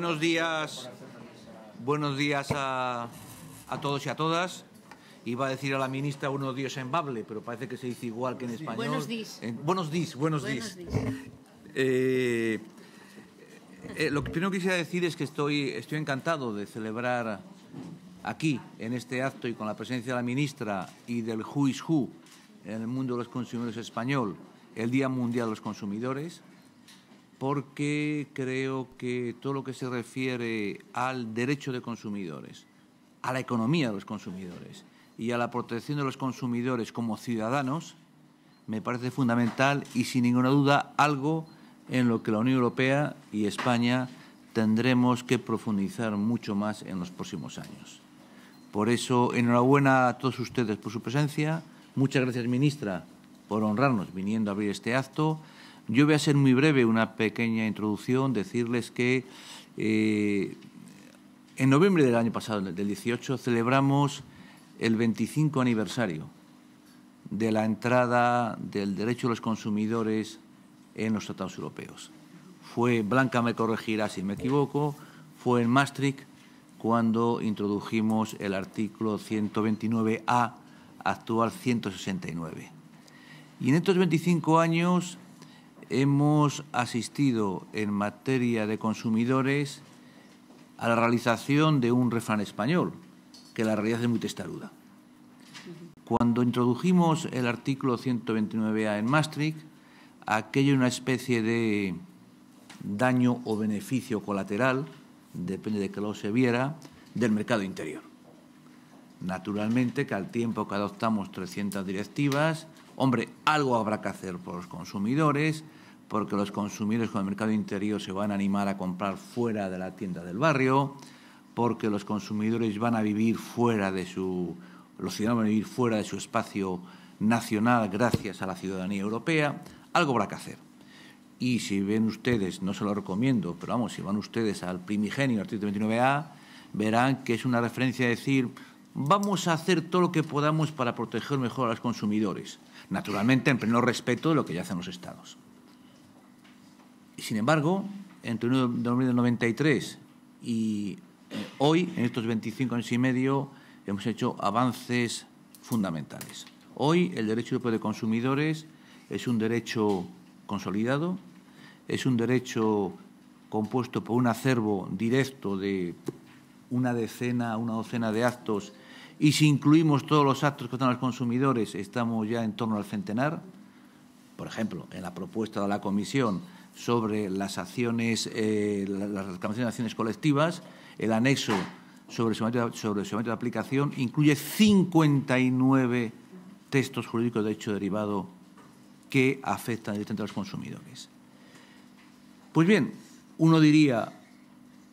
Buenos días, buenos días a, todos y a todas. Iba a decir a la ministra unos días en bable, pero parece que se dice igual que en español. Buenos días. buenos días, buenos, días. Eh, eh, lo que primero quisiera decir es que estoy, estoy encantado de celebrar aquí, en este acto y con la presencia de la ministra y del Who is Who en el mundo de los consumidores español, el Día Mundial de los Consumidores porque creo que todo lo que se refiere al derecho de consumidores, a la economía de los consumidores y a la protección de los consumidores como ciudadanos, me parece fundamental y sin ninguna duda algo en lo que la Unión Europea y España tendremos que profundizar mucho más en los próximos años. Por eso, enhorabuena a todos ustedes por su presencia. Muchas gracias, ministra, por honrarnos viniendo a abrir este acto. Yo voy a ser muy breve, una pequeña introducción, decirles que eh, en noviembre del año pasado, del 18, celebramos el 25 aniversario de la entrada del derecho de los consumidores en los tratados europeos. Fue, Blanca me corregirá si me equivoco, fue en Maastricht cuando introdujimos el artículo 129A, actual 169. Y en estos 25 años hemos asistido en materia de consumidores a la realización de un refrán español, que la realidad es muy testaruda. Cuando introdujimos el artículo 129A en Maastricht, aquello es una especie de daño o beneficio colateral, depende de que lo se viera, del mercado interior. Naturalmente que al tiempo que adoptamos 300 directivas, hombre, algo habrá que hacer por los consumidores, porque los consumidores con el mercado interior se van a animar a comprar fuera de la tienda del barrio, porque los consumidores van a vivir fuera de su, los ciudadanos van a vivir fuera de su espacio nacional gracias a la ciudadanía europea, algo habrá que hacer. Y si ven ustedes, no se lo recomiendo, pero vamos, si van ustedes al primigenio, artículo 29A, verán que es una referencia a decir, vamos a hacer todo lo que podamos para proteger mejor a los consumidores, naturalmente en pleno respeto de lo que ya hacen los estados. Sin embargo, entre 1993 y eh, hoy, en estos 25 años y medio, hemos hecho avances fundamentales. Hoy el derecho de de consumidores es un derecho consolidado, es un derecho compuesto por un acervo directo de una decena, una docena de actos, y si incluimos todos los actos que están los consumidores, estamos ya en torno al centenar. Por ejemplo, en la propuesta de la Comisión sobre las acciones, eh, las reclamaciones de acciones colectivas. El anexo sobre el segmento de aplicación incluye 59 textos jurídicos de hecho derivado que afectan directamente a los consumidores. Pues bien, uno diría,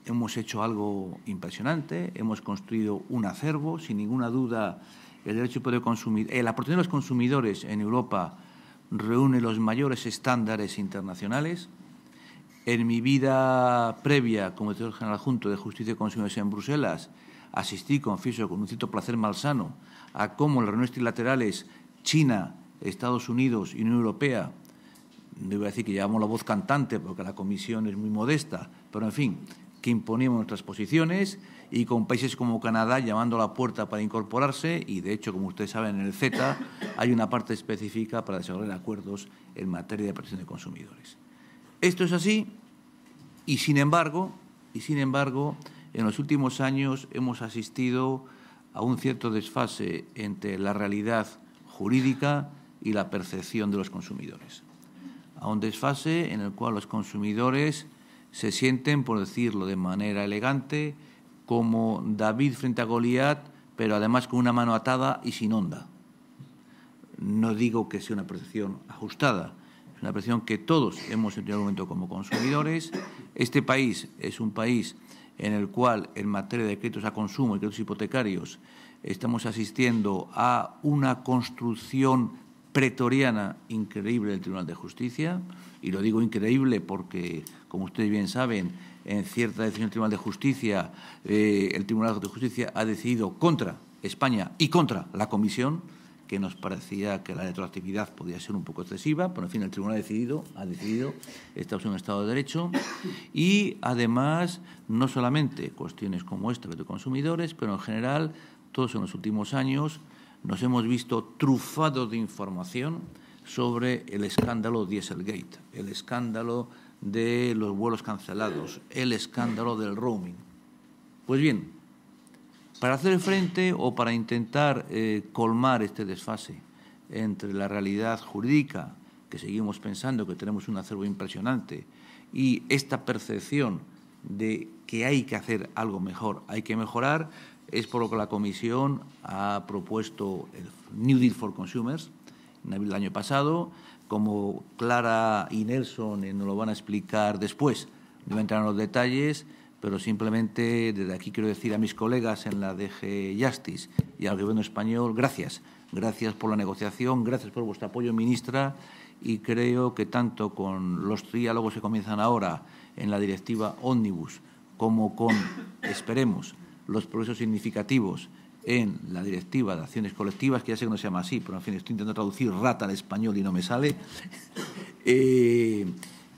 hemos hecho algo impresionante, hemos construido un acervo, sin ninguna duda el derecho de consumir, eh, la protección de los consumidores en Europa reúne los mayores estándares internacionales. En mi vida previa como director general junto de Justicia y Consumidores en Bruselas, asistí, confieso, con un cierto placer malsano, a cómo en las reuniones trilaterales China, Estados Unidos y Unión Europea, –debo a decir que llevamos la voz cantante porque la comisión es muy modesta, pero en fin, que imponemos nuestras posiciones y con países como Canadá llamando a la puerta para incorporarse y, de hecho, como ustedes saben, en el CETA hay una parte específica para desarrollar acuerdos en materia de protección de consumidores. Esto es así y, sin embargo, y sin embargo en los últimos años hemos asistido a un cierto desfase entre la realidad jurídica y la percepción de los consumidores. A un desfase en el cual los consumidores se sienten, por decirlo de manera elegante, como David frente a Goliat, pero además con una mano atada y sin onda. No digo que sea una percepción ajustada, es una percepción que todos hemos sentido en momento como consumidores. Este país es un país en el cual, en materia de créditos a consumo y créditos hipotecarios, estamos asistiendo a una construcción pretoriana increíble del Tribunal de Justicia, y lo digo increíble porque como ustedes bien saben, en cierta decisión del Tribunal de Justicia, eh, el Tribunal de Justicia ha decidido contra España y contra la Comisión, que nos parecía que la retroactividad podía ser un poco excesiva, pero en fin, el tribunal ha decidido, ha decidido, estamos en Estado de Derecho, y además no solamente cuestiones como esta de consumidores, pero en general todos en los últimos años nos hemos visto trufados de información sobre el escándalo Dieselgate, el escándalo de los vuelos cancelados, el escándalo del roaming. Pues bien, para hacer frente o para intentar eh, colmar este desfase entre la realidad jurídica, que seguimos pensando que tenemos un acervo impresionante, y esta percepción de que hay que hacer algo mejor, hay que mejorar, es por lo que la Comisión ha propuesto el New Deal for Consumers en abril del año pasado, como Clara y Nelson eh, nos lo van a explicar después. No voy a entrar en los detalles, pero simplemente desde aquí quiero decir a mis colegas en la DG Justice y al Gobierno español, gracias. Gracias por la negociación, gracias por vuestro apoyo, ministra, y creo que tanto con los diálogos que comienzan ahora en la directiva Omnibus como con, esperemos, los progresos significativos en la Directiva de Acciones Colectivas, que ya sé que no se llama así, pero en fin, estoy intentando traducir rata al español y no me sale, eh,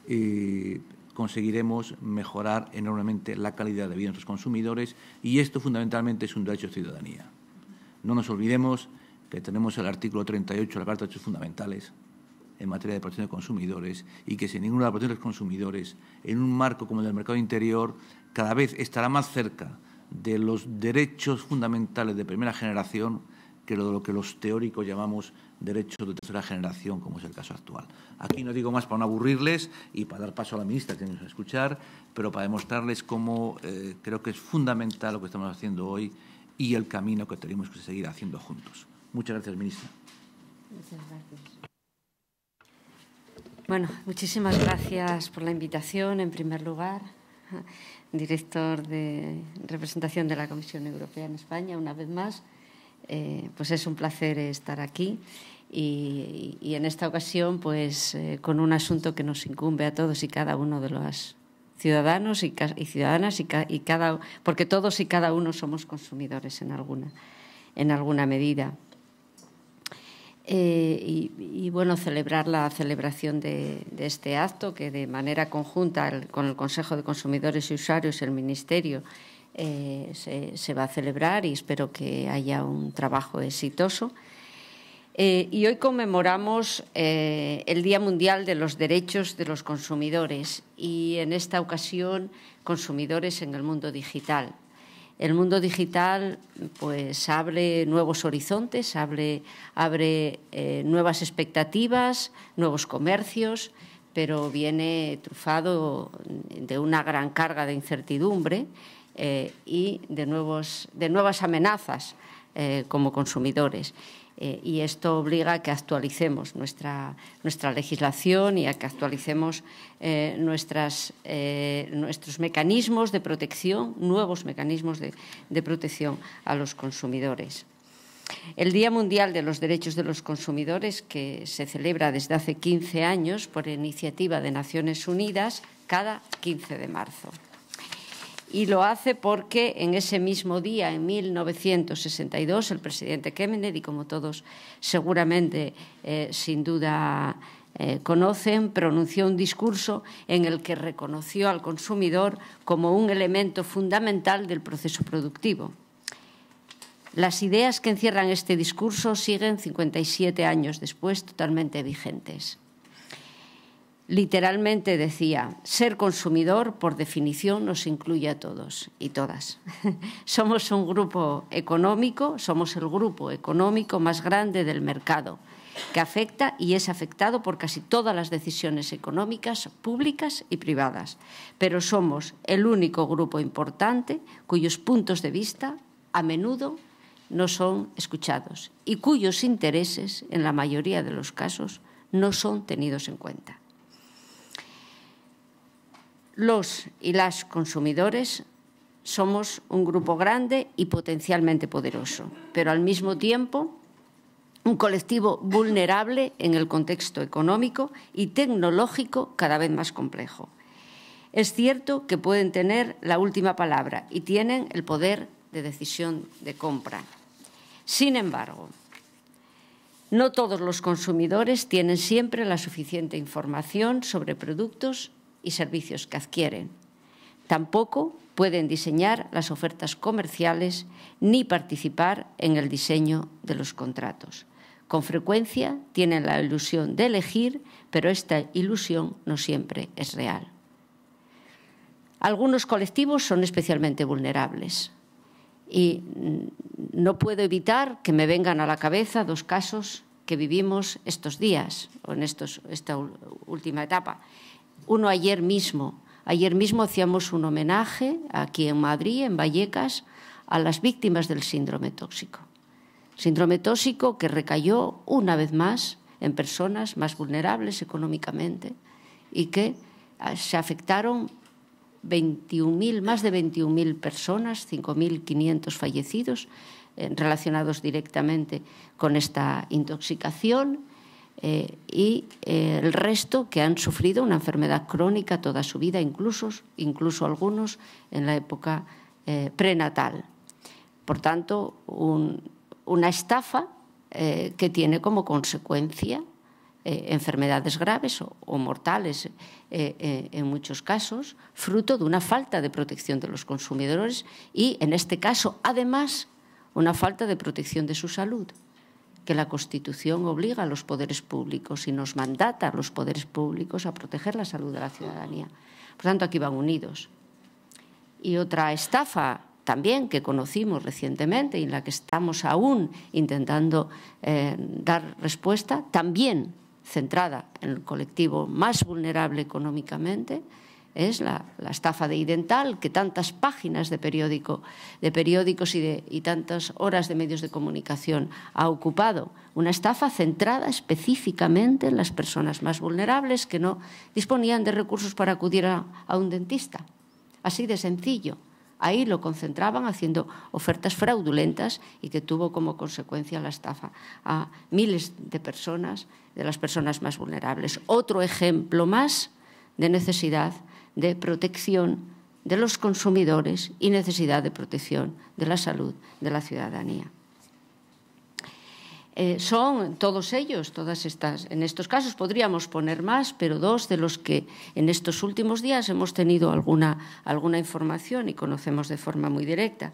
eh, conseguiremos mejorar enormemente la calidad de vida de nuestros consumidores y esto fundamentalmente es un derecho de ciudadanía. No nos olvidemos que tenemos el artículo 38 de la Carta de Derechos Fundamentales en materia de protección de consumidores y que sin ninguna protección de los consumidores, en un marco como el del mercado interior, cada vez estará más cerca de los derechos fundamentales de primera generación que lo, lo que los teóricos llamamos derechos de tercera generación, como es el caso actual. Aquí no digo más para no aburrirles y para dar paso a la ministra que nos va a escuchar, pero para demostrarles cómo eh, creo que es fundamental lo que estamos haciendo hoy y el camino que tenemos que seguir haciendo juntos. Muchas gracias, ministra. Muchas gracias. Bueno, muchísimas gracias por la invitación, en primer lugar director de representación de la Comisión Europea en España, una vez más. Eh, pues es un placer estar aquí y, en esta ocasión pues eh, con un asunto que nos incumbe a todos y cada uno de los ciudadanos y, ciudadanas cada porque todos y cada uno somos consumidores en alguna en alguna medida. Eh, y, bueno, celebrar la celebración de, este acto que de manera conjunta con el Consejo de Consumidores y Usuarios, el Ministerio, eh, se, va a celebrar y espero que haya un trabajo exitoso. Eh, y hoy conmemoramos el Día Mundial de los Derechos de los Consumidores y en esta ocasión consumidores en el mundo digital el mundo digital pues abre nuevos horizontes, abre, eh, nuevas expectativas, nuevos comercios, pero viene trufado de una gran carga de incertidumbre eh, y de, nuevas amenazas eh, como consumidores. Eh, y esto obliga a que actualicemos nuestra, legislación y a que actualicemos eh, eh, nuestros mecanismos de protección, nuevos mecanismos de, de protección a los consumidores. El Día Mundial de los Derechos de los Consumidores, que se celebra desde hace 15 años por iniciativa de Naciones Unidas, cada 15 de marzo y lo hace porque en ese mismo día, en 1962, el presidente Kennedy, como todos seguramente eh, sin duda eh, conocen, pronunció un discurso en el que reconoció al consumidor como un elemento fundamental del proceso productivo. Las ideas que encierran este discurso siguen 57 años después totalmente vigentes literalmente decía, ser consumidor por definición nos incluye a todos y todas. somos un grupo económico, somos el grupo económico más grande del mercado, que afecta y es afectado por casi todas las decisiones económicas públicas y privadas, pero somos el único grupo importante cuyos puntos de vista a menudo no son escuchados y cuyos intereses, en la mayoría de los casos, no son tenidos en cuenta los y las consumidores somos un grupo grande y potencialmente poderoso, pero al mismo tiempo un colectivo vulnerable en el contexto económico y tecnológico cada vez más complejo. Es cierto que pueden tener la última palabra y tienen el poder de decisión de compra. Sin embargo, no todos los consumidores tienen siempre la suficiente información sobre productos y servicios que adquieren. Tampoco pueden diseñar las ofertas comerciales ni participar en el diseño de los contratos. Con frecuencia tienen la ilusión de elegir, pero esta ilusión no siempre es real. Algunos colectivos son especialmente vulnerables y mm, no puedo evitar que me vengan a la cabeza dos casos que vivimos estos días o en esta última etapa uno ayer mismo. Ayer mismo hacíamos un homenaje aquí en Madrid, en Vallecas, a las víctimas del síndrome tóxico. Síndrome tóxico que recayó una vez más en personas más vulnerables económicamente y que ah, se afectaron más de 21.000 personas, 5.500 fallecidos eh, relacionados directamente con esta intoxicación eh, y eh, el resto que han sufrido una enfermedad crónica toda su vida, incluso, incluso algunos en la época eh, prenatal. Por tanto, una estafa que tiene como consecuencia enfermedades graves o mortales en muchos casos, fruto de una falta de protección de los consumidores y, en este caso, además, una falta de protección de su salud que la Constitución obliga a los poderes públicos y nos mandata a los poderes públicos a proteger la salud de la ciudadanía. Por tanto, aquí van unidos. Y otra estafa también que conocimos recientemente y en la que estamos aún intentando eh, dar respuesta, también centrada en el colectivo más vulnerable económicamente, es la, estafa de Idental, que tantas páginas de, periódico, de periódicos y, tantas horas de medios de comunicación ha ocupado. Una estafa centrada específicamente en las personas más vulnerables que no disponían de recursos para acudir a un dentista. Así de sencillo. Ahí lo concentraban haciendo ofertas fraudulentas y que tuvo como consecuencia la estafa a miles de personas, de las personas más vulnerables. Otro ejemplo más de necesidad de protección de los consumidores y necesidad de protección de la salud de la ciudadanía. Eh, son todos ellos, todas estas, en estos casos podríamos poner más, pero dos de los que en estos últimos días hemos tenido alguna información y conocemos de forma muy directa.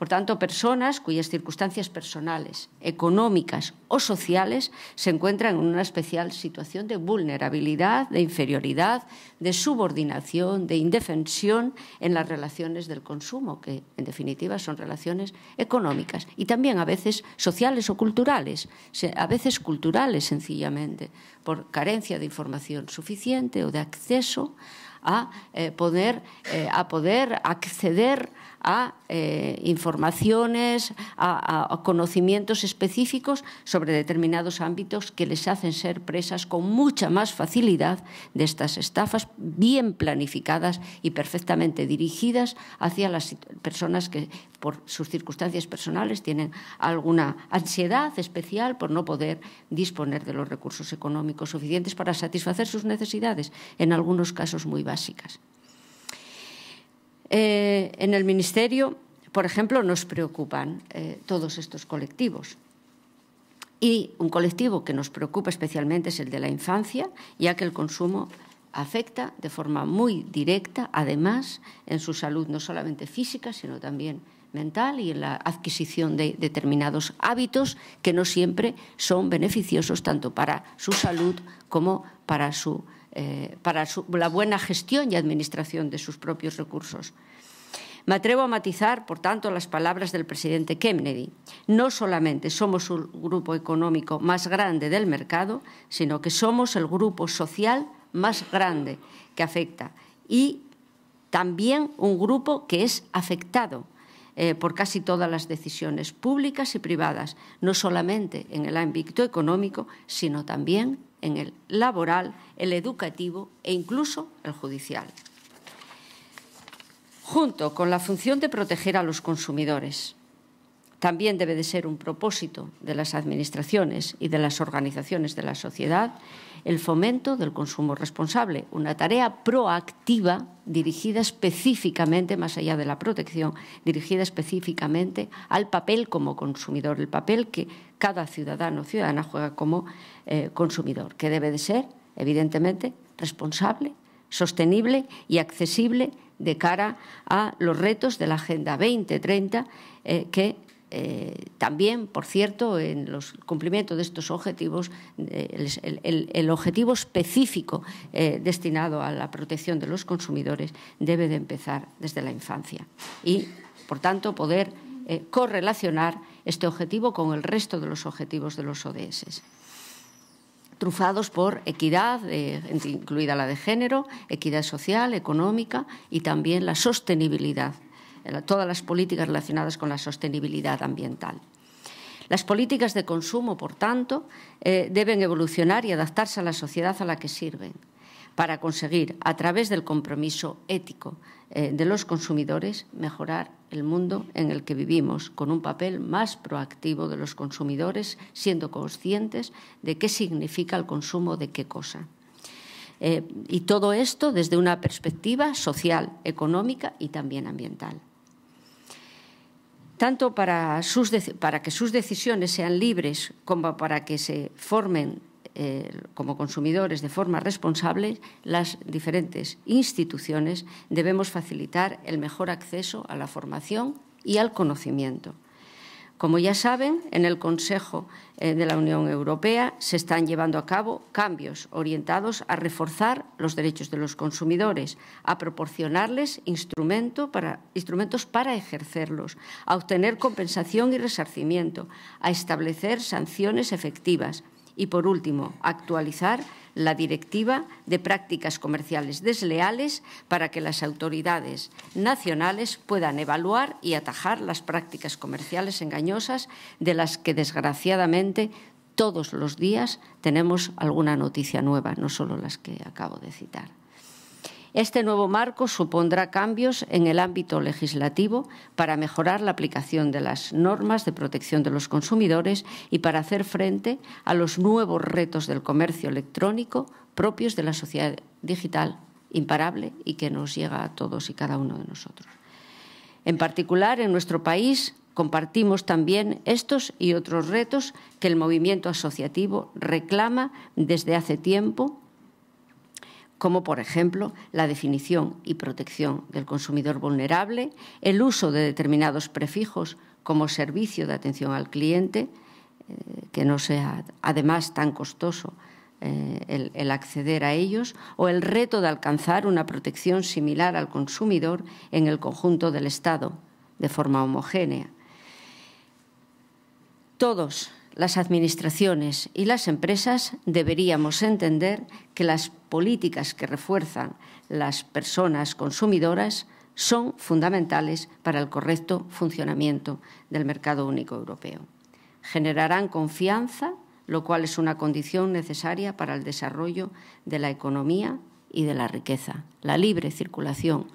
Por tanto, personas cuyas circunstancias personales, económicas o sociales se encuentran en una especial situación de vulnerabilidad, de inferioridad, de subordinación, de indefensión en las relaciones del consumo, que en definitiva son relaciones económicas y también a veces sociales o culturales, a veces culturales sencillamente, por carencia de información suficiente o de acceso a, eh, poder, eh, a poder acceder a eh, informaciones, a, conocimientos específicos sobre determinados ámbitos que les hacen ser presas con mucha más facilidad de estas estafas bien planificadas y perfectamente dirigidas hacia las personas que por sus circunstancias personales tienen alguna ansiedad especial por no poder disponer de los recursos económicos suficientes para satisfacer sus necesidades, en algunos casos muy básicas. Eh, en el Ministerio, por ejemplo, nos preocupan eh, todos estos colectivos. Y un colectivo que nos preocupa especialmente es el de la infancia, ya que el consumo afecta de forma muy directa, además, en su salud no solamente física, sino también mental y en la adquisición de determinados hábitos que no siempre son beneficiosos tanto para su salud como para su eh, para la buena gestión y administración de sus propios recursos. Me atrevo a matizar, por tanto, las palabras del presidente Kennedy. No solamente somos el grupo económico más grande del mercado, sino que somos el grupo social más grande que afecta y también un grupo que es afectado eh, por casi todas las decisiones públicas y privadas, no solamente en el ámbito económico, sino también en el laboral, el educativo e incluso el judicial. Junto con la función de proteger a los consumidores, también debe de ser un propósito de las administraciones y de las organizaciones de la sociedad el fomento del consumo responsable, una tarea proactiva dirigida específicamente, más allá de la protección, dirigida específicamente al papel como consumidor, el papel que cada ciudadano o ciudadana juega como eh, consumidor, que debe de ser, evidentemente, responsable, sostenible y accesible de cara a los retos de la Agenda 2030 eh, que eh, también, por cierto, en los cumplimiento de estos objetivos, el, objetivo específico destinado a la protección de los consumidores debe de empezar desde la infancia y, por tanto, poder correlacionar este objetivo con el resto de los objetivos de los ODS trufados por equidad, incluida la de género, equidad social, económica y también la sostenibilidad, eh, todas las políticas relacionadas con la sostenibilidad ambiental. Las políticas de consumo, por tanto, eh, deben evolucionar y adaptarse a la sociedad a la que sirven para conseguir, a través del compromiso ético eh, de los consumidores, mejorar el mundo en el que vivimos, con un papel más proactivo de los consumidores, siendo conscientes de qué significa el consumo de qué cosa. Eh, y todo esto desde una perspectiva social, económica y también ambiental tanto para, que sus decisiones sean libres como para que se formen eh, como consumidores de forma responsable, las diferentes instituciones debemos facilitar el mejor acceso a la formación y al conocimiento. Como ya saben, en el Consejo eh, de la Unión Europea se están llevando a cabo cambios orientados a reforzar los derechos de los consumidores, a proporcionarles instrumentos para ejercerlos, a obtener compensación y resarcimiento, a establecer sanciones efectivas, y, por último, actualizar la Directiva de Prácticas Comerciales Desleales para que las autoridades nacionales puedan evaluar y atajar las prácticas comerciales engañosas de las que, desgraciadamente, todos los días tenemos alguna noticia nueva, no solo las que acabo de citar. Este nuevo marco supondrá cambios en el ámbito legislativo para mejorar la aplicación de las normas de protección de los consumidores y para hacer frente a los nuevos retos del comercio electrónico propios de la sociedad digital imparable y que nos llega a todos y cada uno de nosotros. En particular, en nuestro país compartimos también estos y otros retos que el movimiento asociativo reclama desde hace tiempo como por ejemplo la definición y protección del consumidor vulnerable, el uso de determinados prefijos como servicio de atención al cliente, eh, que no sea además tan costoso eh, el, el, acceder a ellos, o el reto de alcanzar una protección similar al consumidor en el conjunto del Estado, de forma homogénea. Todos las administraciones y las empresas deberíamos entender que las políticas que refuerzan las personas consumidoras son fundamentales para el correcto funcionamiento del mercado único europeo. Generarán confianza, lo cual es una condición necesaria para el desarrollo de la economía y de la riqueza. La libre circulación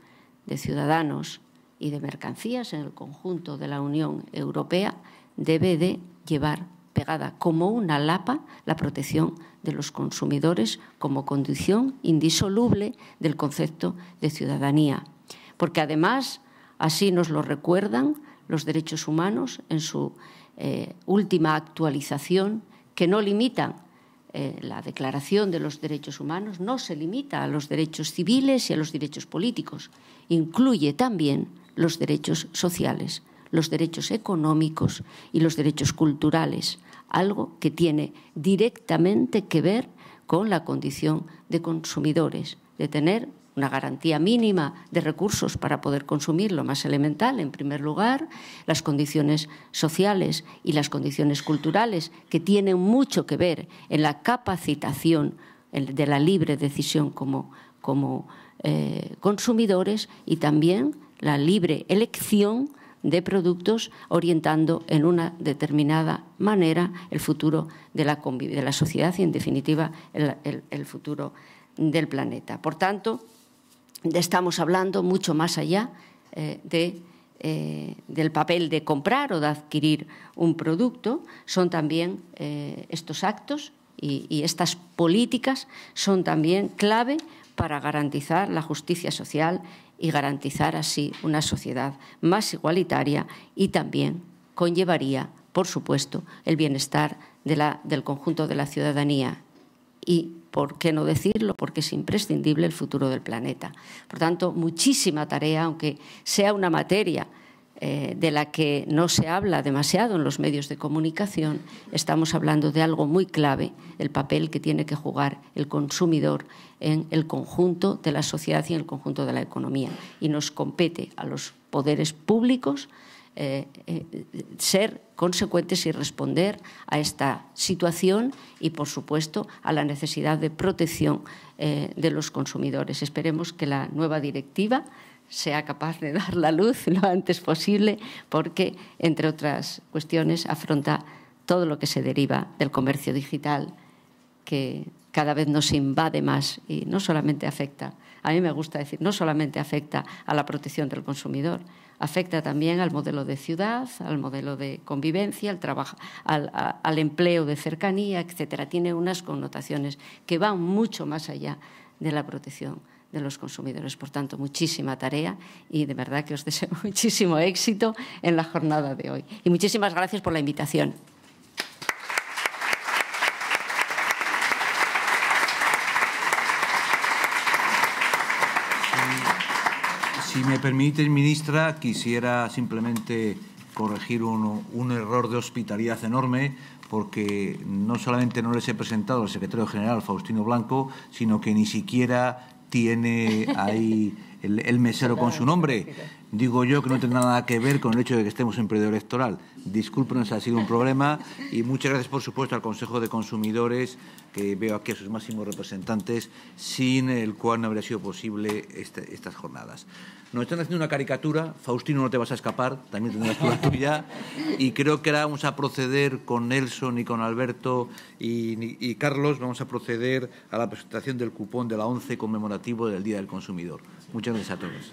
de ciudadanos y de mercancías en el conjunto de la Unión Europea debe de llevar pegada como una lapa la protección de los consumidores como condición indisoluble del concepto de ciudadanía. Porque además, así nos lo recuerdan los derechos humanos en su eh, última actualización, que no limitan eh, la Declaración de los Derechos Humanos, no se limita a los derechos civiles y a los derechos políticos, incluye también los derechos sociales los derechos económicos y los derechos culturales, algo que tiene directamente que ver con la condición de consumidores, de tener una garantía mínima de recursos para poder consumir lo más elemental, en primer lugar, las condiciones sociales y las condiciones culturales, que tienen mucho que ver en la capacitación de la libre decisión como, eh, consumidores y también la libre elección de productos, orientando en una determinada manera el futuro de la, sociedad y, en definitiva, el, futuro del planeta. Por tanto, estamos hablando mucho más allá eh, eh, del papel de comprar o de adquirir un producto, son también eh, estos actos y, y, estas políticas son también clave para garantizar la justicia social y garantizar así una sociedad más igualitaria y también conllevaría, por supuesto, el bienestar del conjunto de la ciudadanía y, ¿por qué no decirlo?, porque es imprescindible el futuro del planeta. Por tanto, muchísima tarea, aunque sea una materia eh, de la que no se habla demasiado en los medios de comunicación, estamos hablando de algo muy clave, el papel que tiene que jugar el consumidor en el conjunto de la sociedad y en el conjunto de la economía. Y nos compete a los poderes públicos eh, eh, ser consecuentes y responder a esta situación y, por supuesto, a la necesidad de protección de los consumidores. Esperemos que la nueva directiva sea capaz de dar la luz lo antes posible, porque, entre otras cuestiones, afronta todo lo que se deriva del comercio digital, que cada vez nos invade más y no solamente afecta, a mí me gusta decir, no solamente afecta a la protección del consumidor, afecta también al modelo de ciudad, al modelo de convivencia, al, trabajo, al, empleo de cercanía, etcétera. Tiene unas connotaciones que van mucho más allá de la protección de los consumidores. Por tanto, muchísima tarea y de verdad que os deseo muchísimo éxito en la jornada de hoy. Y muchísimas gracias por la invitación. Si me permite, ministra, quisiera simplemente corregir un, un error de hospitalidad enorme porque no solamente no les he presentado al secretario general Faustino Blanco, sino que ni siquiera tiene ahí el, mesero con su nombre digo yo que no tendrá nada que ver con el hecho de que estemos en periodo electoral. Disculpenos, ha sido un problema y muchas gracias, por supuesto, al Consejo de Consumidores, que veo aquí a sus máximos representantes, sin el cual no habría sido posible este, estas jornadas. Nos están haciendo una caricatura, Faustino no te vas a escapar, también tendrás tuya, y creo que ahora vamos a proceder con Nelson y con Alberto y, Carlos, vamos a proceder a la presentación del cupón de la once conmemorativo del Día del Consumidor. Muchas gracias a todos.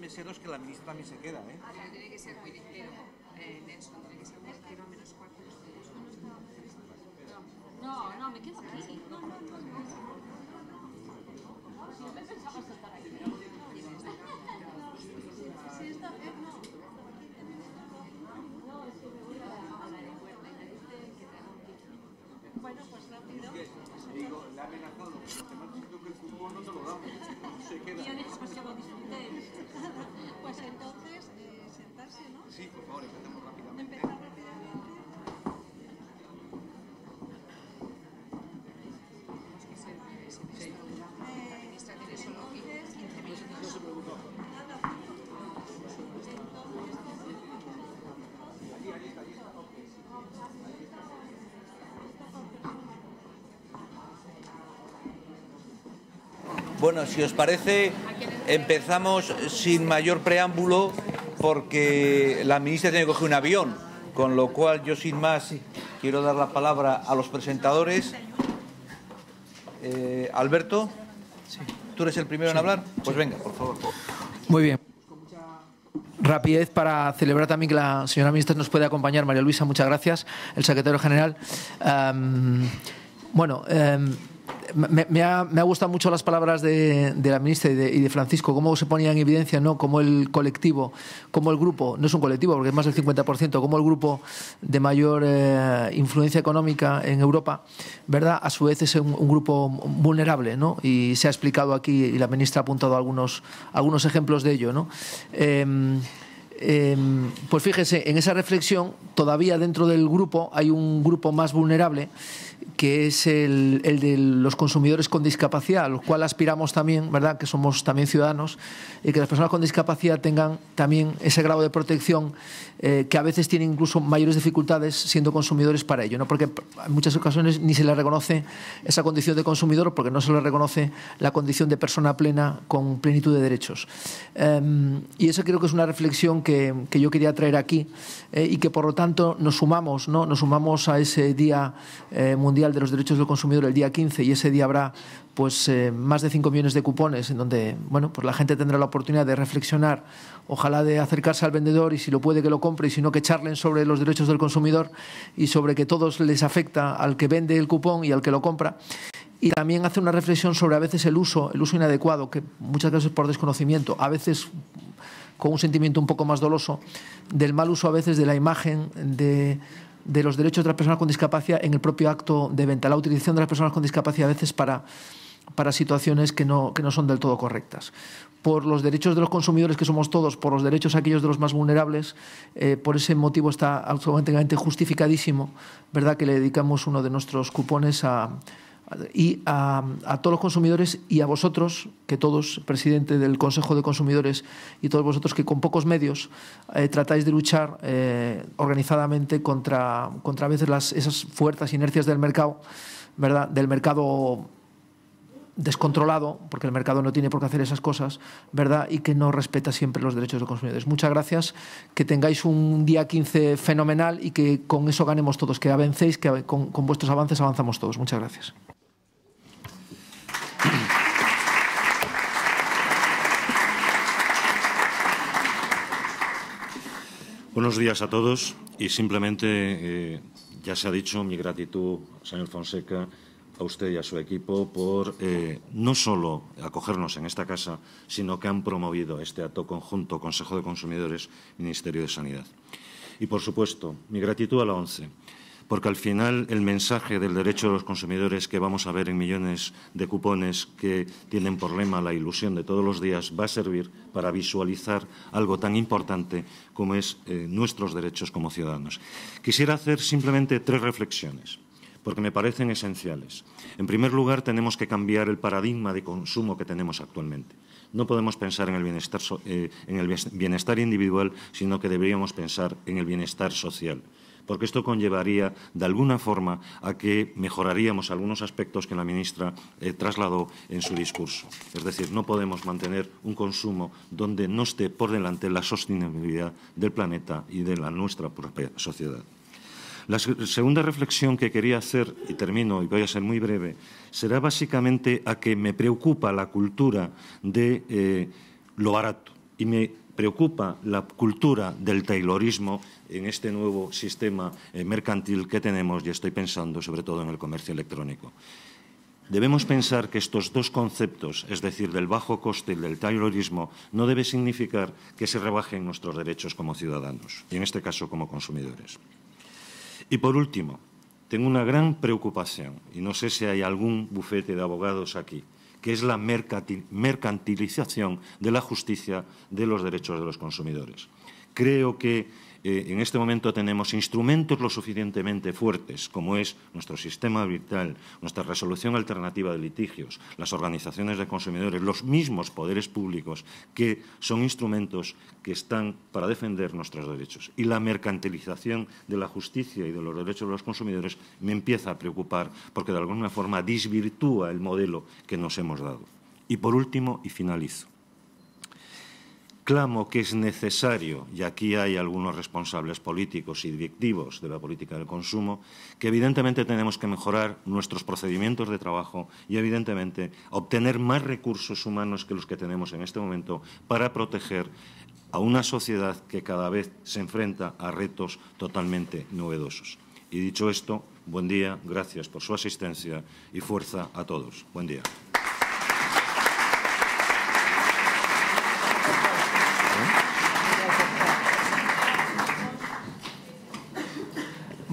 meseros que la ministra también se queda, ¿eh? Pero tiene que ser muy ligero, eh, Nelson, tiene que ser muy ligero menos cuatro. No, no, me quedo aquí. Bueno, si os parece, empezamos sin mayor preámbulo porque la ministra tiene que coger un avión, con lo cual yo sin más quiero dar la palabra a los presentadores. Eh, Alberto, ¿tú eres el primero en hablar? Pues venga, por favor. Muy bien rapidez para celebrar también que la señora ministra nos puede acompañar. María Luisa, muchas gracias. El secretario general. Em, bueno. Em, me, ha, gustado mucho las palabras de, la ministra y de, Francisco, cómo se ponía en evidencia ¿no? cómo el colectivo, como el grupo, no es un colectivo porque es más del 50%, como el grupo de mayor eh, influencia económica en Europa, a su vez es un, grupo vulnerable ¿no? y se ha explicado aquí y la ministra ha apuntado algunos, ejemplos de ello. ¿no? Em, Em, pues fíjese, en esa reflexión todavía dentro del grupo hay un grupo más vulnerable que es el, de los consumidores con discapacidad, a los cual aspiramos también, ¿verdad?, que somos también ciudadanos, y que las personas con discapacidad tengan también ese grado de protección eh, que a veces tienen incluso mayores dificultades siendo consumidores para ello, ¿no? porque en muchas ocasiones ni se les reconoce esa condición de consumidor porque no se les reconoce la condición de persona plena con plenitud de derechos. Em, y eso creo que es una reflexión que que, yo quería traer aquí eh, y que por lo tanto nos sumamos, ¿no? nos sumamos a ese Día eh, Mundial de los Derechos del Consumidor el día 15 y ese día habrá pues eh, más de 5 millones de cupones en donde bueno, pues la gente tendrá la oportunidad de reflexionar, ojalá de acercarse al vendedor y si lo puede que lo compre y si no que charlen sobre los derechos del consumidor y sobre que todos les afecta al que vende el cupón y al que lo compra y también hace una reflexión sobre a veces el uso, el uso inadecuado, que muchas veces por desconocimiento, a veces con un sentimiento un poco más doloso, del mal uso a veces de la imagen de, los derechos de las personas con discapacidad en el propio acto de venta, la utilización de las personas con discapacidad a veces para, situaciones que no, son del todo correctas. Por los derechos de los consumidores, que somos todos, por los derechos aquellos de los más vulnerables, eh, por ese motivo está absolutamente justificadísimo, ¿verdad?, que le dedicamos uno de nuestros cupones a y a, todos los consumidores y a vosotros, que todos, presidente del Consejo de Consumidores, y todos vosotros que con pocos medios eh, tratáis de luchar eh, organizadamente contra, a veces esas fuerzas inercias del mercado, ¿verdad? del mercado descontrolado, porque el mercado no tiene por qué hacer esas cosas, ¿verdad? Y que no respeta siempre los derechos de los consumidores. Muchas gracias, que tengáis un día 15 fenomenal y que con eso ganemos todos, que avancéis, que con vuestros avances avanzamos todos. Muchas gracias. Buenos días a todos y simplemente, eh, ya se ha dicho, mi gratitud, señor Fonseca, a usted y a su equipo por eh, no solo acogernos en esta casa, sino que han promovido este acto conjunto Consejo de Consumidores-Ministerio de Sanidad. Y, por supuesto, mi gratitud a la ONCE, porque al final el mensaje del derecho de los consumidores que vamos a ver en millones de cupones que tienen por lema la ilusión de todos los días va a servir para visualizar algo tan importante como es eh, nuestros derechos como ciudadanos. Quisiera hacer simplemente tres reflexiones porque me parecen esenciales. En primer lugar, tenemos que cambiar el paradigma de consumo que tenemos actualmente. No podemos pensar en el bienestar eh, individual, sino que deberíamos pensar en el bienestar social porque esto conllevaría, de alguna forma, a que mejoraríamos algunos aspectos que la ministra eh, trasladó en su discurso. Es decir, no podemos mantener un consumo donde no esté por delante la sostenibilidad del planeta y de la nuestra propia sociedad. La segunda reflexión que quería hacer, y termino y voy a ser muy breve, será básicamente a que me preocupa la cultura de eh, lo barato y me preocupa la cultura del taylorismo en este nuevo sistema eh, mercantil que tenemos y estoy pensando sobre todo en el comercio electrónico. Debemos pensar que estos dos conceptos, es decir, del bajo coste y del taylorismo, no debe significar que se rebajen nuestros derechos como ciudadanos, y en este caso como consumidores. Y por último, tengo una gran preocupación, y no sé si hay algún bufete de abogados aquí, que es la mercantilización de la justicia de los derechos de los consumidores. Creo que eh, en este momento tenemos instrumentos lo suficientemente fuertes, como es nuestro sistema virtual, nuestra resolución alternativa de litigios, las organizaciones de consumidores, los mismos poderes públicos, que son instrumentos que están para defender nuestros derechos. Y la mercantilización de la justicia y de los derechos de los consumidores me empieza a preocupar porque de alguna forma disvirtúa el modelo que nos hemos dado. Y por último, y finalizo, clamo que es necesario, y aquí hay algunos responsables políticos y directivos de la política del consumo, que evidentemente tenemos que mejorar nuestros procedimientos de trabajo y evidentemente obtener más recursos humanos que los que tenemos en este momento para proteger a una sociedad que cada vez se enfrenta a retos totalmente novedosos. Y dicho esto, buen día, gracias por su asistencia y fuerza a todos. Buen día.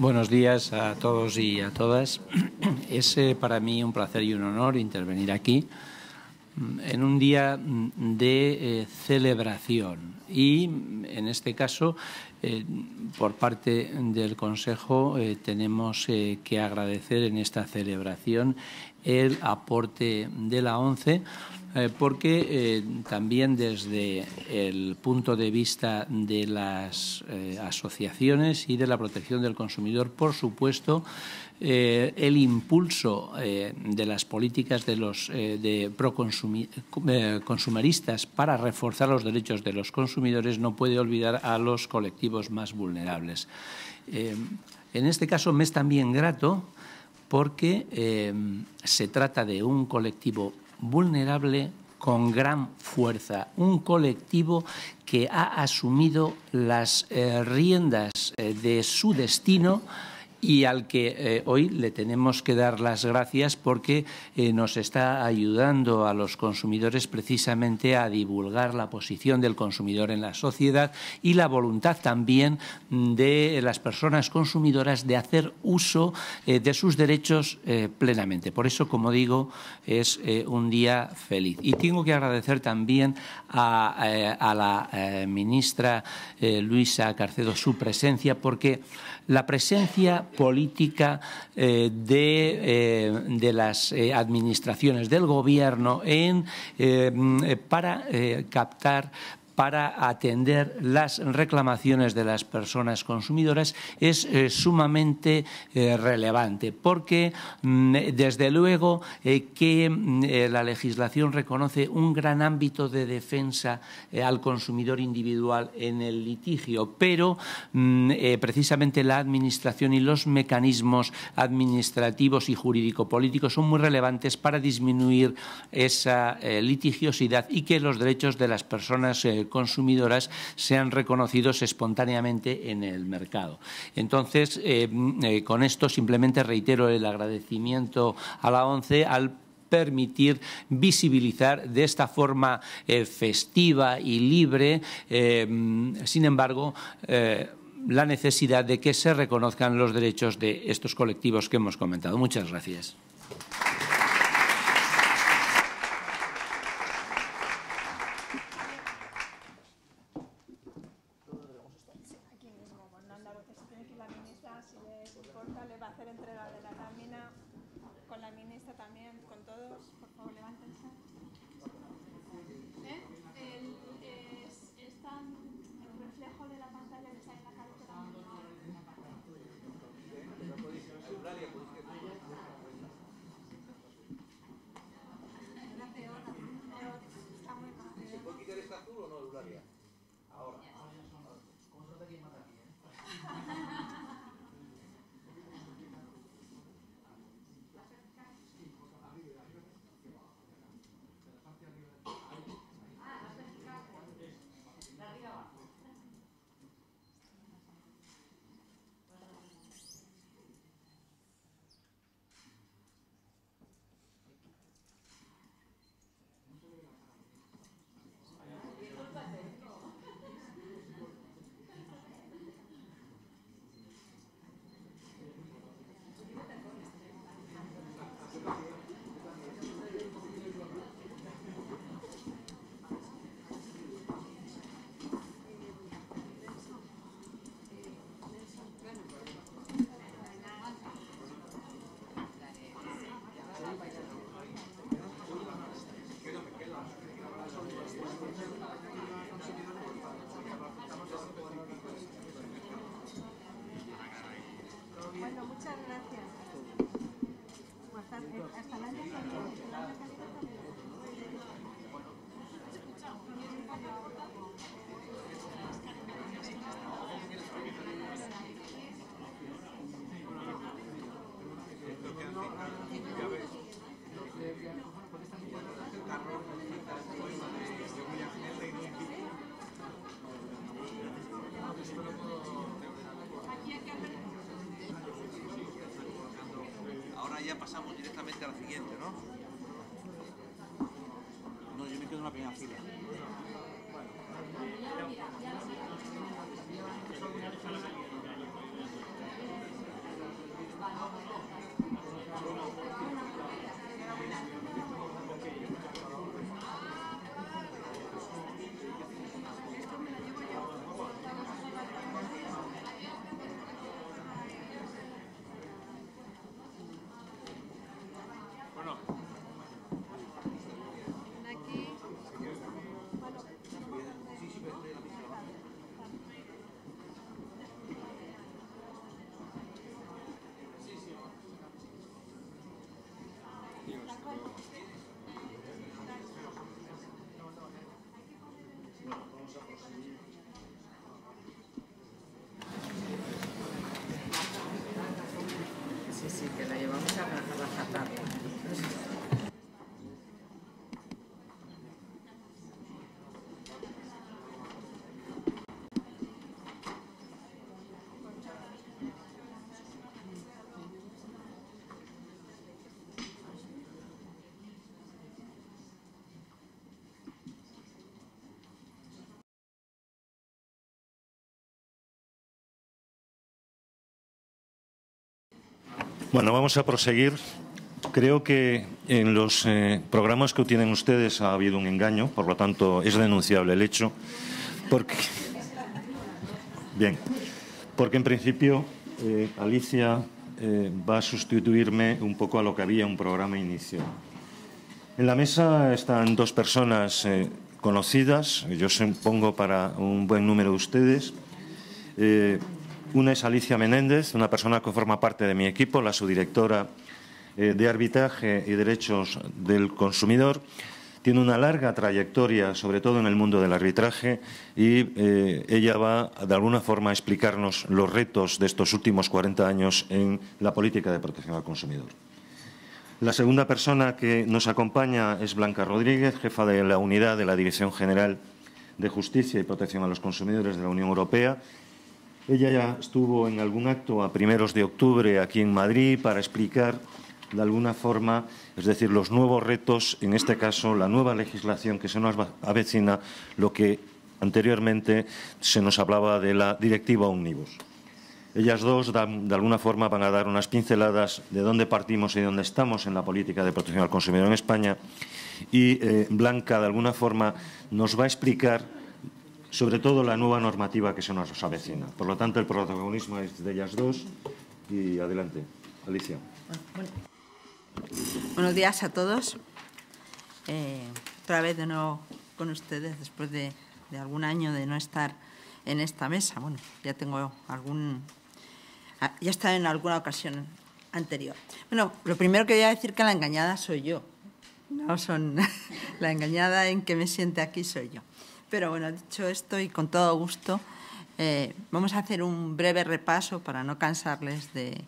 Buenos días a todos y a todas. Es eh, para mí un placer y un honor intervenir aquí mm, en un día mm, de eh, celebración y, mm, en este caso, eh, por parte del Consejo tenemos que agradecer en esta celebración el aporte de la ONCE eh, porque eh, también desde el punto de vista de las eh, asociaciones y de la protección del consumidor, por supuesto, el impulso de las políticas de los de para reforzar los derechos de los consumidores no puede olvidar a los colectivos más vulnerables. en este caso me es también grato porque se trata de un colectivo vulnerable con gran fuerza, un colectivo que ha asumido las eh, riendas eh, de su destino y al que eh, hoy le tenemos que dar las gracias porque eh, nos está ayudando a los consumidores precisamente a divulgar la posición del consumidor en la sociedad y la voluntad también de las personas consumidoras de hacer uso eh, de sus derechos plenamente. Por eso, como digo, es un día feliz. Y tengo que agradecer también a, a la ministra Luisa Carcedo su presencia porque la presencia política eh, eh, de, las eh, administraciones, del gobierno, en, mm, para captar para atender las reclamaciones de las personas consumidoras es eh, sumamente eh, relevante, porque mm, desde luego eh, que mm, la legislación reconoce un gran ámbito de defensa al consumidor individual en el litigio, pero mm, precisamente la Administración y los mecanismos administrativos y jurídico-políticos son muy relevantes para disminuir esa litigiosidad y que los derechos de las personas consumidoras sean reconocidos espontáneamente en el mercado. Entonces, eh, mm, eh, con esto simplemente reitero el agradecimiento a la ONCE al permitir visibilizar de esta forma eh, festiva y libre, mm, sin embargo, la necesidad de que se reconozcan los derechos de estos colectivos que hemos comentado. Muchas gracias. Yeah. Bueno, vamos a proseguir. Creo que en los eh, programas que tienen ustedes ha habido un engaño, por lo tanto es denunciable el hecho, porque bien, porque en principio eh, Alicia eh, va a sustituirme un poco a lo que había en un programa inicial. En la mesa están dos personas conocidas, yo se pongo para un buen número de ustedes. Una es Alicia Menéndez, una persona que forma parte de mi equipo, la subdirectora eh, de Arbitraje y Derechos del Consumidor. Tiene una larga trayectoria, sobre todo en el mundo del arbitraje, y eh, ella va de alguna forma a explicarnos los retos de estos últimos 40 años en la política de protección al consumidor. La segunda persona que nos acompaña es Blanca Rodríguez, jefa de la unidad de la Dirección General de Justicia y Protección a los Consumidores de la Unión Europea, ella ya estuvo en algún acto a primeros de octubre aquí en Madrid para explicar de alguna forma, es decir, los nuevos retos, en este caso la nueva legislación que se nos avecina, lo que anteriormente se nos hablaba de la directiva Omnibus. Ellas dos, de alguna forma, van a dar unas pinceladas de dónde partimos y dónde estamos en la política de protección al consumidor en España. Y eh, Blanca, de alguna forma, nos va a explicar sobre todo la nueva normativa que se nos avecina. Por lo tanto, el protagonismo es de ellas dos y adelante. Alicia. buenos días a todos. Eh, otra vez de nuevo con ustedes después de, de, algún año de no estar en esta mesa. Bueno, ya tengo algún... Ah, ya está en alguna ocasión anterior. Bueno, lo primero que voy a decir que la engañada soy yo. No son... la engañada en que me siente aquí soy yo. Pero bueno, dicho esto y con todo gusto, eh, vamos a hacer un breve repaso para no cansarles de,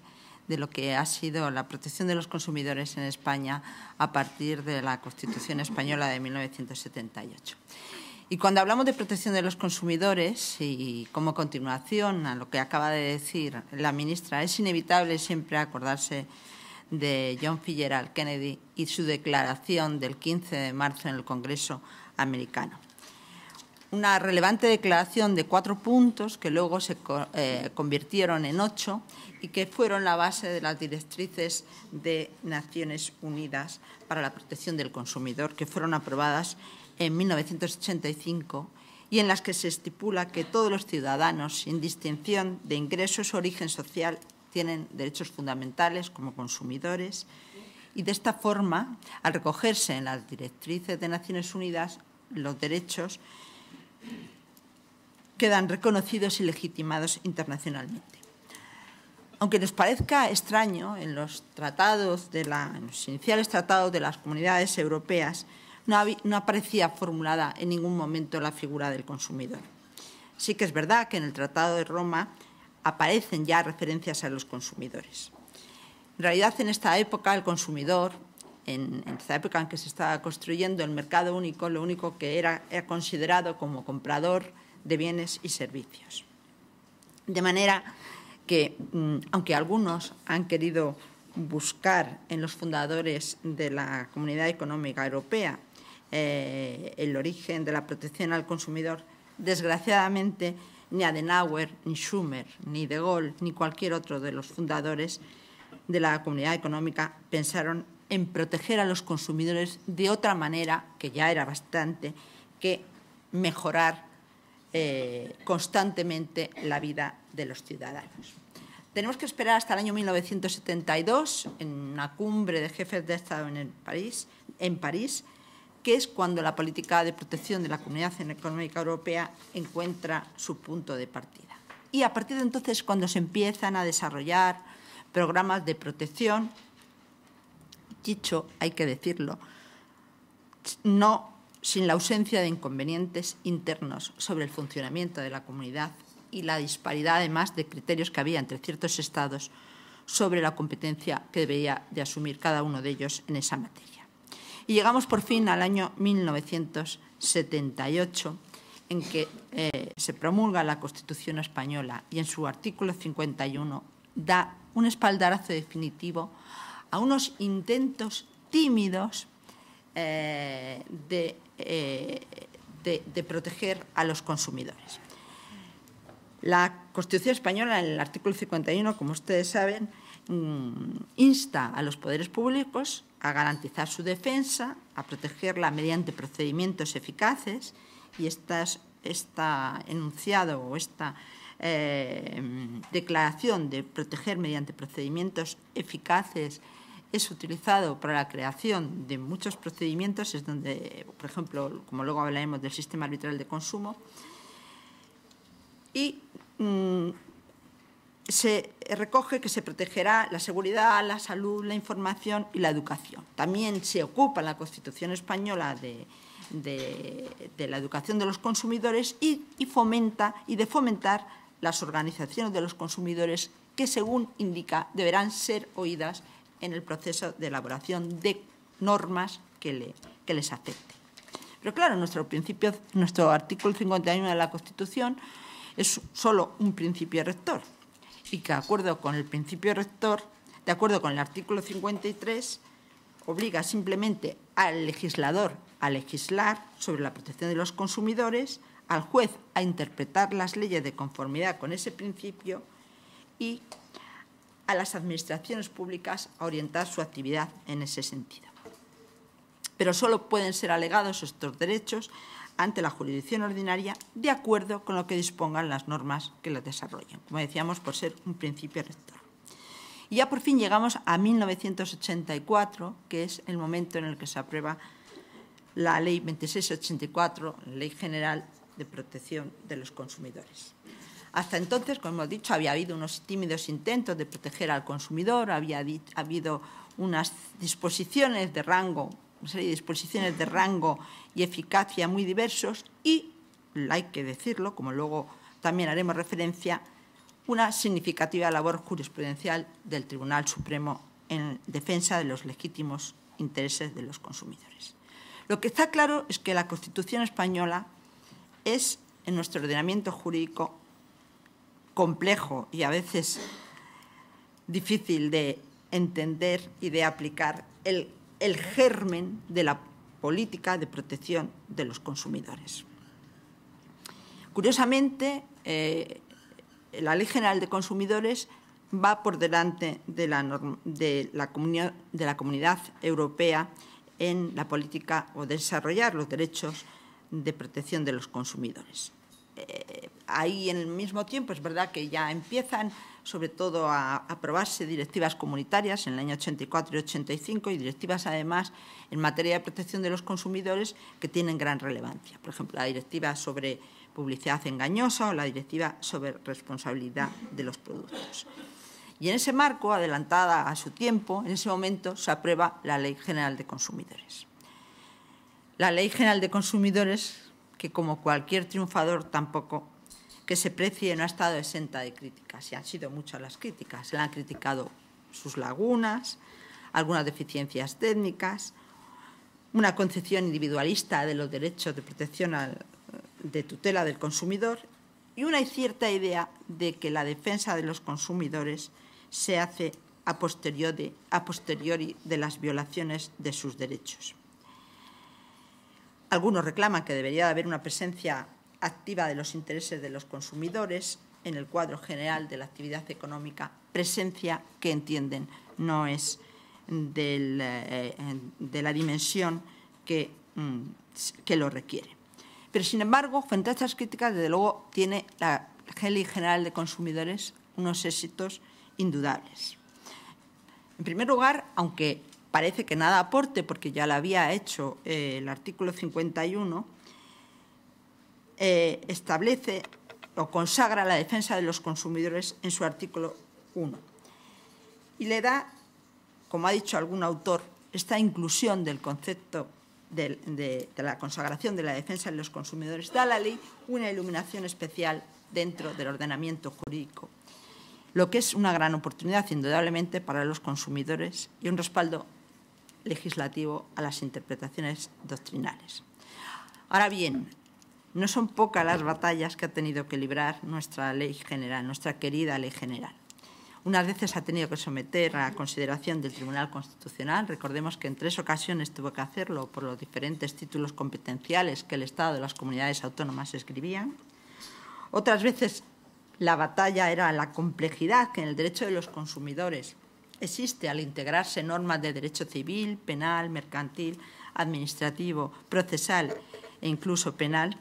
lo que ha sido la protección de los consumidores en España a partir de la Constitución Española de 1978. Y cuando hablamos de protección de los consumidores y como continuación a lo que acaba de decir la ministra, es inevitable siempre acordarse de John F. Kennedy y su declaración del 15 de marzo en el Congreso americano una relevante declaración de cuatro puntos que luego se eh, convirtieron en ocho y que fueron la base de las directrices de Naciones Unidas para la Protección del Consumidor, que fueron aprobadas en 1985 y en las que se estipula que todos los ciudadanos, sin distinción de ingresos o origen social, tienen derechos fundamentales como consumidores. Y de esta forma, al recogerse en las directrices de Naciones Unidas los derechos, quedan reconocidos y legitimados internacionalmente. Aunque nos parezca extraño, en los tratados de iniciales tratados de las comunidades europeas no aparecía formulada en ningún momento la figura del consumidor. Sí que es verdad que en el Tratado de Roma aparecen ya referencias a los consumidores. En realidad, en esta época, el consumidor, en, en, época en que se estaba construyendo el mercado único, lo único que era, era considerado como comprador de bienes y servicios. De manera que, mm, aunque algunos han querido buscar en los fundadores de la Comunidad Económica Europea eh, el origen de la protección al consumidor, desgraciadamente ni Adenauer, ni Schumer, ni De Gaulle, ni cualquier otro de los fundadores de la Comunidad Económica pensaron en proteger a los consumidores de otra manera, que ya era bastante, que mejorar eh, constantemente la vida de los ciudadanos. Tenemos que esperar hasta el año 1972, en una cumbre de jefes de Estado en, París, en París, que es cuando la política de protección de la Comunidad Económica Europea encuentra su punto de partida. Y a partir de entonces, cuando se empiezan a desarrollar programas de protección dicho, hay que decirlo, no sin la ausencia de inconvenientes internos sobre el funcionamiento de la comunidad y la disparidad, además, de criterios que había entre ciertos estados sobre la competencia que debería de asumir cada uno de ellos en esa materia. Y llegamos por fin al año 1978, en que eh, se promulga la Constitución española y en su artículo 51 da un espaldarazo definitivo a unos intentos tímidos eh, eh, de, proteger a los consumidores. La Constitución española, en el artículo 51, como ustedes saben, mm, insta a los poderes públicos a garantizar su defensa, a protegerla mediante procedimientos eficaces, y está esta enunciado o esta eh, declaración de proteger mediante procedimientos eficaces es utilizado para la creación de muchos procedimientos, es donde, por ejemplo, como luego hablaremos del sistema arbitral de consumo, y mm, se recoge que se protegerá la seguridad, la salud, la información y la educación. También se ocupa la Constitución española de, la educación de los consumidores y, fomenta y de fomentar las organizaciones de los consumidores que, según indica, deberán ser oídas en el proceso de elaboración de normas que, le, que les acepte. Pero claro, nuestro principio, nuestro artículo 51 de la Constitución es solo un principio rector y que de acuerdo con el principio rector, de acuerdo con el artículo 53, obliga simplemente al legislador a legislar sobre la protección de los consumidores, al juez a interpretar las leyes de conformidad con ese principio y a las administraciones públicas a orientar su actividad en ese sentido. Pero solo pueden ser alegados estos derechos ante la jurisdicción ordinaria de acuerdo con lo que dispongan las normas que las desarrollan, como decíamos, por ser un principio rector. Y ya por fin llegamos a 1984, que es el momento en el que se aprueba la Ley 2684, Ley General de Protección de los Consumidores. Hasta entonces, como hemos dicho, había habido unos tímidos intentos de proteger al consumidor, había habido unas disposiciones de rango, disposiciones de rango y eficacia muy diversos y, hay que decirlo, como luego también haremos referencia, una significativa labor jurisprudencial del Tribunal Supremo en defensa de los legítimos intereses de los consumidores. Lo que está claro es que la Constitución española es, en nuestro ordenamiento jurídico, complejo y a veces difícil de entender y de aplicar el, germen de la política de protección de los consumidores. Curiosamente, eh, la Ley General de Consumidores va por delante de la, de la comunidad europea en la política o desarrollar los derechos de protección de los consumidores. Eh, ahí en el mismo tiempo es verdad que ya empiezan sobre todo a aprobarse directivas comunitarias en el año 84 y 85 y directivas además en materia de protección de los consumidores que tienen gran relevancia. Por ejemplo, la directiva sobre publicidad engañosa o la directiva sobre responsabilidad de los productos. Y en ese marco, adelantada a su tiempo, en ese momento se aprueba la Ley General de Consumidores. La Ley General de Consumidores que como cualquier triunfador tampoco que se precie no ha estado exenta de críticas, y han sido muchas las críticas. Se le han criticado sus lagunas, algunas deficiencias técnicas, una concepción individualista de los derechos de protección de tutela del consumidor y una cierta idea de que la defensa de los consumidores se hace a posteriori de las violaciones de sus derechos. Algunos reclaman que debería haber una presencia activa de los intereses de los consumidores en el cuadro general de la actividad económica, presencia que entienden no es eh, de la dimensión que, mm, que lo requiere. Pero, sin embargo, frente a estas críticas, desde luego, tiene la GELI General de Consumidores unos éxitos indudables. En primer lugar, aunque parece que nada aporte, porque ya lo había hecho eh, el artículo 51, eh, establece o consagra la defensa de los consumidores en su artículo 1. Y le da, como ha dicho algún autor, esta inclusión del concepto de, de la consagración de la defensa de los consumidores da a la ley una iluminación especial dentro del ordenamiento jurídico lo que es una gran oportunidad indudablemente para los consumidores y un respaldo legislativo a las interpretaciones doctrinales. Ahora bien, no son pocas las batallas que ha tenido que librar nuestra ley general, nuestra querida ley general. Unas veces ha tenido que someter a consideración del Tribunal Constitucional. Recordemos que en tres ocasiones tuvo que hacerlo por los diferentes títulos competenciales que el Estado y las comunidades autónomas escribían. Otras veces la batalla era la complejidad que en el derecho de los consumidores existe al integrarse normas de derecho civil, penal, mercantil, administrativo, procesal e incluso penal,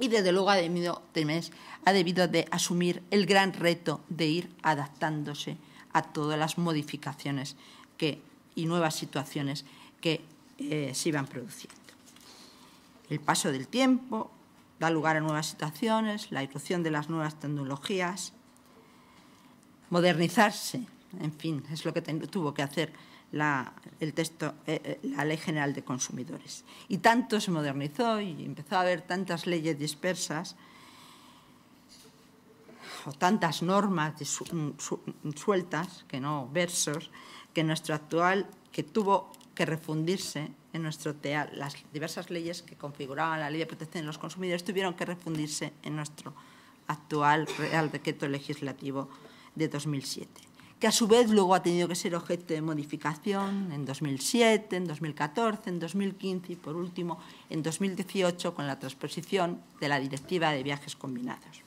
y desde luego ha debido, ha debido de asumir el gran reto de ir adaptándose a todas las modificaciones y nuevas situaciones que eh, se iban produciendo. El paso del tiempo da lugar a nuevas situaciones, la irrupción de las nuevas tecnologías, modernizarse en fin, es lo que tuvo que hacer la, el texto, eh, eh, la Ley General de Consumidores. Y tanto se modernizó y empezó a haber tantas leyes dispersas o tantas normas mm, mm, sueltas, que no versos, que nuestro actual, que tuvo que refundirse en nuestro TEA, las diversas leyes que configuraban la ley de protección de los consumidores tuvieron que refundirse en nuestro actual Real Decreto Legislativo de 2007 que a su vez luego ha tenido que ser objeto de modificación en 2007, en 2014, en 2015 y por último en 2018 con la transposición de la Directiva de Viajes Combinados.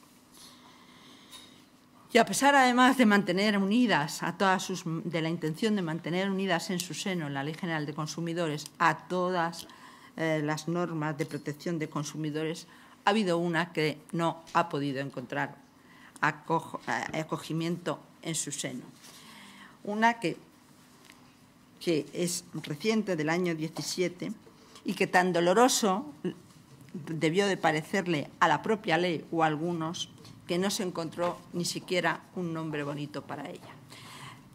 Y a pesar además de mantener unidas a todas sus, de la intención de mantener unidas en su seno la Ley General de Consumidores a todas eh, las normas de protección de consumidores, ha habido una que no ha podido encontrar eh, acogimiento en su seno. Una que, es reciente, del año 17, y que tan doloroso debió de parecerle a la propia ley o a algunos que no se encontró ni siquiera un nombre bonito para ella.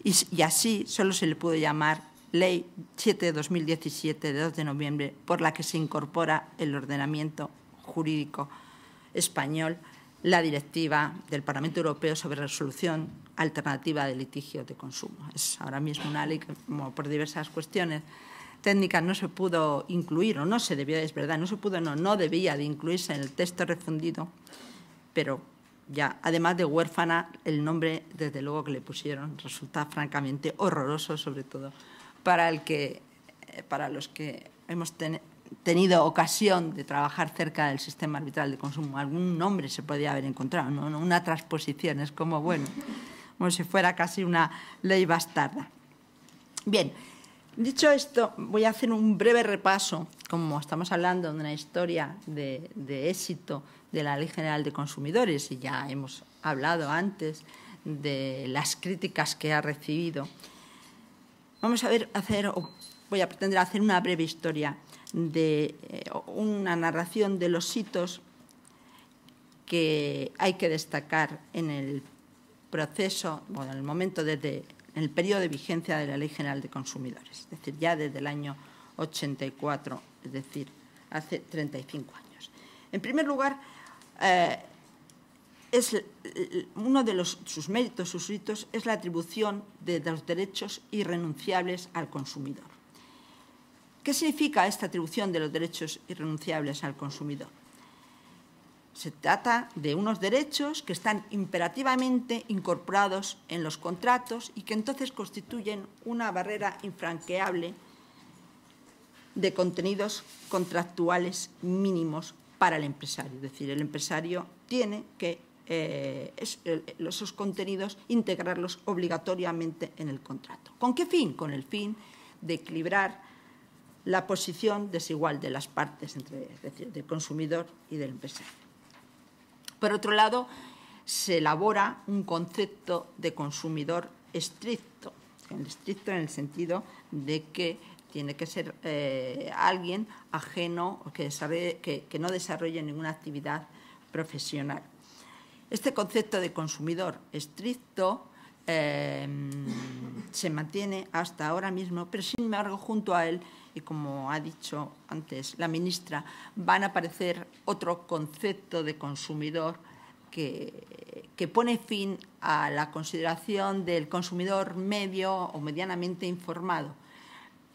Y, y así solo se le pudo llamar Ley 7 de 2017 de 2 de noviembre, por la que se incorpora el ordenamiento jurídico español la directiva del Parlamento Europeo sobre resolución alternativa de litigios de consumo. Es ahora mismo una ley que, por diversas cuestiones técnicas, no se pudo incluir, o no se debió, es verdad, no se pudo, no, no debía de incluirse en el texto refundido, pero ya, además de huérfana, el nombre, desde luego, que le pusieron resulta francamente horroroso, sobre todo para, el que, eh, para los que hemos tenido tenido ocasión de trabajar cerca del sistema arbitral de consumo, algún nombre se podría haber encontrado, ¿no? una transposición, es como, bueno, como si fuera casi una ley bastarda. Bien, dicho esto, voy a hacer un breve repaso, como estamos hablando de una historia de, éxito de la Ley General de Consumidores, y ya hemos hablado antes de las críticas que ha recibido. Vamos a ver, hacer, voy a pretender hacer una breve historia de eh, una narración de los hitos que hay que destacar en el proceso, bueno, en el momento desde el periodo de vigencia de la Ley General de Consumidores, es decir, ya desde el año 84, es decir, hace 35 años. En primer lugar, eh, uno de sus méritos, sus hitos, es la atribución de los derechos irrenunciables al consumidor. ¿Qué significa esta atribución de los derechos irrenunciables al consumidor? Se trata de unos derechos que están imperativamente incorporados en los contratos y que entonces constituyen una barrera infranqueable de contenidos contractuales mínimos para el empresario. Es decir, el empresario tiene que eh, eh esos contenidos integrarlos obligatoriamente en el contrato. ¿Con qué fin? Con el fin de equilibrar la posición desigual de las partes, entre, es decir, del consumidor y del empresario. Por otro lado, se elabora un concepto de consumidor estricto, estricto en el sentido de que tiene que ser eh, alguien ajeno o que, que, no desarrolle ninguna actividad profesional. Este concepto de consumidor estricto eh, se mantiene hasta ahora mismo, pero sin embargo junto a él y como ha dicho antes la ministra, van a aparecer otro concepto de consumidor que, pone fin a la consideración del consumidor medio o medianamente informado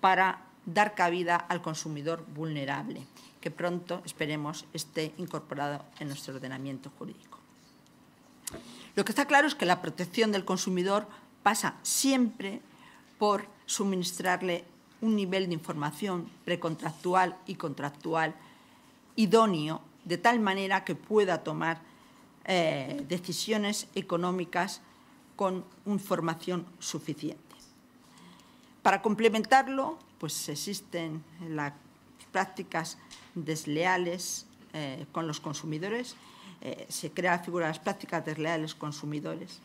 para dar cabida al consumidor vulnerable, que pronto, esperemos, esté incorporado en nuestro ordenamiento jurídico. Lo que está claro es que la protección del consumidor pasa siempre por suministrarle un nivel de información precontractual y contractual idóneo, de tal manera que pueda tomar eh, decisiones económicas con información suficiente. Para complementarlo, pues existen las prácticas desleales eh, con los consumidores, eh, se crea la figura de las prácticas desleales consumidores,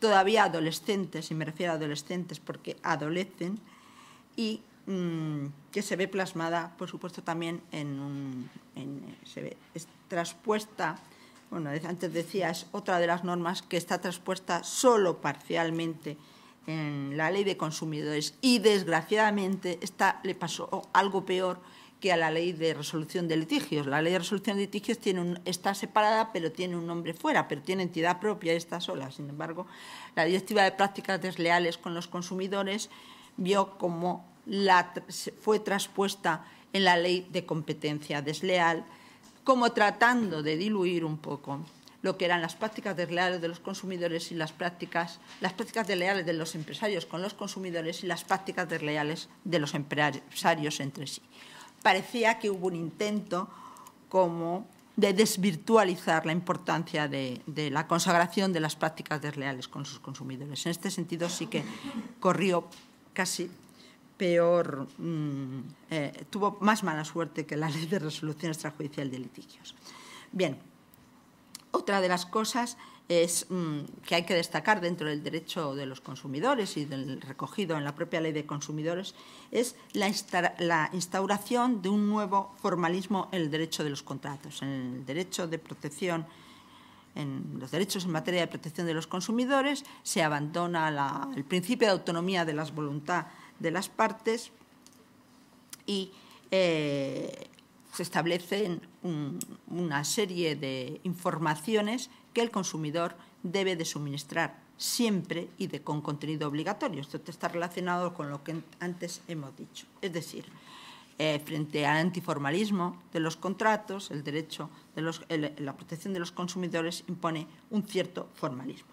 todavía adolescentes, y me refiero a adolescentes porque adolecen, y Mm, que se ve plasmada, por supuesto, también en un. se ve traspuesta, bueno, antes decía, es otra de las normas que está traspuesta solo parcialmente en la ley de consumidores y desgraciadamente esta le pasó algo peor que a la ley de resolución de litigios. La ley de resolución de litigios está separada, pero tiene un nombre fuera, pero tiene entidad propia y está sola. Sin embargo, la Directiva de Prácticas Desleales con los Consumidores vio como fue traspuesta en la ley de competencia desleal, como tratando de diluir un poco lo que eran las prácticas desleales de los consumidores y las prácticas, desleales de los empresarios con los consumidores y las prácticas desleales de los empresarios entre sí. Parecía que hubo un intento como de desvirtualizar la importancia de, de la consagración de las prácticas desleales con sus consumidores. En este sentido sí que corrió casi peor, mm, eh, tuvo más mala suerte que la ley de resolución extrajudicial de litigios. Bien, otra de las cosas mm, que hay que destacar dentro del derecho de los consumidores y del recogido en la propia ley de consumidores es la, instauración de un nuevo formalismo en el derecho de los contratos, en el derecho de protección en los derechos en materia de protección de los consumidores, se abandona el principio de autonomía de las voluntades de las partes y eh, se establecen una serie de informaciones que el consumidor debe de suministrar siempre y de, con contenido obligatorio. Esto está relacionado con lo que antes hemos dicho. Es decir, eh, frente al antiformalismo de los contratos, el derecho de la protección de los consumidores impone un cierto formalismo.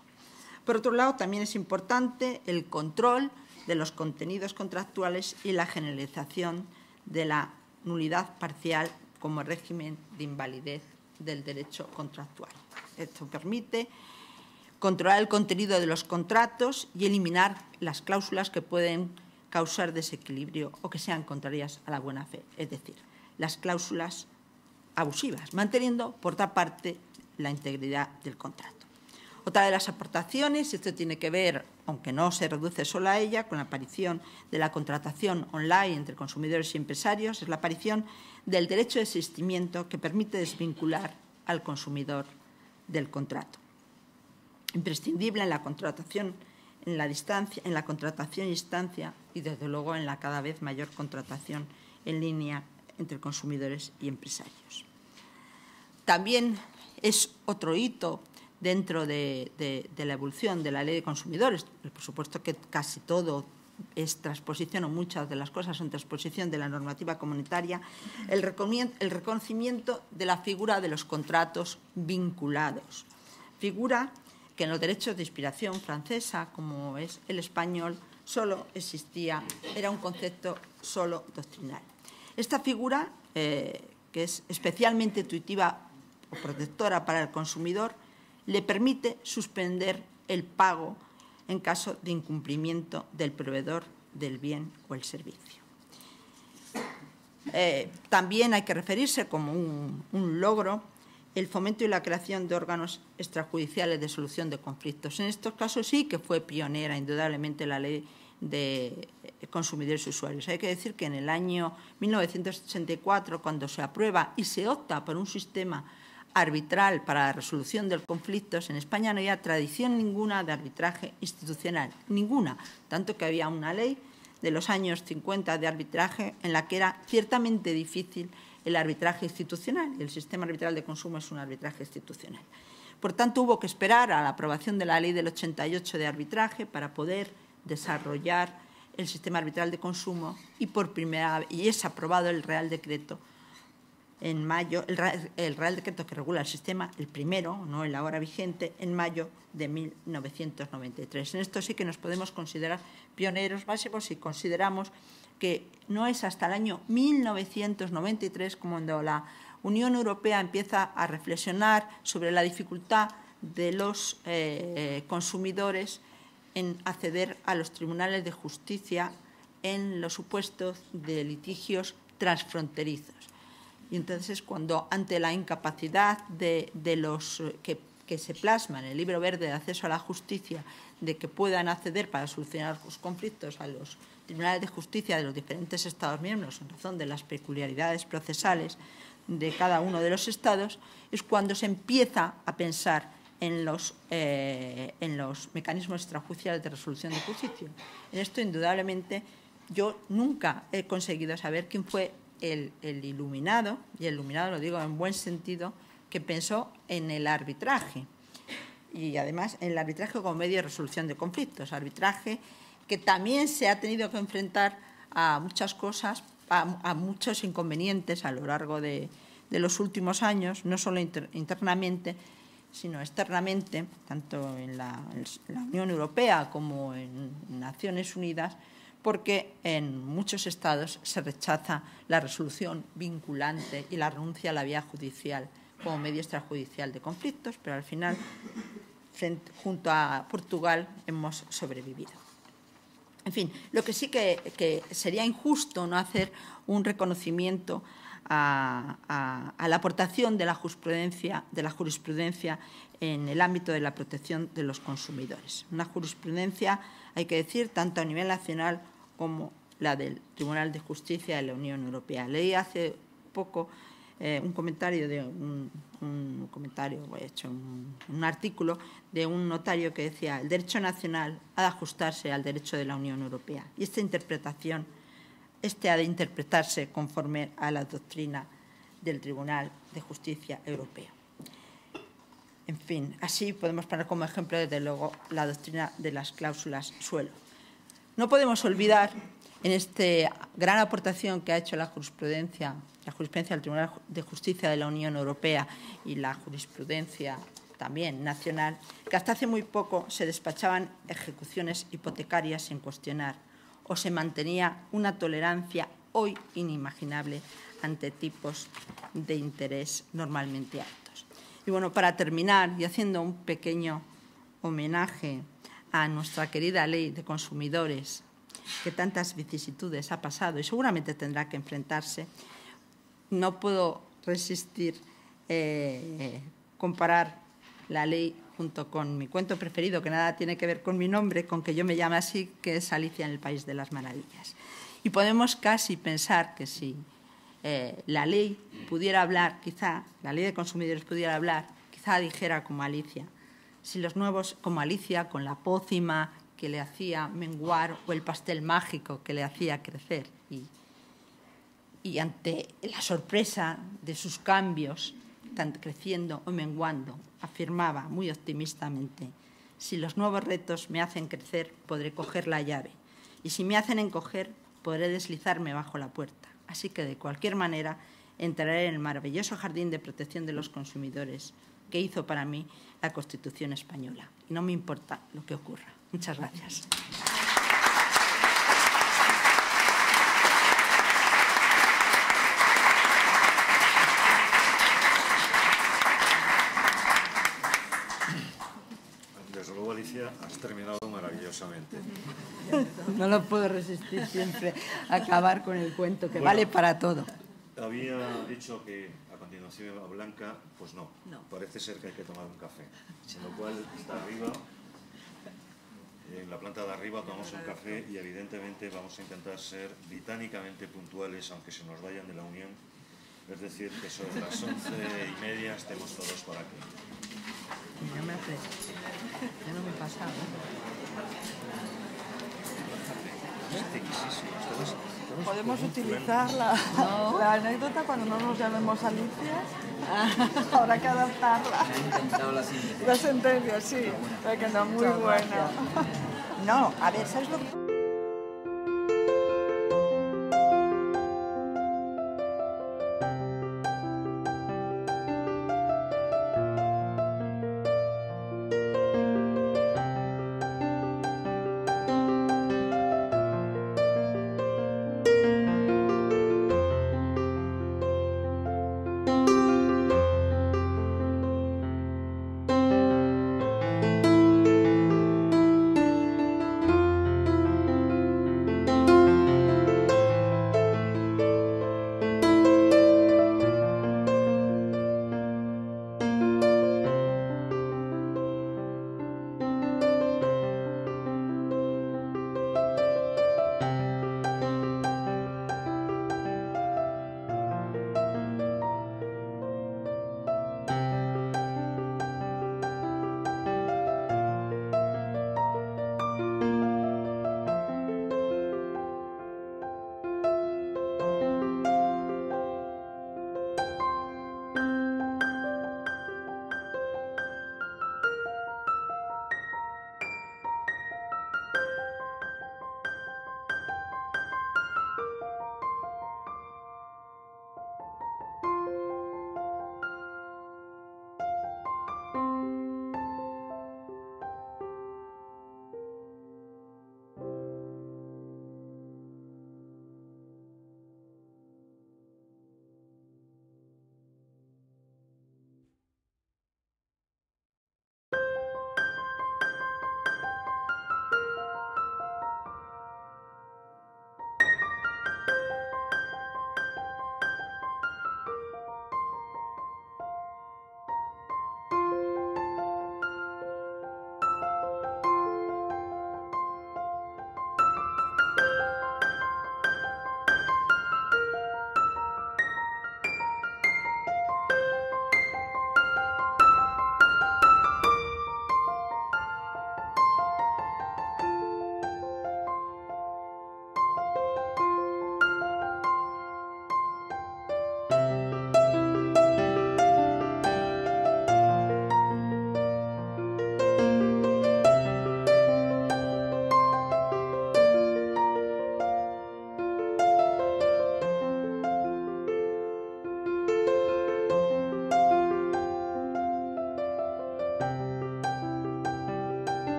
Por otro lado, también es importante el control de los contenidos contractuales y la generalización de la nulidad parcial como régimen de invalidez del derecho contractual. Esto permite controlar el contenido de los contratos y eliminar las cláusulas que pueden causar desequilibrio o que sean contrarias a la buena fe, es decir, las cláusulas abusivas, manteniendo, por otra parte, la integridad del contrato. Otra de las aportaciones, esto tiene que ver aunque no se reduce solo a ella, con la aparición de la contratación online entre consumidores y empresarios, es la aparición del derecho de existimiento que permite desvincular al consumidor del contrato. Imprescindible en la contratación en la distancia, en la contratación instancia y desde luego en la cada vez mayor contratación en línea entre consumidores y empresarios. También es otro hito dentro de, la evolución de la ley de consumidores. Por supuesto que casi todo es transposición o muchas de las cosas son transposición de la normativa comunitaria, el, reconocimiento de la figura de los contratos vinculados, figura que en los derechos de inspiración francesa, como es el español, solo existía, era un concepto solo doctrinal. Esta figura, eh, que es especialmente intuitiva o protectora para el consumidor, le permite suspender el pago en caso de incumplimiento del proveedor del bien o el servicio. Eh, también hay que referirse como un, un, logro el fomento y la creación de órganos extrajudiciales de solución de conflictos. En estos casos sí que fue pionera, indudablemente, la ley de eh, consumidores y usuarios. Hay que decir que en el año 1984, cuando se aprueba y se opta por un sistema arbitral para la resolución de conflictos, en España no había tradición ninguna de arbitraje institucional, ninguna, tanto que había una ley de los años 50 de arbitraje en la que era ciertamente difícil el arbitraje institucional. y El sistema arbitral de consumo es un arbitraje institucional. Por tanto, hubo que esperar a la aprobación de la ley del 88 de arbitraje para poder desarrollar el sistema arbitral de consumo y por primera y es aprobado el Real Decreto en mayo, el, Real Decreto que regula el sistema, el primero, no el ahora vigente, en mayo de 1993. En esto sí que nos podemos considerar pioneros básicos si consideramos que no es hasta el año 1993 cuando la Unión Europea empieza a reflexionar sobre la dificultad de los eh, consumidores en acceder a los tribunales de justicia en los supuestos de litigios transfronterizos. Y entonces cuando ante la incapacidad de, los eh, que, se plasma en el libro verde de acceso a la justicia, de que puedan acceder para solucionar sus conflictos a los tribunales de justicia de los diferentes Estados miembros en razón de las peculiaridades procesales de cada uno de los Estados, es cuando se empieza a pensar en los, eh, en los mecanismos extrajudiciales de resolución de justicia. En esto, indudablemente, yo nunca he conseguido saber quién fue el, iluminado, y el iluminado lo digo en buen sentido, que pensó en el arbitraje. Y además en el arbitraje como medio de resolución de conflictos, arbitraje que también se ha tenido que enfrentar a muchas cosas, a, muchos inconvenientes a lo largo de, los últimos años, no solo internamente, sino externamente, tanto en la Unión Europea como en Naciones Unidas, porque en muchos estados se rechaza la resolución vinculante y la renuncia a la vía judicial como medio extrajudicial de conflictos, pero al final, junto a Portugal, hemos sobrevivido. En fin, lo que sí que, sería injusto no hacer un reconocimiento a, la aportación de la, jurisprudencia, de la jurisprudencia en el ámbito de la protección de los consumidores. Una jurisprudencia, hay que decir, tanto a nivel nacional como la del Tribunal de Justicia de la Unión Europea. Leí hace poco eh, un comentario de un, comentario, he hecho un, un, artículo de un notario que decía el derecho nacional ha de ajustarse al derecho de la Unión Europea y esta interpretación este ha de interpretarse conforme a la doctrina del Tribunal de Justicia Europeo. En fin, así podemos poner como ejemplo, desde luego, la doctrina de las cláusulas suelo. No podemos olvidar en esta gran aportación que ha hecho la jurisprudencia, la jurisprudencia del Tribunal de Justicia de la Unión Europea y la jurisprudencia también nacional, que hasta hace muy poco se despachaban ejecuciones hipotecarias sin cuestionar o se mantenía una tolerancia hoy inimaginable ante tipos de interés normalmente altos. Y bueno, para terminar y haciendo un pequeño homenaje a nuestra querida ley de consumidores, que tantas vicisitudes ha pasado y seguramente tendrá que enfrentarse, no puedo resistir eh, comparar la ley junto con mi cuento preferido, que nada tiene que ver con mi nombre, con que yo me llame así, que es Alicia en el País de las Maravillas. Y podemos casi pensar que si eh, la ley pudiera hablar, quizá, la ley de consumidores pudiera hablar, quizá dijera como Alicia, si los nuevos, como Alicia, con la pócima que le hacía menguar o el pastel mágico que le hacía crecer. Y, ante la sorpresa de sus cambios, tanto creciendo o menguando, afirmaba muy optimistamente, si los nuevos retos me hacen crecer, podré coger la llave, y si me hacen encoger, podré deslizarme bajo la puerta. Así que, de cualquier manera, entraré en el maravilloso jardín de protección de los consumidores, que hizo para mí la Constitución española. Y no me importa lo que ocurra. Muchas gracias. Desde has terminado maravillosamente. No lo puedo resistir siempre, acabar con el cuento, que vale para todo. Había dicho que blanca, pues no. Parece ser que hay que tomar un café. en lo cual, está arriba, en la planta de arriba tomamos un café y evidentemente vamos a intentar ser británicamente puntuales, aunque se nos vayan de la Unión. Es decir, que sobre las once y media estemos todos por aquí. Ya me no me pasa. Podemos utilizar la, anécdota cuando no nos llamemos Alicia. Habrá que adaptarla. He intentado la sentencia. sí. La que no, muy buena. No, a ver, ¿sabes lo que...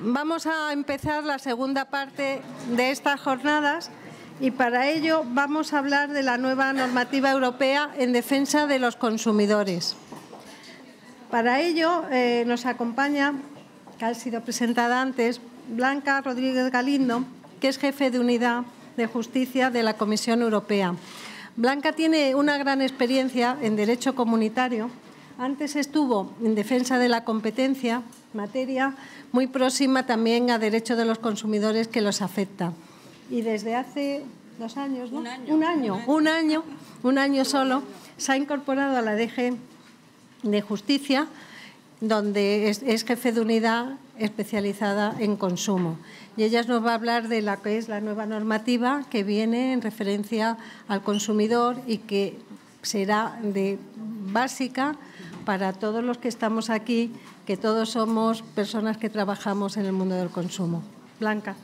Vamos a empezar la segunda parte de estas jornadas y para ello vamos a hablar de la nueva normativa europea en defensa de los consumidores. Para ello eh, nos acompaña, que ha sido presentada antes, Blanca Rodríguez Galindo, que es jefe de unidad de justicia de la Comisión Europea. Blanca tiene una gran experiencia en derecho comunitario antes estuvo en defensa de la competencia, materia muy próxima también a derechos de los consumidores que los afecta. Y desde hace dos años, Un año, un año, un año, solo, se ha incorporado a la DG de Justicia, donde es, jefe de unidad especializada en consumo. Y ella nos va a hablar de la que es la nueva normativa que viene en referencia al consumidor y que será de básica para todos los que estamos aquí, que todos somos personas que trabajamos en el mundo del consumo. Blanca.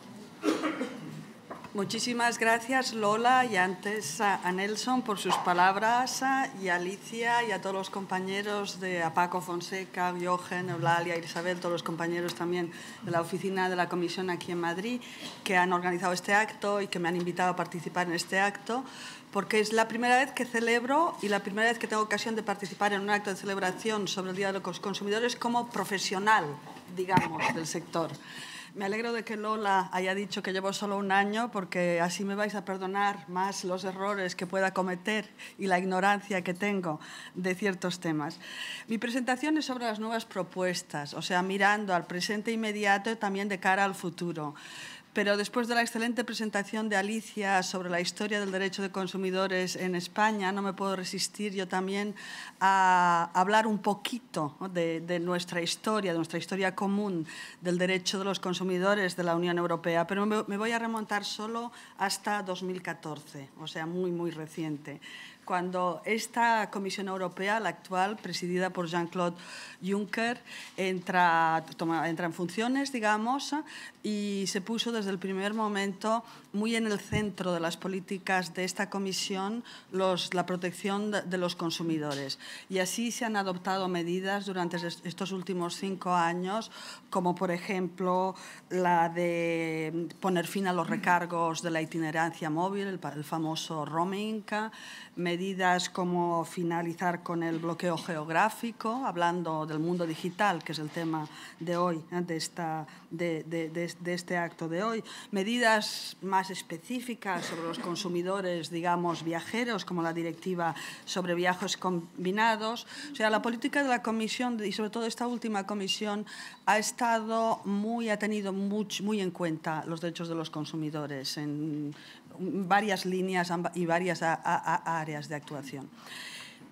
Muchísimas gracias Lola y antes a Nelson por sus palabras y a Alicia y a todos los compañeros de a Paco Fonseca, Biogen, Eulalia, Isabel, todos los compañeros también de la oficina de la comisión aquí en Madrid que han organizado este acto y que me han invitado a participar en este acto porque es la primera vez que celebro y la primera vez que tengo ocasión de participar en un acto de celebración sobre el Día de los Consumidores como profesional, digamos, del sector. Me alegro de que Lola haya dicho que llevo solo un año porque así me vais a perdonar más los errores que pueda cometer y la ignorancia que tengo de ciertos temas. Mi presentación es sobre las nuevas propuestas, o sea, mirando al presente inmediato y también de cara al futuro pero después de la excelente presentación de Alicia sobre la historia del derecho de consumidores en España, no me puedo resistir yo también a hablar un poquito de, nuestra historia, de nuestra historia común del derecho de los consumidores de la Unión Europea, pero me voy a remontar solo hasta 2014, o sea, muy, muy reciente cuando esta Comisión Europea, la actual, presidida por Jean-Claude Juncker, entra, entra en funciones, digamos, y se puso desde el primer momento muy en el centro de las políticas de esta comisión los, la protección de, los consumidores. Y así se han adoptado medidas durante estos últimos cinco años, como por ejemplo la de poner fin a los recargos de la itinerancia móvil, el, el famoso roaming, medidas como finalizar con el bloqueo geográfico, hablando del mundo digital, que es el tema de hoy, ¿eh? de, esta, de este acto de hoy, medidas más específicas sobre los consumidores, digamos, viajeros, como la directiva sobre viajes combinados. O sea, la política de la Comisión, y sobre todo esta última Comisión, ha estado muy, ha tenido muy en cuenta los derechos de los consumidores en varias líneas y varias áreas de actuación.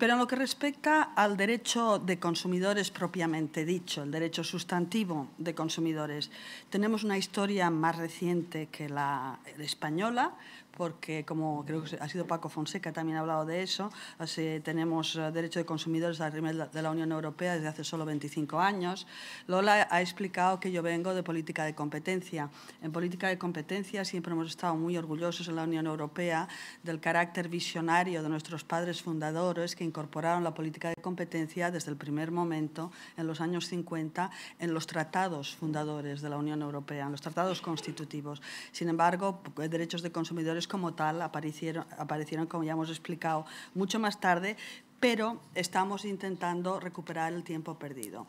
Pero en lo que respecta al derecho de consumidores propiamente dicho, el derecho sustantivo de consumidores, tenemos una historia más reciente que la española, porque como creo que ha sido Paco Fonseca también ha hablado de eso, así tenemos eh, derecho de consumidores de la Unión Europea desde hace solo 25 años. Lola ha explicado que yo vengo de política de competencia. En política de competencia siempre hemos estado muy orgullosos en la Unión Europea del carácter visionario de nuestros padres fundadores que incorporaron la política de competencia desde el primer momento, en los años 50, en los tratados fundadores de la Unión Europea, en los tratados constitutivos. Sin embargo, eh, derechos de consumidores como tal aparecieron, como ya hemos explicado, mucho más tarde, pero estamos intentando recuperar el tiempo perdido.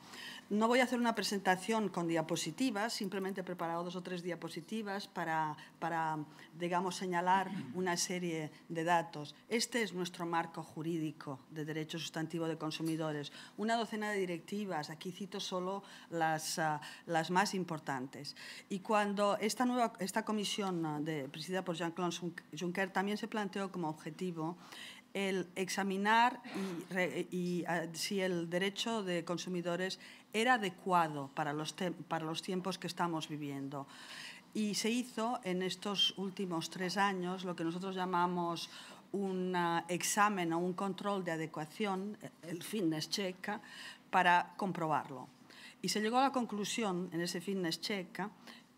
No voy a hacer una presentación con diapositivas, simplemente he preparado dos o tres diapositivas para, para, digamos, señalar una serie de datos. Este es nuestro marco jurídico de derecho sustantivo de consumidores. Una docena de directivas, aquí cito solo las, ah, las más importantes. Y cuando esta, nueva, esta comisión ah, de, presidida por Jean-Claude Juncker también se planteó como objetivo el examinar y, ah, si el derecho de consumidores era adecuado para los, para los tiempos que estamos viviendo. Y se hizo en estos últimos tres años lo que nosotros llamamos un eh, examen o un control de adecuación, eh, el fitness check, para comprobarlo. Y se llegó a la conclusión en ese fitness check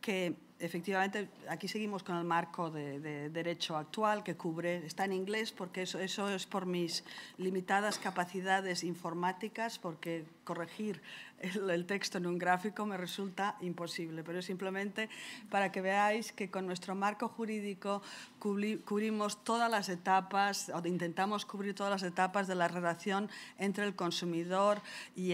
que efectivamente aquí seguimos con el marco de, derecho actual que cubre, está en inglés porque eso, eso es por mis limitadas capacidades informáticas, porque corregir el, texto en un gráfico me resulta imposible, pero simplemente para que veáis que con nuestro marco jurídico cubrimos todas las etapas, o intentamos cubrir todas las etapas de la relación entre el consumidor ah, y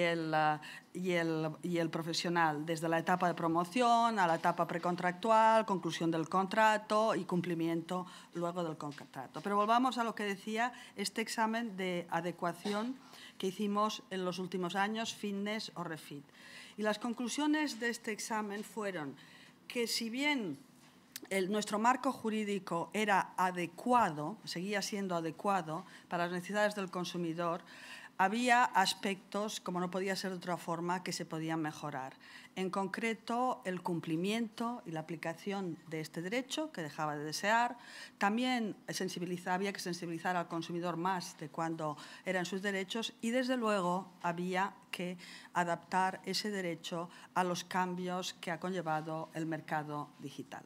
el, y el profesional, desde la etapa de promoción a la etapa precontractual, conclusión del contrato y cumplimiento luego del contrato. Pero volvamos a lo que decía este examen de adecuación que hicimos en los últimos años, Fitness o Refit. Y las conclusiones de este examen fueron que si bien el, nuestro marco jurídico era adecuado, seguía siendo adecuado para las necesidades del consumidor, había aspectos, como no podía ser de otra forma, que se podían mejorar. En concreto, el cumplimiento y la aplicación de este derecho, que dejaba de desear. También había que sensibilizar al consumidor más de cuándo eran sus derechos y, desde luego, había que adaptar ese derecho a los cambios que ha conllevado el mercado digital.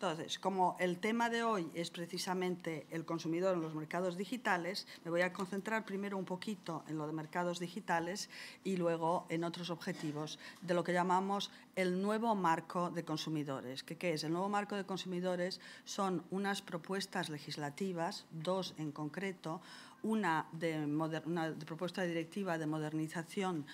Entonces, como el tema de hoy es precisamente el consumidor en los mercados digitales, me voy a concentrar primero un poquito en lo de mercados digitales y luego en otros objetivos de lo que llamamos el nuevo marco de consumidores. ¿Qué, es? El nuevo marco de consumidores son unas propuestas legislativas, dos en concreto, una de, una propuesta de directiva de modernización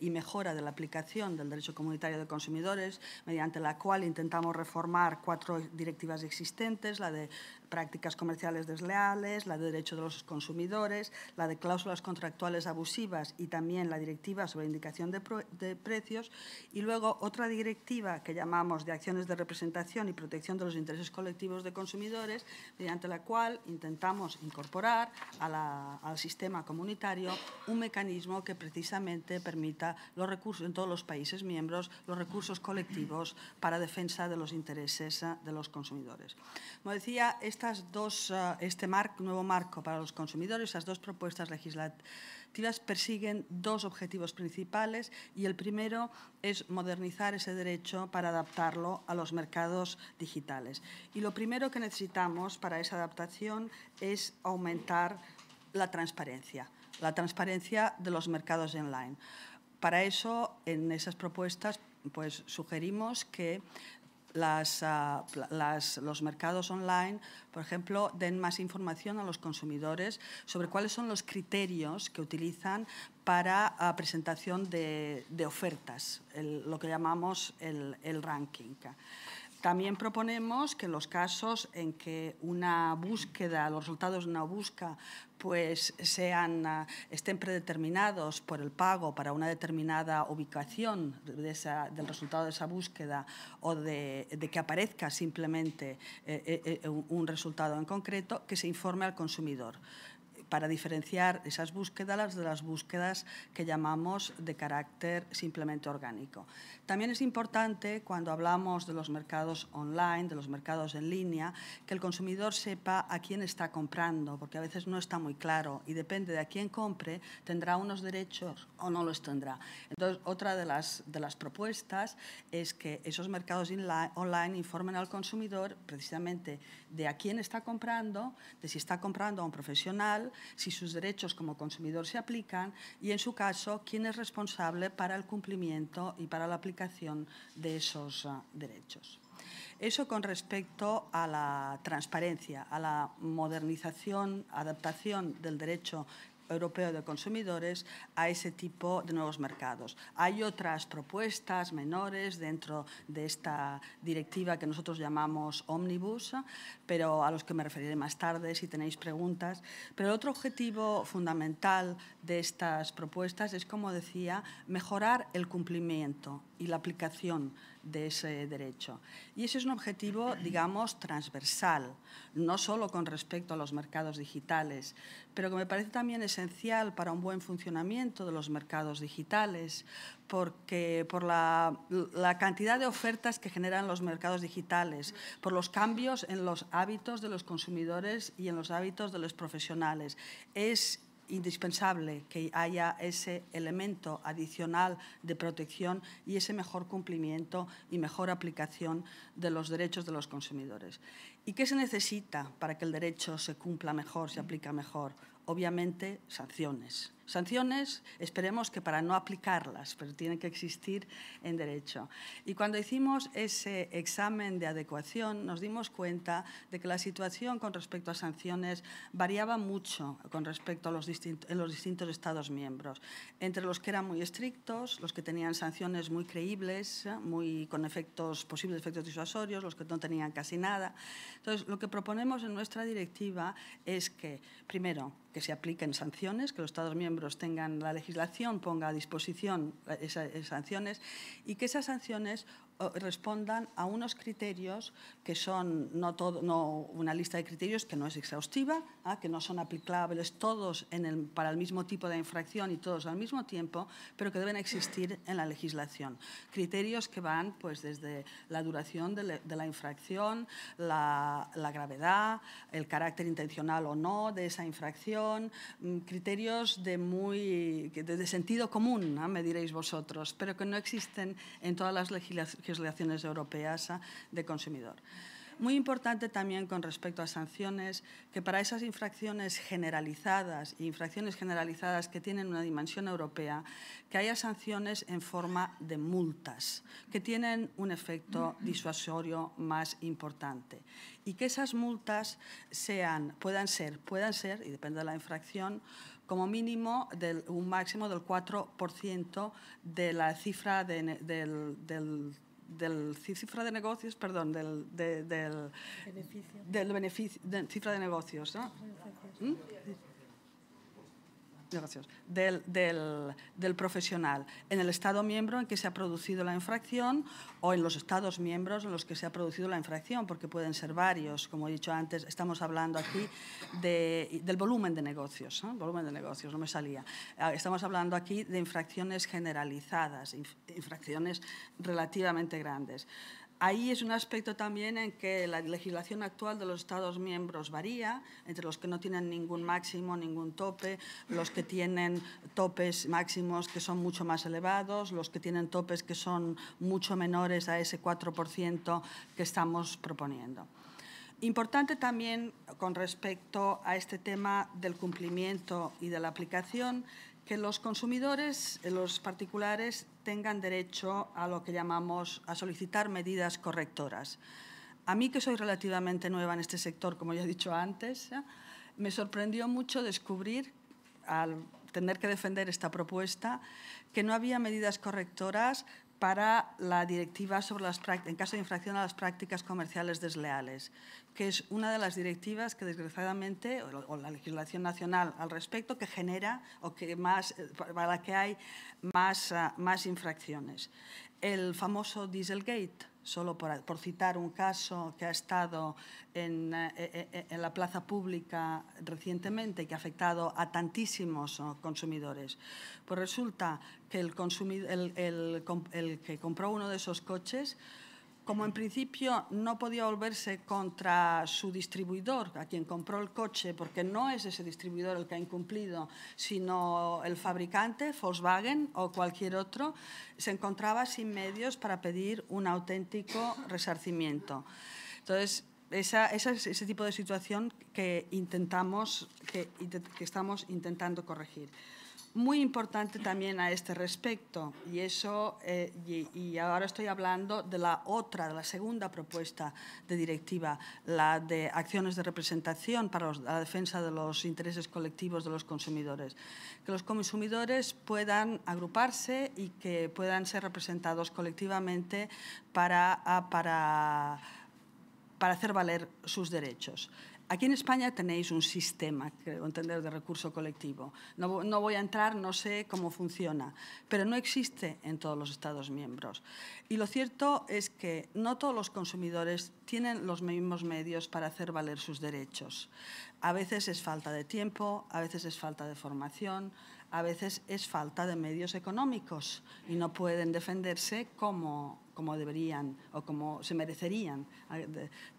y mejora de la aplicación del derecho comunitario de consumidores, mediante la cual intentamos reformar cuatro directivas existentes, la de prácticas comerciales desleales, la de derecho de los consumidores, la de cláusulas contractuales abusivas y también la directiva sobre indicación de, precios, y luego otra directiva que llamamos de acciones de representación y protección de los intereses colectivos de consumidores, mediante la cual intentamos incorporar al sistema comunitario un mecanismo que precisamente permite los recursos en todos los países miembros, los recursos colectivos para defensa de los intereses eh, de los consumidores. Como decía, estas dos, eh, este marco, nuevo marco para los consumidores, esas dos propuestas legislativas persiguen dos objetivos principales y el primero es modernizar ese derecho para adaptarlo a los mercados digitales. Y lo primero que necesitamos para esa adaptación es aumentar la transparencia, la transparencia de los mercados online. Para eso, en esas propuestas, pues sugerimos que ah, las, los mercados online, por ejemplo, den más información a los consumidores sobre cuáles son los criterios que utilizan para ah, presentación de, ofertas, lo que llamamos el, el ranking. También proponemos que los casos en que una búsqueda, los resultados de una búsqueda, pues sean, ah, estén predeterminados por el pago para una determinada ubicación del resultado de esa búsqueda o de, que aparezca simplemente eh, eh, eh, un resultado en concreto, que se informe al consumidor para diferenciar esas búsquedas de las búsquedas que llamamos de carácter simplemente orgánico. También es importante cuando hablamos de los mercados online, de los mercados en línea, que el consumidor sepa a quién está comprando, porque a veces no está muy claro y depende de a quién compre, tendrá unos derechos o no los tendrá. Entonces, otra de las, de las propuestas es que esos mercados online informen al consumidor precisamente de a quién está comprando, de si está comprando a un profesional, si sus derechos como consumidor se aplican y, en su caso, quién es responsable para el cumplimiento y para la aplicación de esos ah, derechos. Eso con respecto a la transparencia, a la modernización, adaptación del derecho Europeo de Consumidores a ese tipo de nuevos mercados. Hay otras propuestas menores dentro de esta directiva que nosotros llamamos Omnibus, pero a los que me referiré más tarde si tenéis preguntas. Pero el otro objetivo fundamental de estas propuestas es, como decía, mejorar el cumplimiento y la aplicación de ese derecho. Y ese es un objetivo, digamos, transversal, no solo con respecto a los mercados digitales, pero que me parece también esencial para un buen funcionamiento de los mercados digitales, porque por la, cantidad de ofertas que generan los mercados digitales, por los cambios en los hábitos de los consumidores y en los hábitos de los profesionales. Es indispensable que haya ese elemento adicional de protección y ese mejor cumplimiento y mejor aplicación de los derechos de los consumidores. ¿Y qué se necesita para que el derecho se cumpla mejor, se aplique mejor? Obviamente, sanciones sanciones, esperemos que para no aplicarlas, pero tienen que existir en derecho. Y cuando hicimos ese examen de adecuación, nos dimos cuenta de que la situación con respecto a sanciones variaba mucho con respecto a los, distintos, los distintos Estados miembros, entre los que eran muy estrictos, los que tenían sanciones muy creíbles, muy con efectos posibles efectos disuasorios, los que no tenían casi nada. Entonces, lo que proponemos en nuestra directiva es que, primero, que se apliquen sanciones, que los Estados miembros tengan la legislación, ponga a disposición esas sanciones y que esas sanciones respondan a unos criterios que son no, todo, no una lista de criterios que no es exhaustiva, ah, que no son aplicables todos en el, para el mismo tipo de infracción y todos al mismo tiempo, pero que deben existir en la legislación. Criterios que van pues, desde la duración de, la infracción, la, gravedad, el carácter intencional o no de esa infracción, mm, criterios de, muy, de, sentido común, ah, me diréis vosotros, pero que no existen en todas las legislaciones legislaciones europeas de consumidor. Muy importante también con respecto a sanciones, que para esas infracciones generalizadas y infracciones generalizadas que tienen una dimensión europea, que haya sanciones en forma de multas, que tienen un efecto disuasorio más importante. Y que esas multas sean, puedan ser, puedan ser, y depende de la infracción, como mínimo un máximo del 4% de la cifra del del cifra de negocios, perdón, del, de, del beneficio. Del beneficio de, cifra de negocios, ¿no? del, del, profesional en el Estado miembro en que se ha producido la infracción o en los Estados miembros en los que se ha producido la infracción, porque pueden ser varios. Como he dicho antes, estamos hablando aquí de, del volumen de negocios, volumen de negocios, no me salía. Ah, estamos hablando aquí de infracciones generalizadas, infracciones relativamente grandes. Ahí es un aspecto también en que la legislación actual de los Estados miembros varía, entre los que no tienen ningún máximo, ningún tope, los que tienen topes máximos que son mucho más elevados, los que tienen topes que son mucho menores a ese 4% que estamos proponiendo. Importante también con respecto a este tema del cumplimiento y de la aplicación que los consumidores, eh, los particulares, tengan derecho a lo que llamamos a solicitar medidas correctoras. A mí, que soy relativamente nueva en este sector, como ya he dicho antes, ¿eh? me sorprendió mucho descubrir, al tener que defender esta propuesta, que no había medidas correctoras para la directiva sobre las en caso de infracción a las prácticas comerciales desleales, que es una de las directivas que desgraciadamente, o, la legislación nacional al respecto, que genera o que más, para la que hay más, ah, más infracciones. El famoso Dieselgate, solo por, citar un caso que ha estado en, eh, eh, la plaza pública recientemente, que ha afectado a tantísimos consumidores. Pues resulta que el que compró uno de esos coches como en principio no podía volverse contra su distribuidor, a quien compró el coche, porque no es ese distribuidor el que ha incumplido, sino el fabricante, Volkswagen o cualquier otro, se encontraba sin medios para pedir un auténtico resarcimiento. Entonces, ese tipo de situación que intentamos, que estamos intentando corregir muy importante también a este respecto, y eso, eh, y, ahora estoy hablando de la otra, de la segunda propuesta de directiva, la de acciones de representación para la defensa de los intereses colectivos de los consumidores. Que los consumidores puedan agruparse y que puedan ser representados colectivamente para ah, hacer valer sus derechos. Aquí en España tenéis un sistema, creo entender, de recurso colectivo. No, no, voy a entrar, no sé cómo funciona, pero no existe en todos los Estados miembros. Y lo cierto es que no todos los consumidores tienen los mismos medios para hacer valer sus derechos. A veces es falta de tiempo, a veces es falta de formación, a veces es falta de medios económicos y no pueden defenderse como como deberían o como se merecerían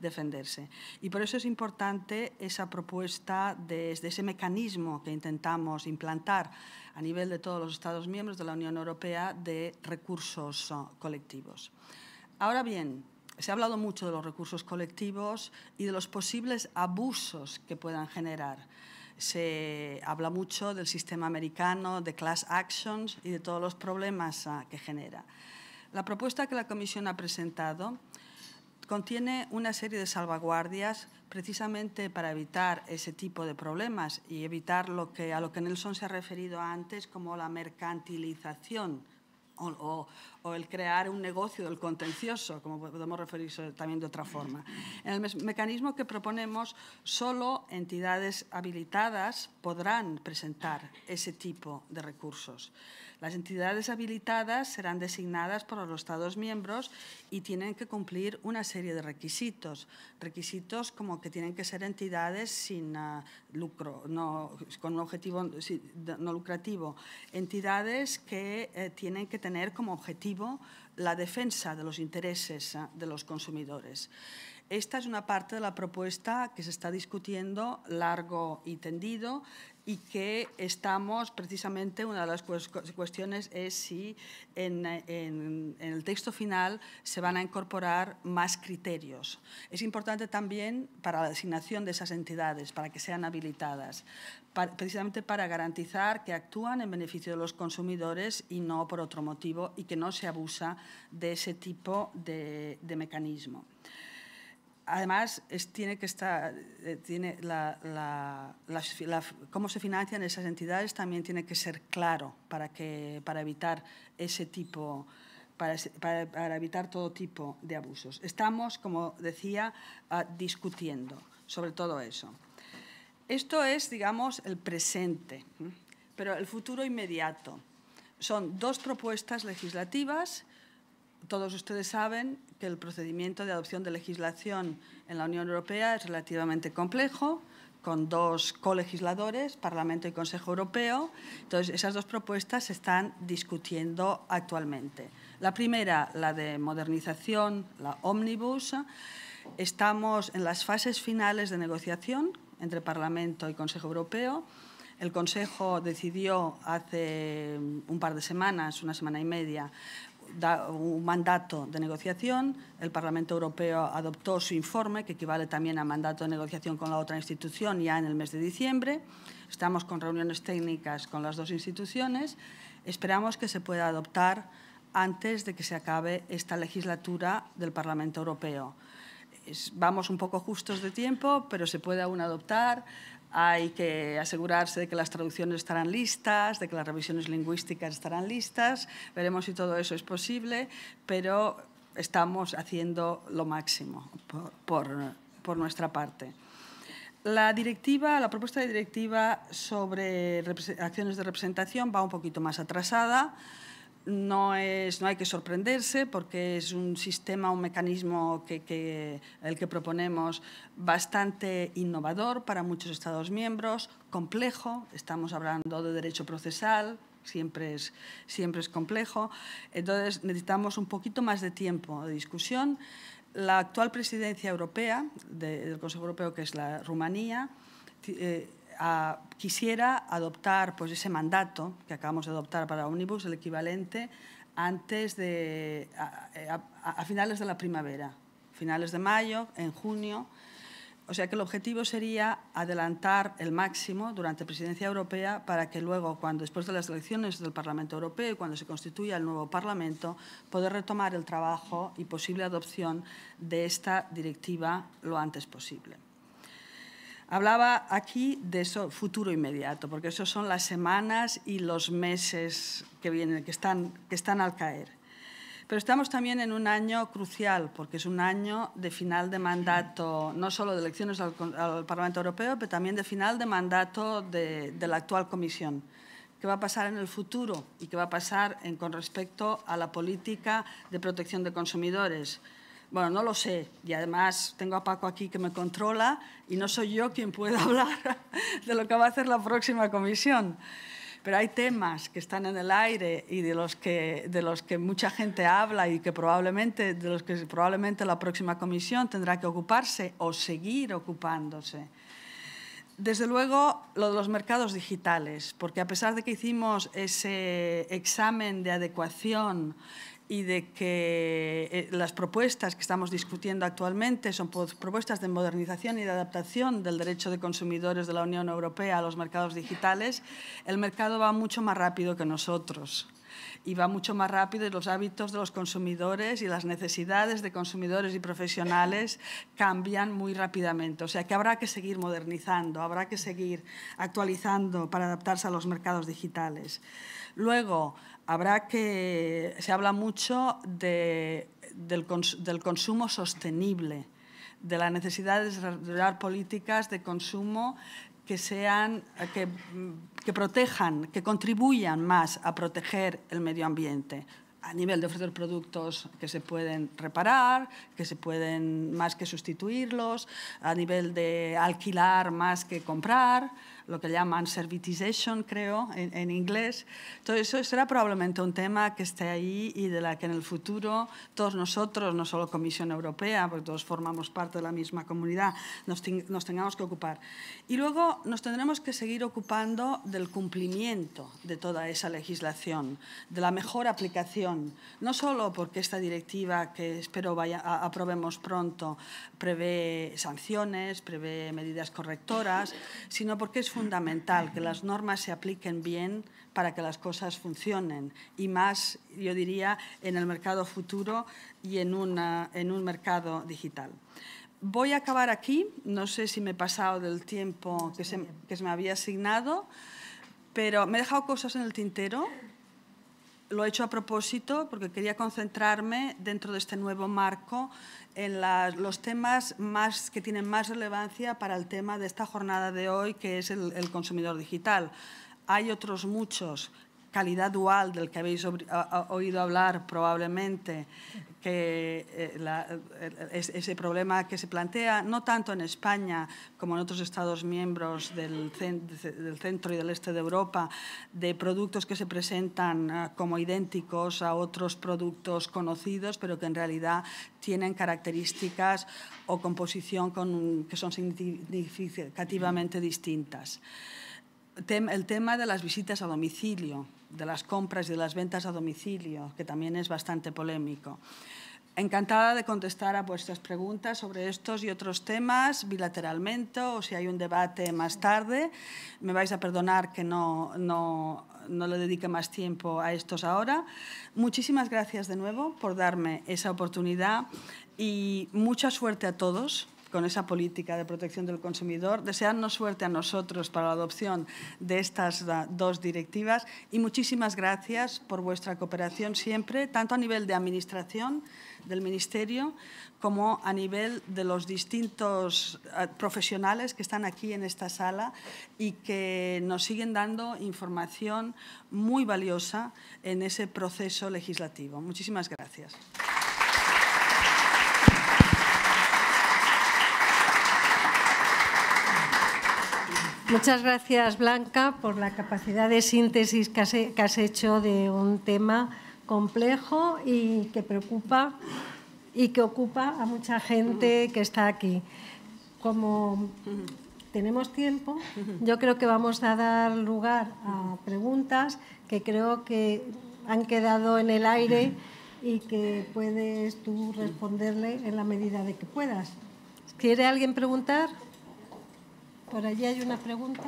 defenderse. Y por eso es importante esa propuesta desde de ese mecanismo que intentamos implantar a nivel de todos los Estados miembros de la Unión Europea de recursos uh, colectivos. Ahora bien, se ha hablado mucho de los recursos colectivos y de los posibles abusos que puedan generar se habla mucho del sistema americano, de class actions y de todos los problemas uh, que genera. La propuesta que la Comisión ha presentado contiene una serie de salvaguardias precisamente para evitar ese tipo de problemas y evitar lo que, a lo que Nelson se ha referido antes como la mercantilización o, el crear un negocio del contencioso, como podemos referirse también de otra forma. En el mecanismo que proponemos, solo entidades habilitadas podrán presentar ese tipo de recursos. Las entidades habilitadas serán designadas por los Estados miembros y tienen que cumplir una serie de requisitos. Requisitos como que tienen que ser entidades sin ah, lucro, no, con un objetivo no lucrativo. Entidades que eh, tienen que tener como objetivo la defensa de los intereses ah, de los consumidores. Esta es una parte de la propuesta que se está discutiendo largo y tendido y que estamos precisamente, una de las cuestiones es si en, el texto final se van a incorporar más criterios. Es importante también para la designación de esas entidades, para que sean habilitadas, precisamente para garantizar que actúan en beneficio de los consumidores y no por otro motivo y que no se abusa de ese tipo de mecanismo además tiene que estar, eh, cómo se financian esas entidades también tiene que ser claro para, evitar ese tipo para, evitar todo tipo de abusos. Estamos, como decía, ah, discutiendo sobre todo eso. Esto es, digamos, el presente, pero el futuro inmediato. Son dos propuestas legislativas todos ustedes saben que el procedimiento de adopción de legislación en la Unión Europea es relativamente complejo, con dos colegisladores, Parlamento y Consejo Europeo. Entonces, esas dos propuestas se están discutiendo actualmente. La primera, la de modernización, la Omnibus. Estamos en las fases finales de negociación entre Parlamento y Consejo Europeo. El Consejo decidió hace un par de semanas, una semana y media, un mandato de negociación, el Parlamento Europeo adoptó su informe, que equivale también a mandato de negociación con la otra institución ya en el mes de diciembre. Estamos con reuniones técnicas con las dos instituciones. Esperamos que se pueda adoptar antes de que se acabe esta legislatura del Parlamento Europeo. vamos un poco justos de tiempo, pero se puede aún adoptar hay que asegurarse de que las traducciones estarán listas, de que las revisiones lingüísticas estarán listas. Veremos si todo eso es posible, pero estamos haciendo lo máximo por, por, nuestra parte. La directiva, la propuesta de directiva sobre acciones de representación va un poquito más atrasada no, es, no hay que sorprenderse porque es un sistema, un mecanismo que, que, el que proponemos bastante innovador para muchos Estados miembros, complejo, estamos hablando de derecho procesal, siempre es, siempre es complejo, entonces necesitamos un poquito más de tiempo de discusión. La actual presidencia europea del Consejo Europeo, que es la Rumanía, eh, quisiera adoptar pues, ese mandato que acabamos de adoptar para Omnibus, el equivalente, antes de, a, finales de la primavera, finales de mayo, en junio. O sea que el objetivo sería adelantar el máximo durante presidencia europea para que luego, cuando después de las elecciones del Parlamento Europeo y cuando se constituya el nuevo Parlamento, poder retomar el trabajo y posible adopción de esta directiva lo antes posible. Hablaba aquí de eso, futuro inmediato, porque esos son las semanas y los meses que vienen, que están, que están al caer. Pero estamos también en un año crucial, porque es un año de final de mandato, no solo de elecciones al, Parlamento Europeo, pero también de final de mandato de, la actual Comisión qué va a pasar en el futuro y qué va a pasar con respecto a la política de protección de consumidores, bueno, no lo sé. Y además tengo a Paco aquí que me controla y no soy yo quien pueda hablar de lo que va a hacer la próxima comisión. Pero hay temas que están en el aire y de los que, de los que mucha gente habla y que probablemente, de los que probablemente la próxima comisión tendrá que ocuparse o seguir ocupándose. Desde luego, lo de los mercados digitales, porque a pesar de que hicimos ese examen de adecuación y de que eh, las propuestas que estamos discutiendo actualmente son propuestas de modernización y de adaptación del derecho de consumidores de la Unión Europea a los mercados digitales, el mercado va mucho más rápido que nosotros y va mucho más rápido y los hábitos de los consumidores y las necesidades de consumidores y profesionales cambian muy rápidamente. O sea que habrá que seguir modernizando, habrá que seguir actualizando para adaptarse a los mercados digitales. Luego, habrá que, se habla mucho del, consumo sostenible, de la necesidad de desarrollar políticas de consumo que, sean, que, que protejan, que contribuyan más a proteger el medio ambiente a nivel de ofrecer productos que se pueden reparar, que se pueden más que sustituirlos, a nivel de alquilar más que comprar, lo que llaman servitization, creo, en, inglés. Todo eso será probablemente un tema que esté ahí y de la que en el futuro todos nosotros, no solo Comisión Europea, porque todos formamos parte de la misma comunidad, nos, tengamos que ocupar. Y luego nos tendremos que seguir ocupando del cumplimiento de toda esa legislación, de la mejor aplicación, no solo porque esta directiva, que espero vaya, aprobemos pronto, prevé sanciones, prevé medidas correctoras, sino porque es fundamental fundamental que las normas se apliquen bien para que las cosas funcionen y más, yo diría, en el mercado futuro y en, en un mercado digital. Voy a acabar aquí, no sé si me he pasado del tiempo que se, que se me había asignado, pero me he dejado cosas en el tintero, lo he hecho a propósito porque quería concentrarme dentro de este nuevo marco en los temas más, que tienen más relevancia para el tema de esta jornada de hoy, que es el, el consumidor digital. Hay otros muchos calidad dual del que habéis oído hablar probablemente, que eh, eh, ese problema que se plantea no tanto en España como en otros Estados miembros del, centro y del este de Europa, de productos que se presentan eh, como idénticos a otros productos conocidos, pero que en realidad tienen características o composición que son significativamente distintas. el tema de las visitas a domicilio de las compras y de las ventas a domicilio, que también es bastante polémico. Encantada de contestar a vuestras preguntas sobre estos y otros temas bilateralmente o si hay un debate más tarde. Me vais a perdonar que no, no, no le dedique más tiempo a estos ahora. Muchísimas gracias de nuevo por darme esa oportunidad y mucha suerte a todos con esa política de protección del consumidor. Desearnos suerte a nosotros para la adopción de estas ah, dos directivas y muchísimas gracias por vuestra cooperación siempre, tanto a nivel de administración del Ministerio como a nivel de los distintos ah, profesionales que están aquí en esta sala y que nos siguen dando información muy valiosa en ese proceso legislativo. Muchísimas gracias. Muchas gracias, Blanca, por la capacidad de síntesis que has, hecho de un tema complejo y que preocupa y que ocupa a mucha gente que está aquí. Como tenemos tiempo, yo creo que vamos a dar lugar a preguntas que creo que han quedado en el aire y que puedes tú responderle en la medida de que puedas. ¿Quiere alguien preguntar? Por allí hay una pregunta.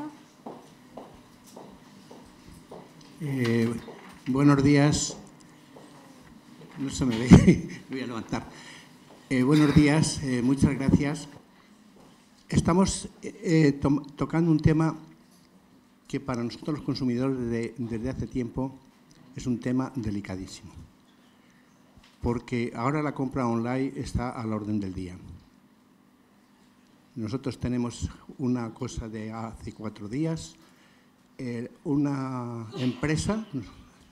Eh, buenos días. No se me ve, me voy a levantar. Eh, buenos días, eh, muchas gracias. Estamos tocando un tema que para nosotros los consumidores desde hace tiempo es un tema delicadísimo, porque ahora la compra online está a la orden del día. Nosotros tenemos una cosa de hace cuatro días. Eh, una empresa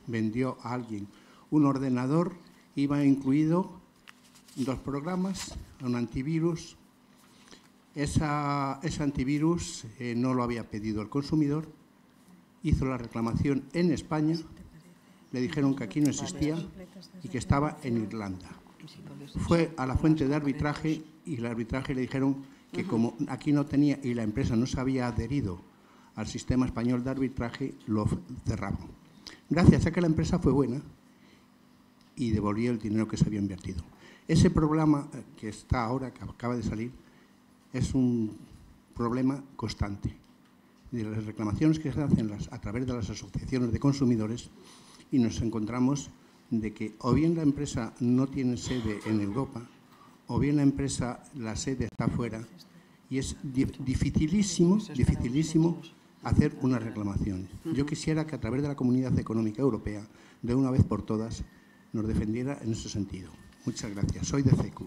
vendió a alguien un ordenador, iba incluido dos programas, un antivirus. Esa, ese antivirus eh, no lo había pedido el consumidor, hizo la reclamación en España, le dijeron que aquí no existía y que estaba en Irlanda. Fue a la fuente de arbitraje y el arbitraje le dijeron que como aquí no tenía y la empresa no se había adherido al sistema español de arbitraje, lo cerramos. Gracias a que la empresa fue buena y devolvió el dinero que se había invertido. Ese problema eh, que está ahora, que acaba de salir, es un problema constante. De las reclamaciones que se hacen a través de las asociaciones de consumidores y nos encontramos de que o bien la empresa no tiene sede en Europa, o bien la empresa, la sede está fuera y es dificilísimo, dificilísimo hacer una reclamación. Yo quisiera que a través de la Comunidad Económica Europea, de una vez por todas, nos defendiera en ese sentido. Muchas gracias. Soy de CECU.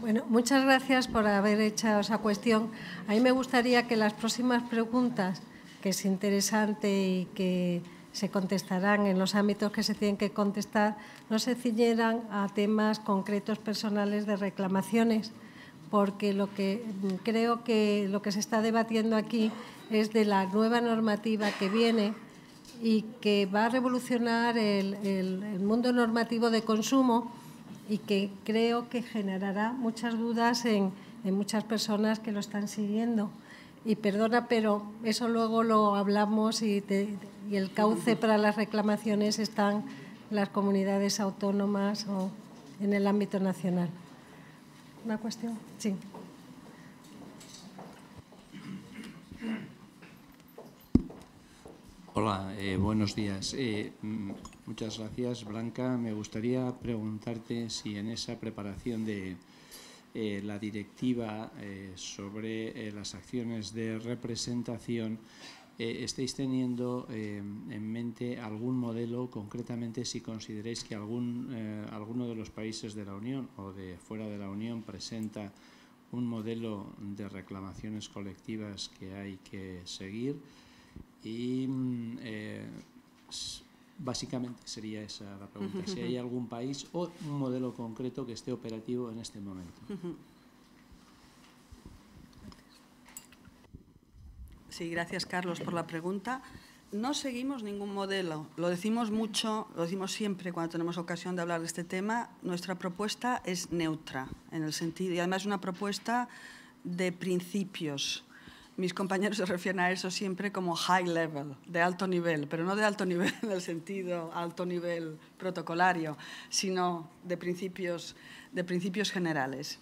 Bueno, muchas gracias por haber hecho esa cuestión. A mí me gustaría que las próximas preguntas, que es interesante y que se contestarán en los ámbitos que se tienen que contestar, no se ciñeran a temas concretos personales de reclamaciones, porque lo que mm, creo que lo que se está debatiendo aquí es de la nueva normativa que viene y que va a revolucionar el, mundo normativo de consumo y que creo que generará muchas dudas en, en muchas personas que lo están siguiendo. Y perdona, pero eso luego lo hablamos y te, y el cauce para las reclamaciones están las comunidades autónomas o en el ámbito nacional. ¿Una cuestión? Sí. Hola, eh, buenos días. Eh, mm, muchas gracias, Blanca. Me gustaría preguntarte si en esa preparación de eh, la directiva sobre las acciones de representación eh, ¿Estáis teniendo eh, en mente algún modelo, concretamente si consideráis que algún, eh, alguno de los países de la Unión o de fuera de la Unión presenta un modelo de reclamaciones colectivas que hay que seguir y mm, básicamente sería esa la pregunta, si hay algún país o un modelo concreto que esté operativo en este momento. gracias Carlos por la pregunta. No seguimos ningún modelo. Lo decimos mucho, lo decimos siempre cuando tenemos ocasión de hablar de este tema. Nuestra propuesta es neutra, en el sentido, y además una propuesta de principios. Mis compañeros se refieren a eso siempre como high level, de alto nivel, pero no de alto nivel en el sentido alto nivel protocolario, sino de principios, de principios generales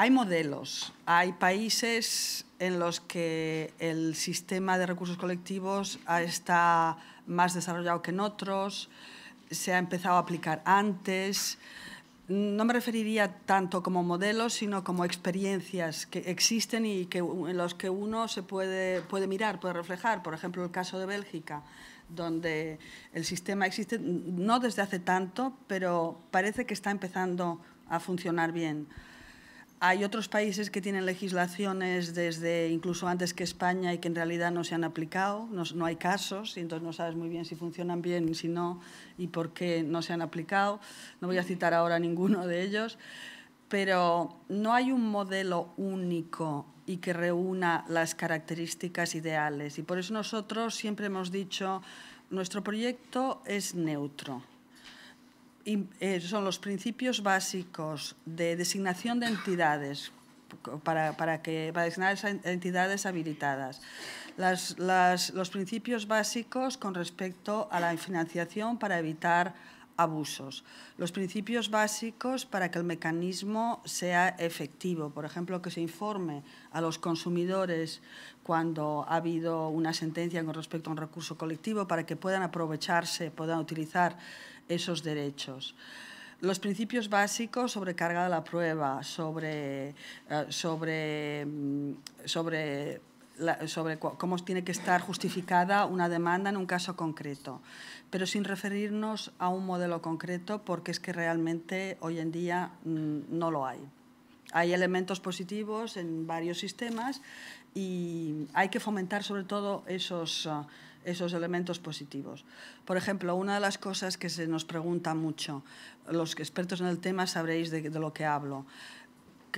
hay modelos, hay países en los que el sistema de recursos colectivos está más desarrollado que en otros, se ha empezado a aplicar antes. No me referiría tanto como modelos, sino como experiencias que existen y que, en los que uno se puede, puede mirar, puede reflejar. Por ejemplo, el caso de Bélgica, donde el sistema existe no desde hace tanto, pero parece que está empezando a funcionar bien. Hay otros países que tienen legislaciones desde incluso antes que España y que en realidad no se han aplicado, no, hay casos, y entonces no sabes muy bien si funcionan bien, si no, y por qué no se han aplicado. No voy a citar ahora ninguno de ellos, pero no hay un modelo único y que reúna las características ideales. Y por eso nosotros siempre hemos dicho, nuestro proyecto es neutro eh, son los principios básicos de designación de entidades para, para, que, para designar esas entidades habilitadas. los principios básicos con respecto a la financiación para evitar abusos. Los principios básicos para que el mecanismo sea efectivo, por ejemplo, que se informe a los consumidores cuando ha habido una sentencia con respecto a un recurso colectivo para que puedan aprovecharse, puedan utilizar esos derechos los principios básicos sobre carga de la prueba, sobre, eh, sobre, mm, sobre, sobre, cómo tiene que estar justificada una demanda en un caso concreto, pero sin referirnos a un modelo concreto porque es que realmente hoy en día mm, no lo hay. Hay elementos positivos en varios sistemas y hay que fomentar sobre todo esos ah, esos elementos positivos. Por ejemplo, una de las cosas que se nos pregunta mucho, los expertos en el tema sabréis de, lo que hablo,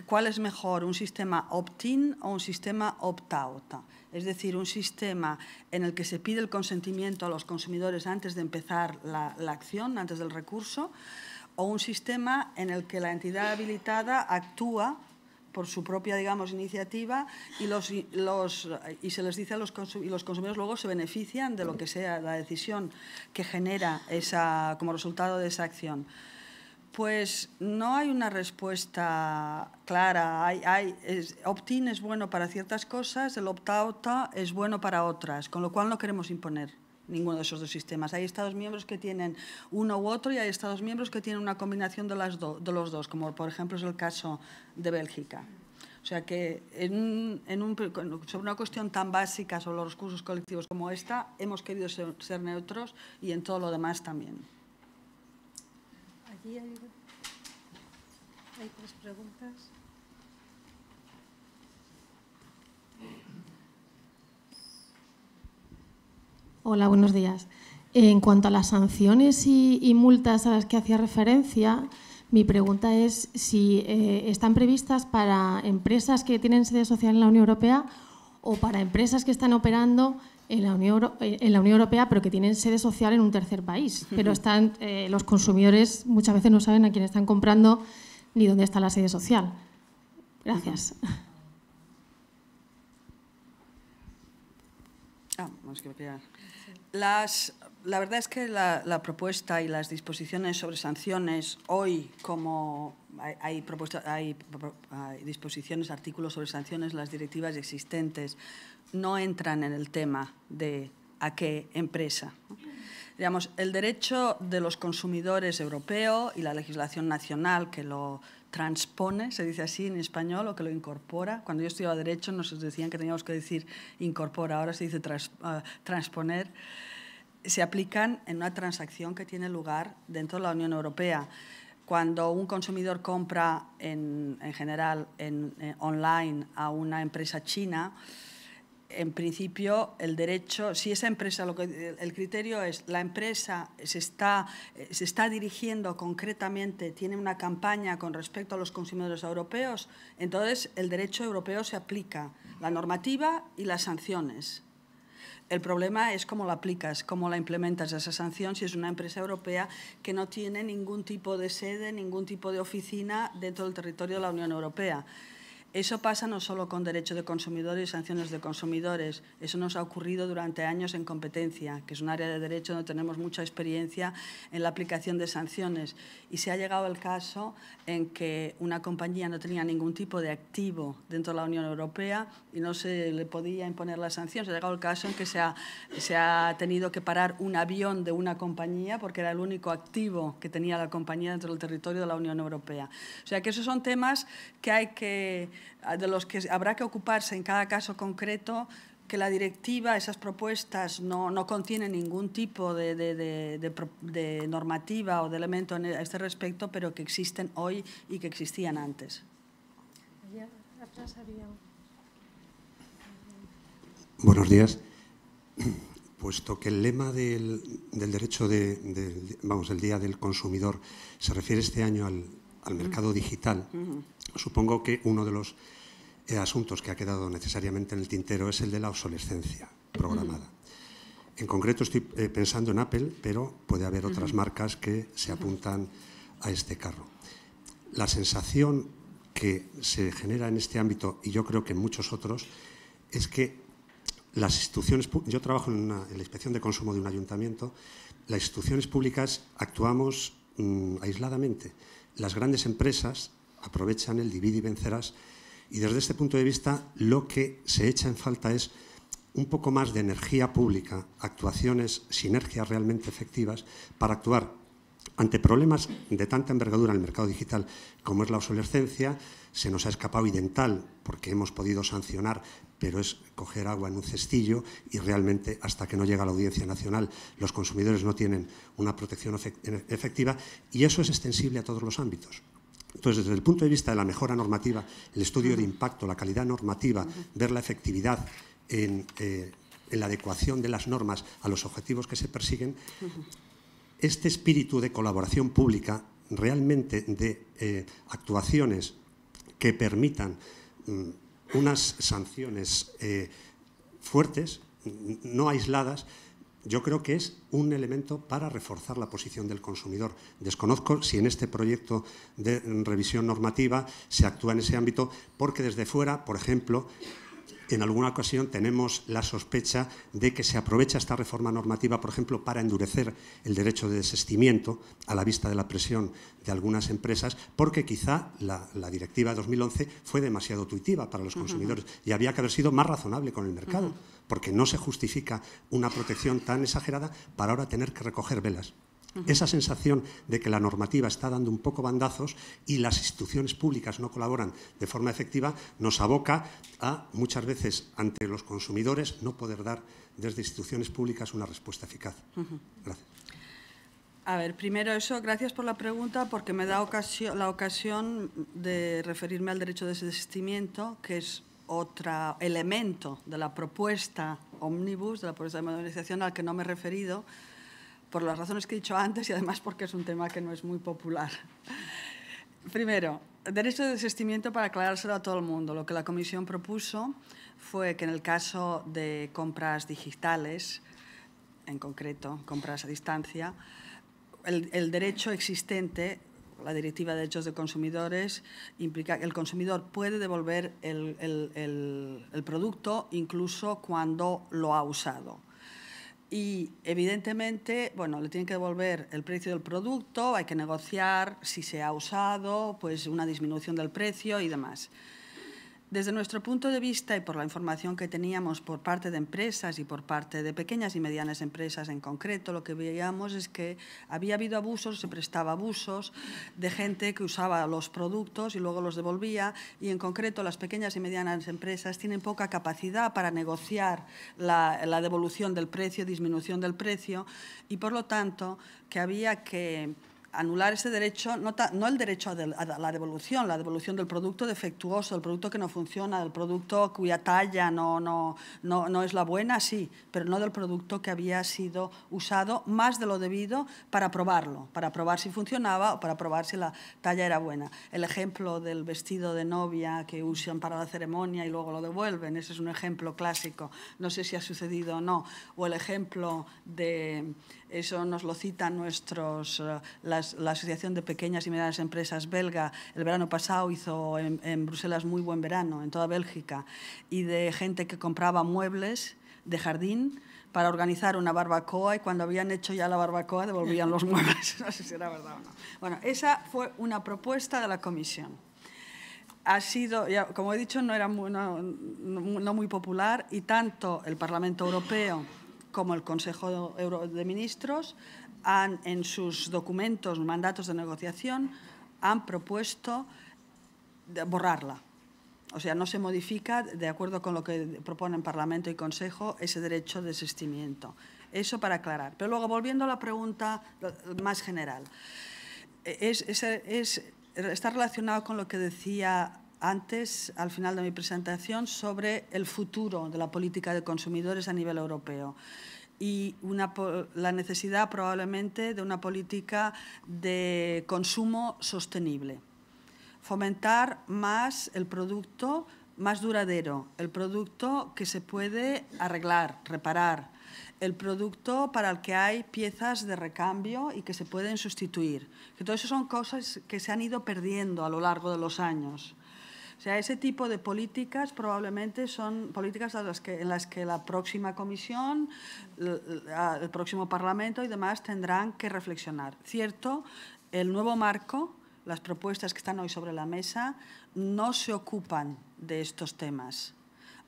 ¿cuál es mejor, un sistema opt-in o un sistema opt-out? Es decir, un sistema en el que se pide el consentimiento a los consumidores antes de empezar la acción, antes del recurso, o un sistema en el que la entidad habilitada actúa por su propia, digamos, iniciativa y, los, los, y se les dice a los, y los consumidores luego se benefician de lo que sea la decisión que genera esa, como resultado de esa acción. Pues no hay una respuesta clara. Hay, hay opt-in es bueno para ciertas cosas, el opt-out es bueno para otras, con lo cual no queremos imponer ninguno de esos dos sistemas. Hay Estados miembros que tienen uno u otro y hay Estados miembros que tienen una combinación de, las los dos, como por ejemplo es el caso de Bélgica. O sea que en, sobre una cuestión tan básica sobre los recursos colectivos como esta, hemos querido ser, neutros y en todo lo demás también. hay, preguntas. Hola, buenos días. En cuanto a las sanciones y, multas a las que hacía referencia, mi pregunta es si eh, están previstas para empresas que tienen sede social en la Unión Europea o para empresas que están operando en la Unión, eh, Europea pero que tienen sede social en un tercer país. Pero están, eh, los consumidores muchas veces no saben a quién están comprando ni dónde está la sede social. Gracias. Ah, las, la verdad es que la, propuesta y las disposiciones sobre sanciones, hoy como hay, hay, propuesta, hay, disposiciones, artículos sobre sanciones, las directivas existentes no entran en el tema de a qué empresa. Digamos, el derecho de los consumidores europeo y la legislación nacional que lo transpone, se dice así en español, o que lo incorpora. Cuando yo estudiaba Derecho nos decían que teníamos que decir incorpora, ahora se dice ah, transponer, se aplican en una transacción que tiene lugar dentro de la Unión Europea. Cuando un consumidor compra en, general en, online a una empresa china, en principio, el derecho, si esa empresa, lo que, el criterio es, la empresa se está, eh, se está dirigiendo concretamente, tiene una campaña con respecto a los consumidores europeos, entonces el derecho europeo se aplica, la normativa y las sanciones. El problema es cómo la aplicas, cómo la implementas esa sanción si es una empresa europea que no tiene ningún tipo de sede, ningún tipo de oficina dentro del territorio de la Unión Europea. Eso pasa no solo con derecho de consumidores y sanciones de consumidores, eso nos ha ocurrido durante años en competencia, que es un área de derecho donde tenemos mucha experiencia en la aplicación de sanciones. Y se ha llegado el caso en que una compañía no tenía ningún tipo de activo dentro de la Unión Europea y no se le podía imponer la sanción. Se ha llegado el caso en que se ha, se ha tenido que parar un avión de una compañía porque era el único activo que tenía la compañía dentro del territorio de la Unión Europea. O sea que esos son temas que hay que de los que habrá que ocuparse en cada caso concreto, que la directiva, esas propuestas, no, no contienen ningún tipo de, normativa o de elemento a este respecto, pero que existen hoy y que existían antes. Buenos días. Puesto que el lema del, del derecho de, vamos, el Día del Consumidor se refiere este año al, al mercado digital, supongo que uno de los eh, asuntos que ha quedado necesariamente en el tintero es el de la obsolescencia programada. En concreto estoy eh, pensando en Apple, pero puede haber otras marcas que se apuntan a este carro. La sensación que se genera en este ámbito, y yo creo que en muchos otros, es que las instituciones, yo trabajo en, la inspección de consumo de un ayuntamiento, las instituciones públicas actuamos mm, aisladamente las grandes empresas aprovechan el divide y vencerás y desde este punto de vista lo que se echa en falta es un poco más de energía pública, actuaciones, sinergias realmente efectivas para actuar ante problemas de tanta envergadura en el mercado digital como es la obsolescencia, se nos ha escapado y dental porque hemos podido sancionar pero es coger agua en un cestillo y realmente hasta que no llega a la audiencia nacional los consumidores no tienen una protección efectiva y eso es extensible a todos los ámbitos. Entonces, desde el punto de vista de la mejora normativa, el estudio de impacto, la calidad normativa, ver la efectividad eh, en, la adecuación de las normas a los objetivos que se persiguen, este espíritu de colaboración pública, realmente de eh, actuaciones que permitan mm, unas sanciones eh, fuertes, no aisladas, yo creo que es un elemento para reforzar la posición del consumidor. Desconozco si en este proyecto de revisión normativa se actúa en ese ámbito, porque desde fuera, por ejemplo, en alguna ocasión tenemos la sospecha de que se aprovecha esta reforma normativa, por ejemplo, para endurecer el derecho de desistimiento a la vista de la presión de algunas empresas, porque quizá la, directiva de 2011 fue demasiado tuitiva para los consumidores y había que haber sido más razonable con el mercado, porque no se justifica una protección tan exagerada para ahora tener que recoger velas. Esa sensación de que la normativa está dando un poco bandazos y las instituciones públicas no colaboran de forma efectiva nos aboca a muchas veces ante los consumidores no poder dar desde instituciones públicas una respuesta eficaz. Gracias. A ver, primero eso, gracias por la pregunta porque me da la ocasión de referirme al derecho de desistimiento, que es otro elemento de la propuesta omnibus, de la propuesta de modernización al que no me he referido, por las razones que he dicho antes y además porque es un tema que no es muy popular. Primero, derecho de desistimiento para aclarárselo a todo el mundo. Lo que la Comisión propuso fue que en el caso de compras digitales, en concreto compras a distancia, el, derecho existente, la Directiva de Derechos de Consumidores, implica que el consumidor puede devolver el producto incluso cuando lo ha usado y evidentemente, bueno, le tienen que devolver el precio del producto, hay que negociar si se ha usado, pues una disminución del precio y demás. Desde nuestro punto de vista y por la información que teníamos por parte de empresas y por parte de pequeñas y medianas empresas en concreto, lo que veíamos es que había habido abusos, se prestaba abusos de gente que usaba los productos y luego los devolvía y en concreto las pequeñas y medianas empresas tienen poca capacidad para negociar la, devolución del precio, disminución del precio y por lo tanto que había que anular ese derecho, no, el derecho a, la devolución, la devolución del producto defectuoso, el producto que no funciona, del producto cuya talla no, no, no, no es la buena, sí, pero no del producto que había sido usado más de lo debido para probarlo, para probar si funcionaba o para probar si la talla era buena. El ejemplo del vestido de novia que usan para la ceremonia y luego lo devuelven, ese es un ejemplo clásico, no sé si ha sucedido o no, o el ejemplo de... Eso nos lo cita nuestros, eh, la Asociación de Pequeñas y Medianas Empresas belga. El verano pasado hizo en, Bruselas muy buen verano, en toda Bélgica, y de gente que compraba muebles de jardín para organizar una barbacoa y cuando habían hecho ya la barbacoa devolvían los muebles. No sé si era verdad o no. Bueno, esa fue una propuesta de la comisión. Ha sido, como he dicho, no era no muy popular y tanto el Parlamento Europeo como el Consejo de Ministros han, en sus documentos, mandatos de negociación, han propuesto borrarla. O sea, no se modifica, de acuerdo con lo que proponen Parlamento y Consejo, ese derecho de desistimiento. Eso para aclarar. Pero luego, volviendo a la pregunta más general, está relacionado con lo que decía antes, al final de mi presentación, sobre el futuro de la política de consumidores a nivel europeo y la necesidad probablemente de una política de consumo sostenible. Fomentar más el producto más duradero, el producto que se puede arreglar, reparar, el producto para el que hay piezas de recambio y que se pueden sustituir. Que todo eso son cosas que se han ido perdiendo a lo largo de los años. O sea, ese tipo de políticas probablemente son políticas las en las que la próxima comisión, el, el próximo Parlamento y demás tendrán que reflexionar. Cierto, el nuevo marco, las propuestas que están hoy sobre la mesa, no se ocupan de estos temas.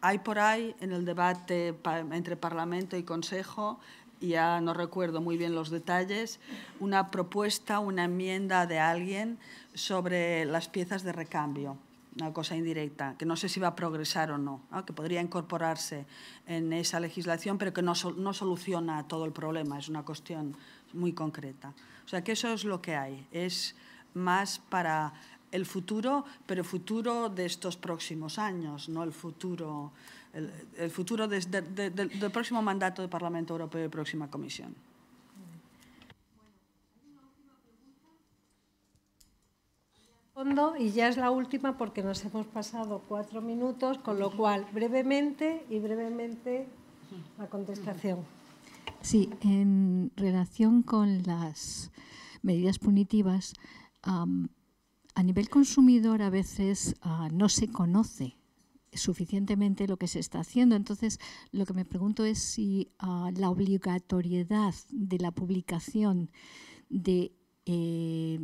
Hay por ahí en el debate entre Parlamento y Consejo ya no recuerdo muy bien los detalles, una propuesta, una enmienda de alguien sobre las piezas de recambio una cosa indirecta, que no sé si va a progresar o no, que podría incorporarse en esa legislación, pero que no, soluciona todo el problema, es una cuestión muy concreta. O sea, que eso es lo que hay, es más para el futuro, pero futuro de estos próximos años, no el futuro, el, futuro del próximo mandato del Parlamento Europeo y próxima Comisión. y ya es la última porque nos hemos pasado cuatro minutos, con lo cual brevemente y brevemente la contestación. Sí, en relación con las medidas punitivas, a nivel consumidor a veces ah, no se conoce suficientemente lo que se está haciendo. Entonces, lo que me pregunto es si ah, la obligatoriedad de la publicación de eh,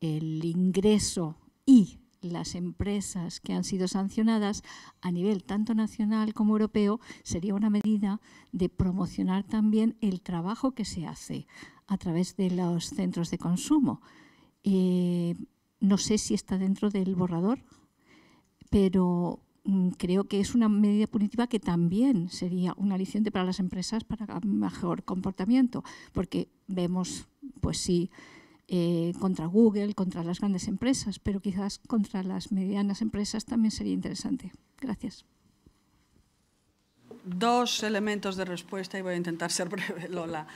el ingreso y las empresas que han sido sancionadas a nivel tanto nacional como europeo sería una medida de promocionar también el trabajo que se hace a través de los centros de consumo. Eh, no sé si está dentro del borrador, pero mm, creo que es una medida punitiva que también sería un aliciente para las empresas para mejor comportamiento, porque vemos, pues sí, eh, contra Google, contra las grandes empresas, pero quizás contra las medianas empresas también sería interesante. Gracias. Dos elementos de respuesta y voy a intentar ser breve, Lola.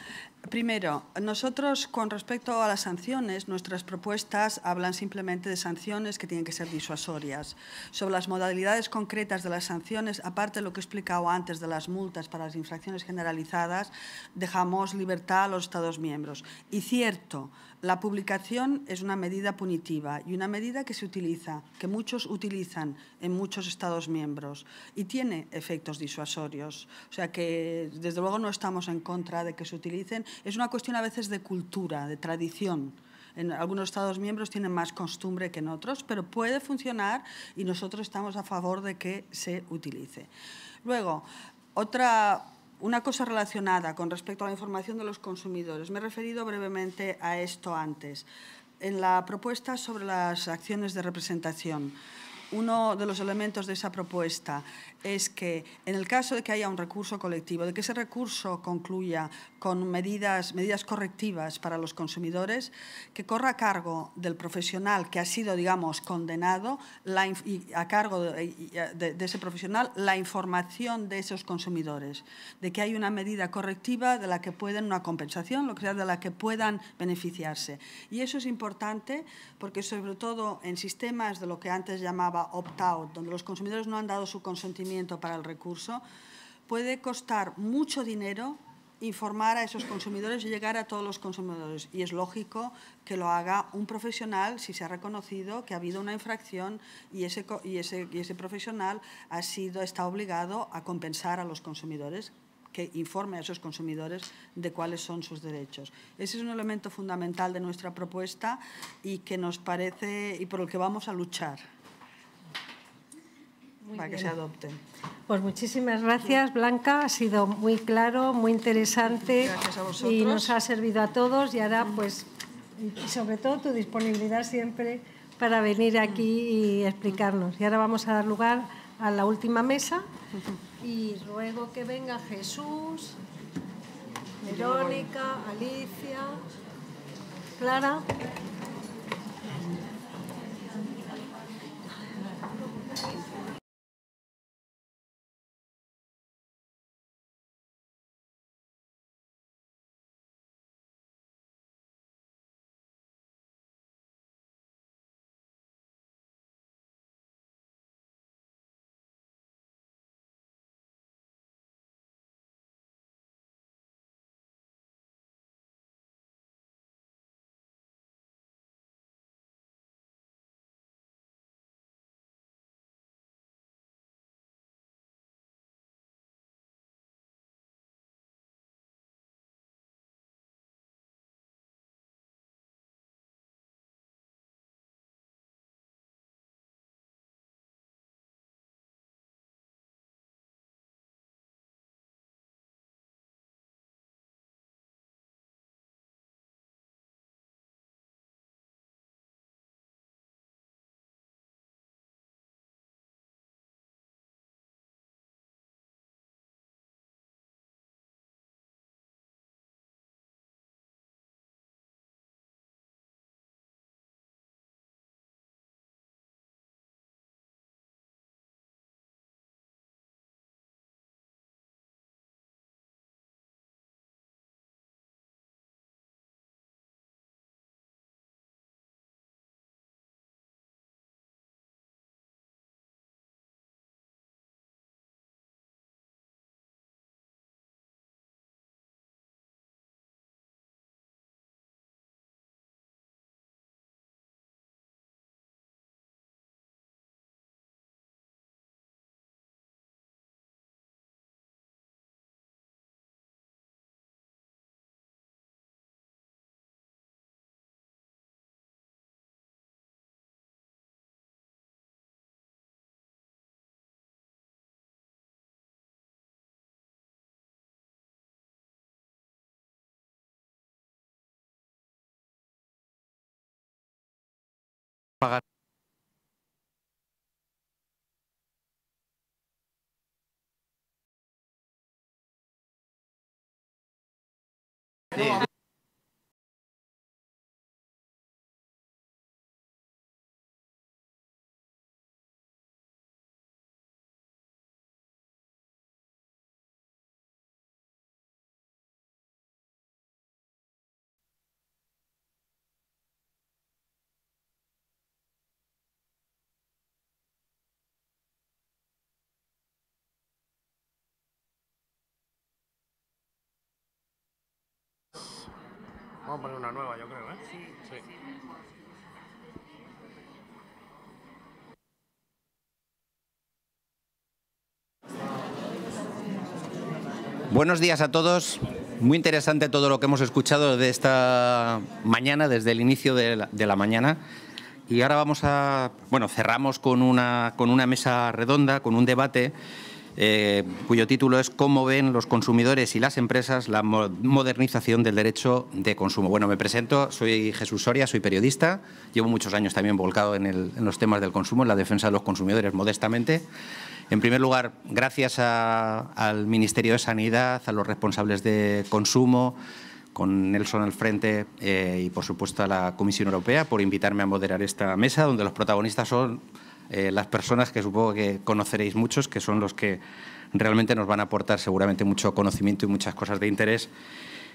Primero, nosotros con respecto a las sanciones, nuestras propuestas hablan simplemente de sanciones que tienen que ser disuasorias. Sobre las modalidades concretas de las sanciones, aparte de lo que he explicado antes de las multas para las infracciones generalizadas, dejamos libertad a los Estados miembros. Y cierto, la publicación es una medida punitiva y una medida que se utiliza, que muchos utilizan en muchos Estados miembros y tiene efectos disuasorios. O sea que, desde luego, no estamos en contra de que se utilicen. Es una cuestión a veces de cultura, de tradición. En algunos Estados miembros tienen más costumbre que en otros, pero puede funcionar y nosotros estamos a favor de que se utilice. Luego, otra una cosa relacionada con respecto a la información de los consumidores. Me he referido brevemente a esto antes. En la propuesta sobre las acciones de representación, uno de los elementos de esa propuesta es que en el caso de que haya un recurso colectivo, de que ese recurso concluya con medidas, medidas correctivas para los consumidores, que corra a cargo del profesional que ha sido, digamos, condenado, la, y a cargo de, de ese profesional, la información de esos consumidores, de que hay una medida correctiva de la que pueden, una compensación, lo que sea, de la que puedan beneficiarse. Y eso es importante porque, sobre todo en sistemas de lo que antes llamaba opt-out, donde los consumidores no han dado su consentimiento, para el recurso, puede costar mucho dinero informar a esos consumidores y llegar a todos los consumidores. Y es lógico que lo haga un profesional si se ha reconocido que ha habido una infracción y ese, y y ese profesional ha sido, está obligado a compensar a los consumidores que informe a esos consumidores de cuáles son sus derechos. Ese es un elemento fundamental de nuestra propuesta y que nos parece y por el que vamos a luchar para que se adopten. Pues muchísimas gracias, Blanca. Ha sido muy claro, muy interesante y nos ha servido a todos. Y ahora, pues, y sobre todo tu disponibilidad siempre para venir aquí y explicarnos. Y ahora vamos a dar lugar a la última mesa y ruego que venga Jesús, Verónica, Alicia, Clara. 曲がる。Yeah. a una nueva, yo creo, ¿eh? Buenos días a todos. Muy interesante todo lo que hemos escuchado de esta mañana, desde el inicio de la, de la, mañana. Y ahora vamos a, bueno, cerramos con una, con una mesa redonda, con un debate eh, cuyo título es Cómo ven los consumidores y las empresas la modernización del derecho de consumo. Bueno, me presento, soy Jesús Soria, soy periodista, llevo muchos años también volcado en, los temas del consumo, en la defensa de los consumidores, modestamente. En primer lugar, gracias al Ministerio de Sanidad, a los responsables de consumo, con Nelson al frente eh, y, por supuesto, a la Comisión Europea por invitarme a moderar esta mesa, donde los protagonistas son eh, las personas que supongo que conoceréis muchos, que son los que realmente nos van a aportar seguramente mucho conocimiento y muchas cosas de interés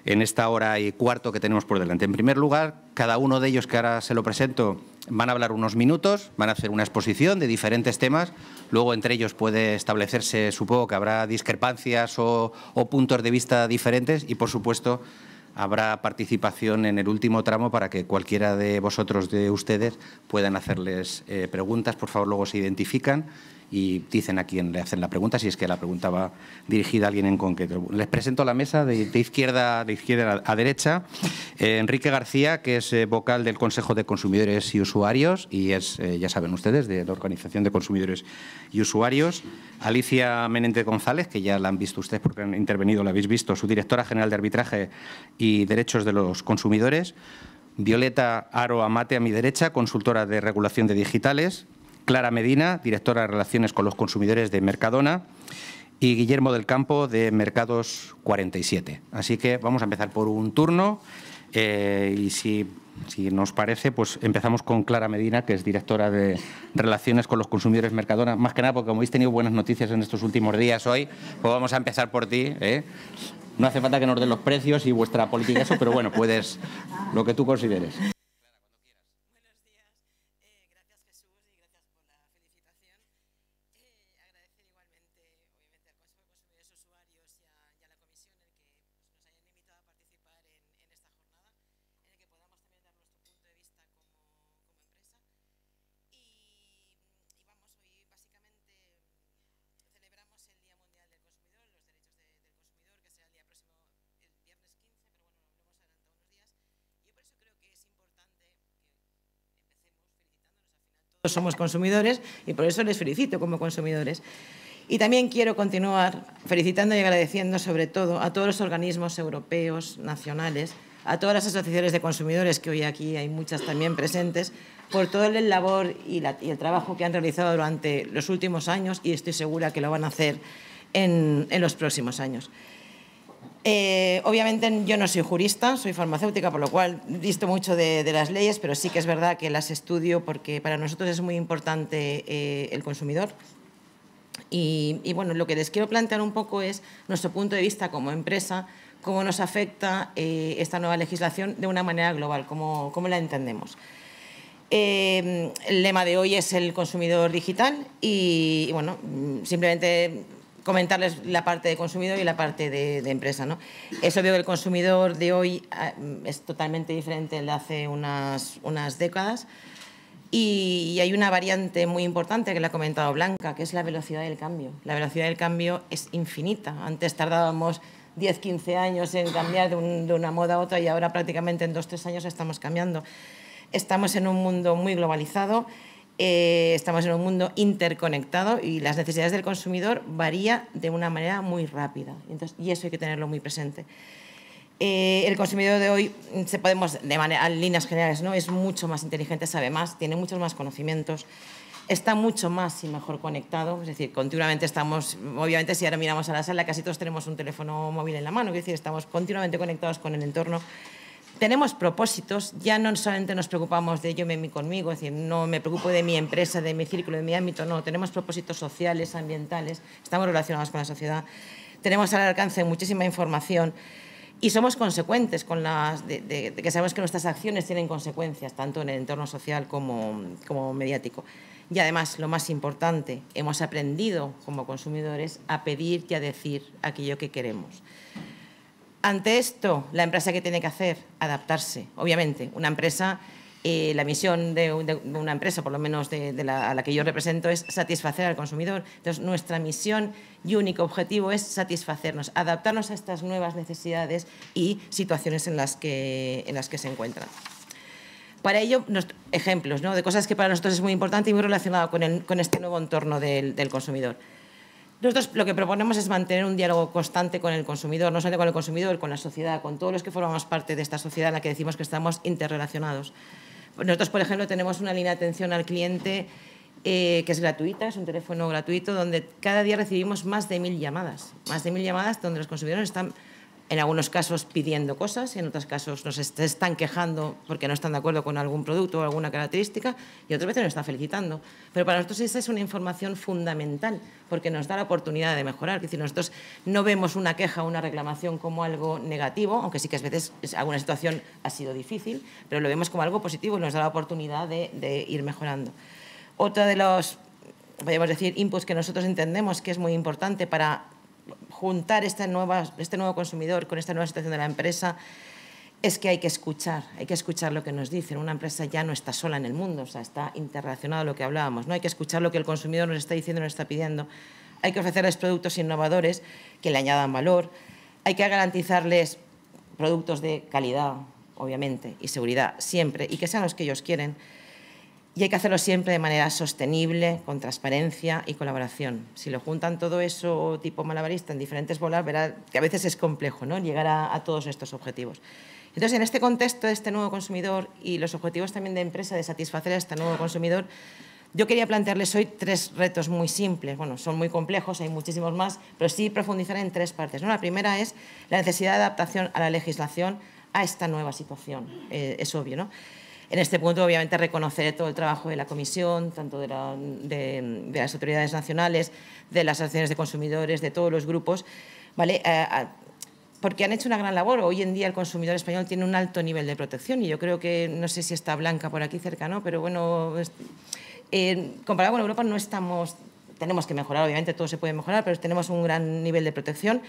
en esta hora y cuarto que tenemos por delante. En primer lugar, cada uno de ellos que ahora se lo presento van a hablar unos minutos, van a hacer una exposición de diferentes temas, luego entre ellos puede establecerse, supongo que habrá discrepancias o puntos de vista diferentes y, por supuesto, habrá participación en el último tramo para que cualquiera de vosotros, de ustedes, puedan hacerles eh, preguntas. Por favor, luego se identifican y dicen a quién le hacen la pregunta, si es que la pregunta va dirigida a alguien en concreto. Les presento la mesa de, izquierda, izquierda a derecha. Eh, Enrique García, que es eh, vocal del Consejo de Consumidores y Usuarios y es, eh, ya saben ustedes, de la Organización de Consumidores y Usuarios. Alicia Menéndez González, que ya la han visto ustedes porque han intervenido, la habéis visto, su directora general de arbitraje y derechos de los consumidores. Violeta Aro Amate, a mi derecha, consultora de regulación de digitales, Clara Medina, directora de Relaciones con los Consumidores de Mercadona, y Guillermo del Campo de Mercados 47. Así que vamos a empezar por un turno eh, y si, nos parece, pues empezamos con Clara Medina, que es directora de Relaciones con los Consumidores Mercadona. Más que nada, porque como habéis tenido buenas noticias en estos últimos días hoy, pues vamos a empezar por ti. ¿eh? No hace falta que nos den los precios y vuestra política eso, pero bueno, puedes lo que tú consideres. somos consumidores y por eso les felicito como consumidores. Y también quiero continuar felicitando y agradeciendo sobre todo a todos los organismos europeos, nacionales, a todas las asociaciones de consumidores, que hoy aquí hay muchas también presentes, por todo el labor y, el trabajo que han realizado durante los últimos años y estoy segura que lo van a hacer en los próximos años. Eh, obviamente yo no soy jurista, soy farmacéutica, por lo cual visto mucho de, las leyes, pero sí que es verdad que las estudio porque para nosotros es muy importante eh, el consumidor. Y, bueno, lo que les quiero plantear un poco es nuestro punto de vista como empresa, cómo nos afecta eh, esta nueva legislación de una manera global, cómo, la entendemos. el lema de hoy es el consumidor digital y bueno, simplemente comentarles la parte de consumidor y la parte de, empresa. ¿no? Es obvio que el consumidor de hoy ah, es totalmente diferente al de hace unas, unas décadas y, hay una variante muy importante que la ha comentado Blanca, que es la velocidad del cambio. La velocidad del cambio es infinita. Antes tardábamos 10, 15 años en cambiar de, de una moda a otra y ahora prácticamente en 2, 3 años estamos cambiando. Estamos en un mundo muy globalizado eh, estamos en un mundo interconectado y las necesidades del consumidor varía de una manera muy rápida. Entonces, y eso hay que tenerlo muy presente. Eh, el consumidor de hoy, se podemos, de manera, en líneas generales, ¿no? es mucho más inteligente, sabe más, tiene muchos más conocimientos, está mucho más y mejor conectado. Es decir, continuamente estamos, obviamente, si ahora miramos a la sala, casi todos tenemos un teléfono móvil en la mano, es decir, estamos continuamente conectados con el entorno tenemos propósitos, ya no solamente nos preocupamos de yo, me, mí, conmigo, es decir, no me preocupo de mi empresa, de mi círculo, de mi ámbito, no, tenemos propósitos sociales, ambientales, estamos relacionados con la sociedad, tenemos al alcance muchísima información y somos consecuentes con las, de, que sabemos que nuestras acciones tienen consecuencias, tanto en el entorno social como, como mediático. Y además, lo más importante, hemos aprendido como consumidores a pedir y a decir aquello que queremos. Ante esto, la empresa que tiene que hacer, adaptarse, obviamente. Una empresa, eh, la misión de, una empresa, por lo menos de, la, a la que yo represento, es satisfacer al consumidor. Entonces, nuestra misión y único objetivo es satisfacernos, adaptarnos a estas nuevas necesidades y situaciones en las que, se encuentran. Para ello, ejemplos ¿no? de cosas que para nosotros es muy importante y muy relacionado con, este nuevo entorno del consumidor. Nosotros lo que proponemos es mantener un diálogo constante con el consumidor, no solo con el consumidor, con la sociedad, con todos los que formamos parte de esta sociedad en la que decimos que estamos interrelacionados. Nosotros, por ejemplo, tenemos una línea de atención al cliente eh, que es gratuita, es un teléfono gratuito, donde cada día recibimos más de mil llamadas, más de mil llamadas donde los consumidores están en algunos casos pidiendo cosas, y en otros casos nos están quejando porque no están de acuerdo con algún producto o alguna característica y otras veces nos están felicitando. Pero para nosotros esa es una información fundamental porque nos da la oportunidad de mejorar. Es decir, nosotros no vemos una queja o una reclamación como algo negativo, aunque sí que a veces alguna situación ha sido difícil, pero lo vemos como algo positivo y nos da la oportunidad de, ir mejorando. Otro de los, podríamos decir, inputs que nosotros entendemos que es muy importante para juntar este nuevo consumidor con esta nueva situación de la empresa es que hay que escuchar, hay que escuchar lo que nos dicen. Una empresa ya no está sola en el mundo, o sea, está interrelacionado a lo que hablábamos, ¿no? Hay que escuchar lo que el consumidor nos está diciendo, nos está pidiendo. Hay que ofrecerles productos innovadores que le añadan valor. Hay que garantizarles productos de calidad, obviamente, y seguridad siempre, y que sean los que ellos quieren. Y hay que hacerlo siempre de manera sostenible, con transparencia y colaboración. Si lo juntan todo eso tipo malabarista en diferentes bolas, verá que a veces es complejo ¿no? llegar a, todos estos objetivos. Entonces, en este contexto de este nuevo consumidor y los objetivos también de empresa de satisfacer a este nuevo consumidor, yo quería plantearles hoy tres retos muy simples. Bueno, son muy complejos, hay muchísimos más, pero sí profundizar en tres partes. ¿no? La primera es la necesidad de adaptación a la legislación a esta nueva situación. Eh, es obvio, ¿no? En este punto, obviamente, reconoceré todo el trabajo de la Comisión, tanto de, las autoridades nacionales, de las asociaciones de consumidores, de todos los grupos, ¿vale? Eh, porque han hecho una gran labor. Hoy en día el consumidor español tiene un alto nivel de protección y yo creo que, no sé si está Blanca por aquí cerca, ¿no? Pero bueno, eh, comparado con Europa no estamos, tenemos que mejorar, obviamente todo se puede mejorar, pero tenemos un gran nivel de protección.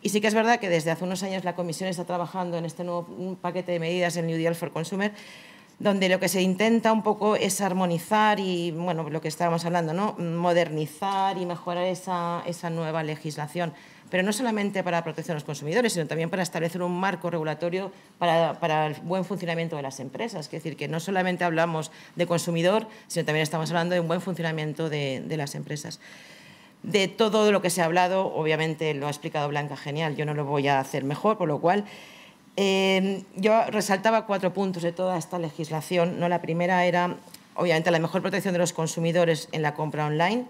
Y sí que es verdad que desde hace unos años la Comisión está trabajando en este nuevo paquete de medidas, el New Deal for Consumer, donde lo que se intenta un poco es armonizar y, bueno, lo que estábamos hablando, ¿no? modernizar y mejorar esa, esa nueva legislación, pero no solamente para proteger protección los consumidores, sino también para establecer un marco regulatorio para, para el buen funcionamiento de las empresas. Es decir, que no solamente hablamos de consumidor, sino también estamos hablando de un buen funcionamiento de, de las empresas. De todo lo que se ha hablado, obviamente lo ha explicado Blanca genial, yo no lo voy a hacer mejor, por lo cual... Em, yo resaltaba cuatro puntos de toda esta legislación. ¿no? La primera era, obviamente, la mejor protección de los consumidores en la compra online,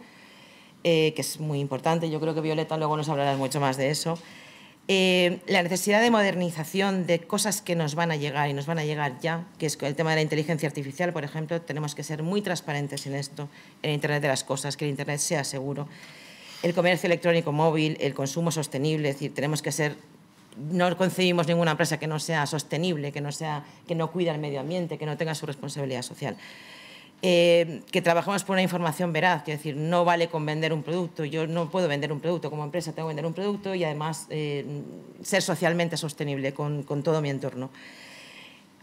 eh, que es muy importante. Yo creo que Violeta luego nos hablará mucho más de eso. Eh, la necesidad de modernización de cosas que nos van a llegar y nos van a llegar ya, que es el tema de la inteligencia artificial, por ejemplo, tenemos que ser muy transparentes en esto, en el Internet de las cosas, que el Internet sea seguro. El comercio electrónico móvil, el consumo sostenible, es decir, tenemos que ser no concebimos ninguna empresa que no sea sostenible, que no, sea, que no cuida el medio ambiente, que no tenga su responsabilidad social. Eh, que trabajamos por una información veraz, es decir, no vale con vender un producto, yo no puedo vender un producto como empresa, tengo que vender un producto y además eh, ser socialmente sostenible con, con todo mi entorno.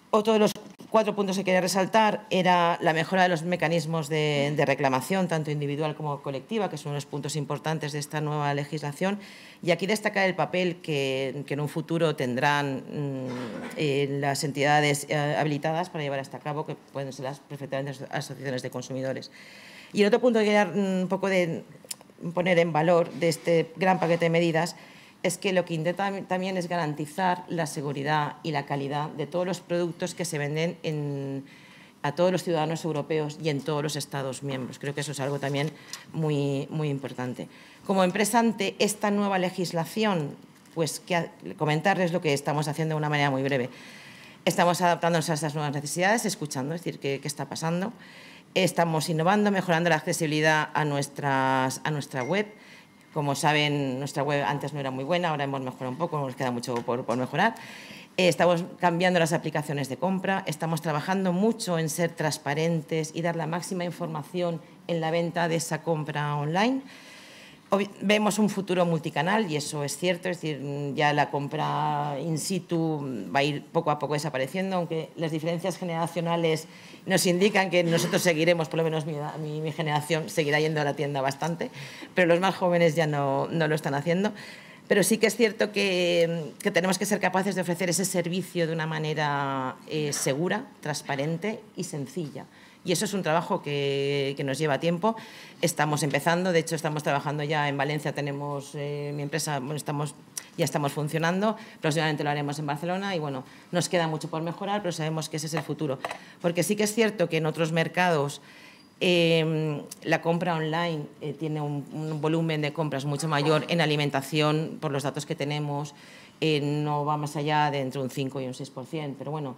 Otro de los cuatro puntos que quería resaltar era la mejora de los mecanismos de, reclamación, tanto individual como colectiva, que son los puntos importantes de esta nueva legislación. Y aquí destacar el papel que, en un futuro tendrán mm, eh, las entidades eh, habilitadas para llevar hasta cabo, que pueden ser las, perfectamente asociaciones de consumidores. Y el otro punto que quería mm, un poco de poner en valor de este gran paquete de medidas es que lo que intenta también es garantizar la seguridad y la calidad de todos los productos que se venden a todos los ciudadanos europeos y en todos los Estados miembros. Creo que eso es algo también muy, muy importante. Como empresa esta nueva legislación, pues que, comentarles lo que estamos haciendo de una manera muy breve. Estamos adaptándonos a estas nuevas necesidades, escuchando, es decir, qué, qué está pasando. Estamos innovando, mejorando la accesibilidad a, nuestras, a nuestra web como saben, nuestra web antes no era muy buena, ahora hemos mejorado un poco, nos queda mucho por, mejorar. Eh, estamos cambiando las aplicaciones de compra, estamos trabajando mucho en ser transparentes y dar la máxima información en la venta de esa compra online. vemos un futuro multicanal y eso es cierto, es decir, mm, ya la compra in situ va a ir poco a poco desapareciendo, aunque las diferencias generacionales nos indican que nosotros seguiremos, por lo menos mi, generación seguirá yendo a la tienda bastante, pero los más jóvenes ya no, lo están haciendo. Pero sí que es cierto que, tenemos que ser capaces de ofrecer ese servicio de una manera eh, segura, transparente y sencilla. Y eso es un trabajo que, nos lleva tiempo. Estamos empezando, de hecho estamos trabajando ya en Valencia, tenemos eh, mi empresa, estamos, ya estamos funcionando, próximamente lo haremos en Barcelona y bueno, nos queda mucho por mejorar, pero sabemos que ese es el futuro. Porque sí que es cierto que en otros mercados... Em, la compra online eh, tiene un, volumen de compras mucho mayor en alimentación por los datos que tenemos, eh, no va más allá de entre un 5 y un 6%. Pero bueno,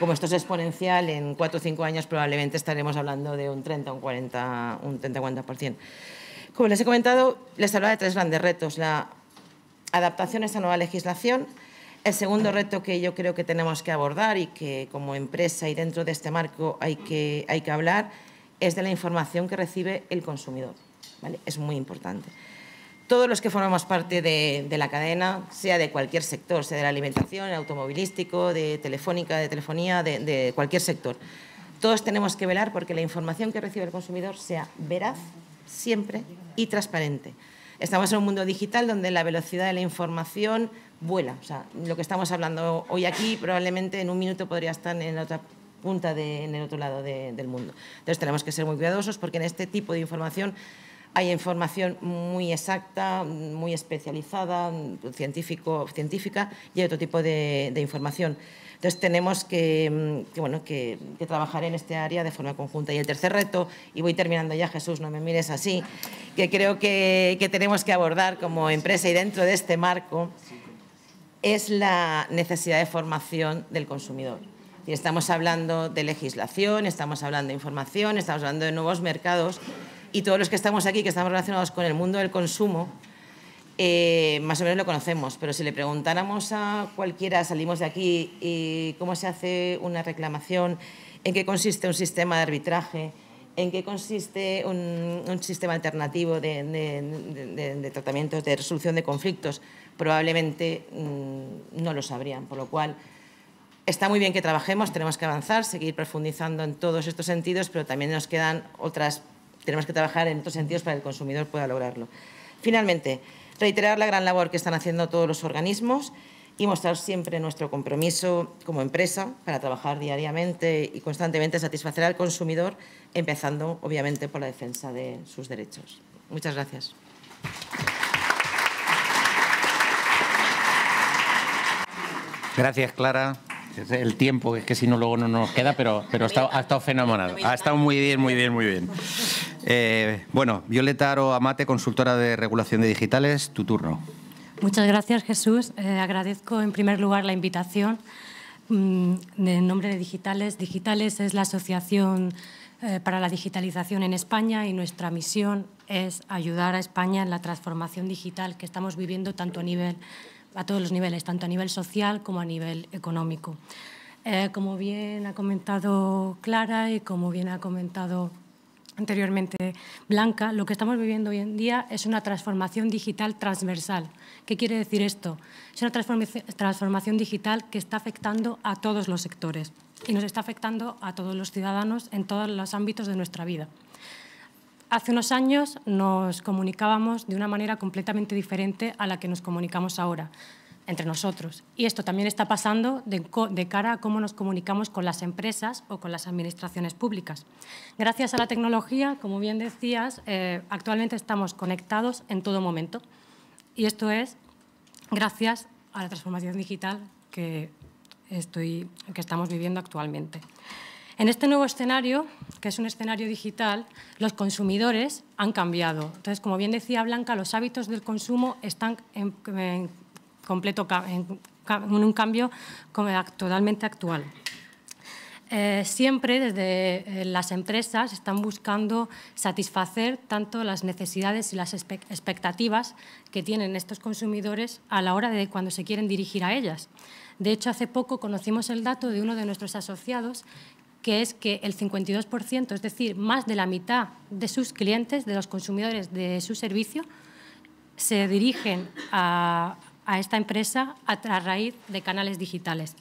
como esto es exponencial, en 4 o 5 años probablemente estaremos hablando de un 30 o un 40%. Un 30, 40%. Como les he comentado, les hablaba de tres grandes retos. La adaptación a esta nueva legislación. El segundo reto que yo creo que tenemos que abordar y que como empresa y dentro de este marco hay que, hay que hablar es de la información que recibe el consumidor. ¿vale? Es muy importante todos los que formamos parte de, la cadena, sea de cualquier sector, sea de la alimentación, automovilístico, de telefónica, de telefonía, de, cualquier sector. Todos tenemos que velar porque la información que recibe el consumidor sea veraz siempre y transparente. Estamos en un mundo digital donde la velocidad de la información vuela. O sea, lo que estamos hablando hoy aquí probablemente en un minuto podría estar en otra punta, en el otro lado del mundo. Entonces tenemos que ser muy cuidadosos porque en este tipo de información hay información muy exacta, muy especializada, científico, científica y otro tipo de, información. Entonces tenemos que, mm, bueno, que, trabajar en este área de forma conjunta. Y el tercer reto, y voy terminando ya, Jesús, no me mires así, que creo que, que tenemos que abordar como empresa y dentro de este marco, es la necesidad de formación del consumidor. Estamos hablando de legislación, estamos hablando de información, estamos hablando de nuevos mercados y todos los que estamos aquí, que estamos relacionados con el mundo del consumo, eh, más o menos lo conocemos, pero si le preguntáramos a cualquiera, salimos de aquí, y cómo se hace una reclamación, en qué consiste un sistema de arbitraje, en qué consiste un, sistema alternativo de, de, tratamientos de resolución de conflictos, probablemente mm, no lo sabrían, por lo cual está muy bien que trabajemos, tenemos que avanzar, seguir profundizando en todos estos sentidos, pero también nos quedan otras tenemos que trabajar en otros sentidos para que el consumidor pueda lograrlo. Finalmente, reiterar la gran labor que están haciendo todos los organismos y mostrar siempre nuestro compromiso como empresa para trabajar diariamente y constantemente satisfacer al consumidor, empezando, obviamente, por la defensa de sus derechos. Muchas gracias. Gracias, Clara el tiempo, es que si no luego no nos queda, pero, ha, estado, fenomenal. Ha estado muy bien, muy bien, muy bien. Eh, bueno, Violeta Aro Amate, consultora de regulación de digitales, tu turno. Muchas gracias, Jesús. Eh, agradezco en primer lugar la invitación. Mm, en nombre de Digitales, Digitales es la asociación eh, para la digitalización en España y nuestra misión es ayudar a España en la transformación digital que estamos viviendo tanto a nivel a todos los niveles, tanto a nivel social como a nivel económico. Eh, como bien ha comentado Clara y como bien ha comentado anteriormente Blanca, lo que estamos viviendo hoy en día es una transformación digital transversal. ¿Qué quiere decir esto? Es una transformación digital que está afectando a todos los sectores y nos está afectando a todos los ciudadanos en todos los ámbitos de nuestra vida. Hace unos años nos comunicábamos de una manera completamente diferente a la que nos comunicamos ahora, entre nosotros. Y esto también está pasando de, cara a cómo nos comunicamos con las empresas o con las administraciones públicas. Gracias a la tecnología, como bien decías, eh, actualmente estamos conectados en todo momento. Y esto es gracias a la transformación digital que, estoy, que estamos viviendo actualmente. En este nuevo escenario, que es un escenario digital, los consumidores han cambiado. Entonces, como bien decía Blanca, los hábitos del consumo están en, completo un cambio eh, totalmente actual. Eh, siempre desde eh, las empresas están buscando satisfacer tanto las necesidades y las expectativas que tienen estos consumidores a la hora de cuando se quieren dirigir a ellas. De hecho, hace poco conocimos el dato de uno de nuestros asociados que es que el 52%, es decir, más de la mitad de sus clientes, de los consumidores de su servicio, se dirigen a, esta empresa a, raíz de canales digitales.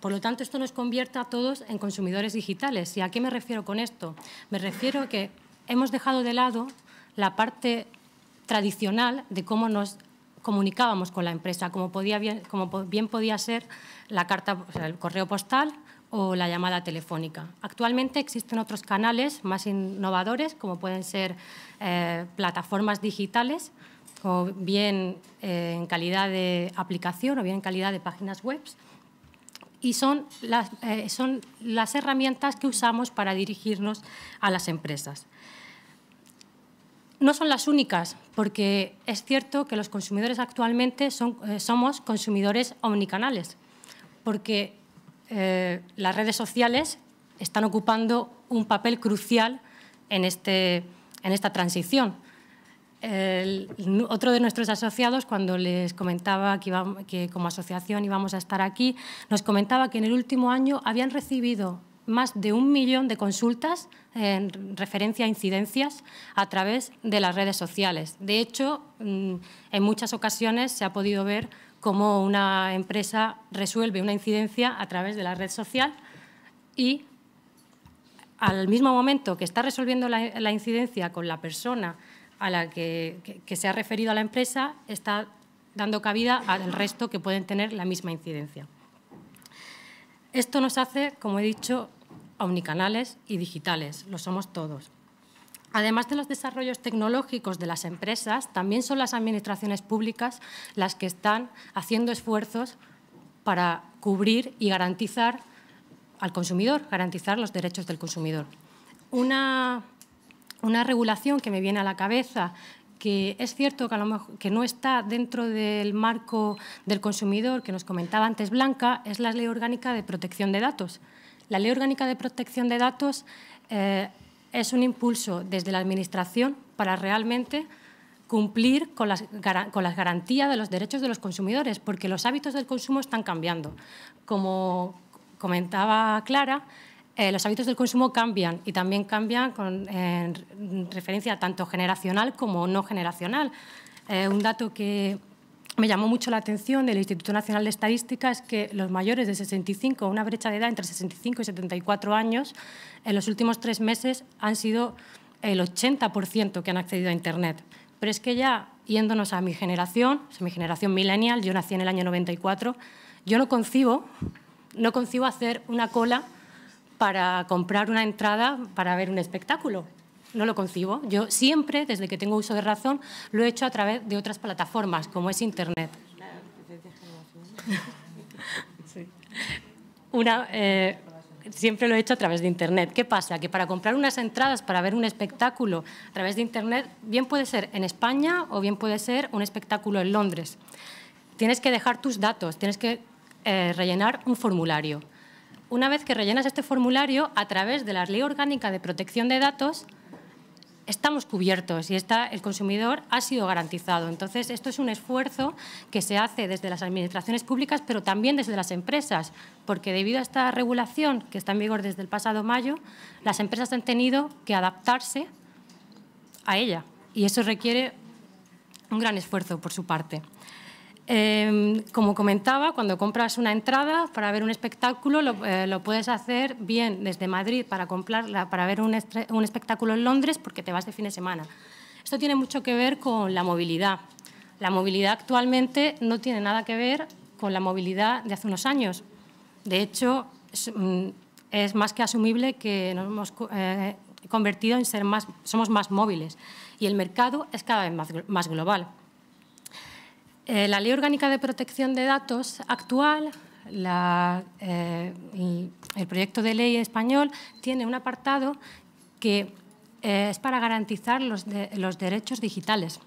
Por lo tanto, esto nos convierte a todos en consumidores digitales. ¿Y a qué me refiero con esto? Me refiero a que hemos dejado de lado la parte tradicional de cómo nos comunicábamos con la empresa, como, podía bien, bien podía ser la carta, el correo postal, o la llamada telefónica. Actualmente existen otros canales más innovadores, como pueden ser eh, plataformas digitales, o bien eh, en calidad de aplicación o bien en calidad de páginas web. Y son las, eh, son las herramientas que usamos para dirigirnos a las empresas. No son las únicas, porque es cierto que los consumidores actualmente son, somos consumidores omnicanales, porque eh, las redes sociales están ocupando un papel crucial en, este, esta transición. otro de nuestros asociados, cuando les comentaba que como asociación íbamos a estar aquí, nos comentaba que en el último año habían recibido más de un millón de consultas en referencia a incidencias a través de las redes sociales. De hecho, mm, en muchas ocasiones se ha podido ver cómo una empresa resuelve una incidencia a través de la red social y al mismo momento que está resolviendo la, incidencia con la persona a la que, que, se ha referido a la empresa, está dando cabida al resto que pueden tener la misma incidencia. Esto nos hace, como he dicho, omnicanales y digitales, lo somos todos. Además de los desarrollos tecnológicos de las empresas, también son las administraciones públicas las que están haciendo esfuerzos para cubrir y garantizar al consumidor, garantizar los derechos del consumidor. Una, una regulación que me viene a la cabeza que es cierto que, no está dentro del marco del consumidor que nos comentaba antes Blanca, es la Ley Orgánica de Protección de Datos. La Ley Orgánica de Protección de Datos eh, es un impulso desde la Administración para realmente cumplir con las, con las, garantías de los derechos de los consumidores, porque los hábitos del consumo están cambiando. Como comentaba Clara, eh, los hábitos del consumo cambian y también cambian con referencia tanto generacional como no generacional. Eh, un dato que me llamó mucho la atención del Instituto Nacional de Estadística es que los mayores de 65, una brecha de edad entre 65 y 74 años, en los últimos tres meses han sido el 80% que han accedido a Internet. Pero es que ya, yéndonos a mi generación, a mi generación millennial, yo nací en el año 94, yo no concibo, no concibo hacer una cola para comprar una entrada para ver un espectáculo no lo concibo. Yo siempre, desde que tengo uso de razón, lo he hecho a través de otras plataformas, como es Internet. Una, eh, siempre lo he hecho a través de Internet. ¿Qué pasa? Que para comprar unas entradas para ver un espectáculo a través de Internet, bien puede ser en España o bien puede ser un espectáculo en Londres. Tienes que dejar tus datos, tienes que eh, rellenar un formulario. Una vez que rellenas este formulario, a través de la Ley Orgánica de Protección de Datos, estamos cubiertos y el consumidor ha sido garantizado. Entonces, esto es un esfuerzo que se hace desde las administraciones públicas, pero también desde las empresas, porque debido a esta regulación que está en vigor desde el pasado mayo, las empresas han tenido que adaptarse a ella y eso requiere un gran esfuerzo por su parte. Em, como comentaba, cuando compras una entrada para ver un espectáculo, lo, eh, puedes hacer bien desde Madrid para, para ver un, espectáculo en Londres porque te vas de fin de semana. Esto tiene mucho que ver con la movilidad. La movilidad actualmente no tiene nada que ver con la movilidad de hace unos años. De hecho, es, mm, más que asumible que nos hemos eh, convertido en ser más, somos más móviles y el mercado es cada vez más global. Eh, la Ley Orgánica de Protección de Datos actual, eh, el proyecto de ley español, tiene un apartado que eh, es para garantizar los, los derechos digitales.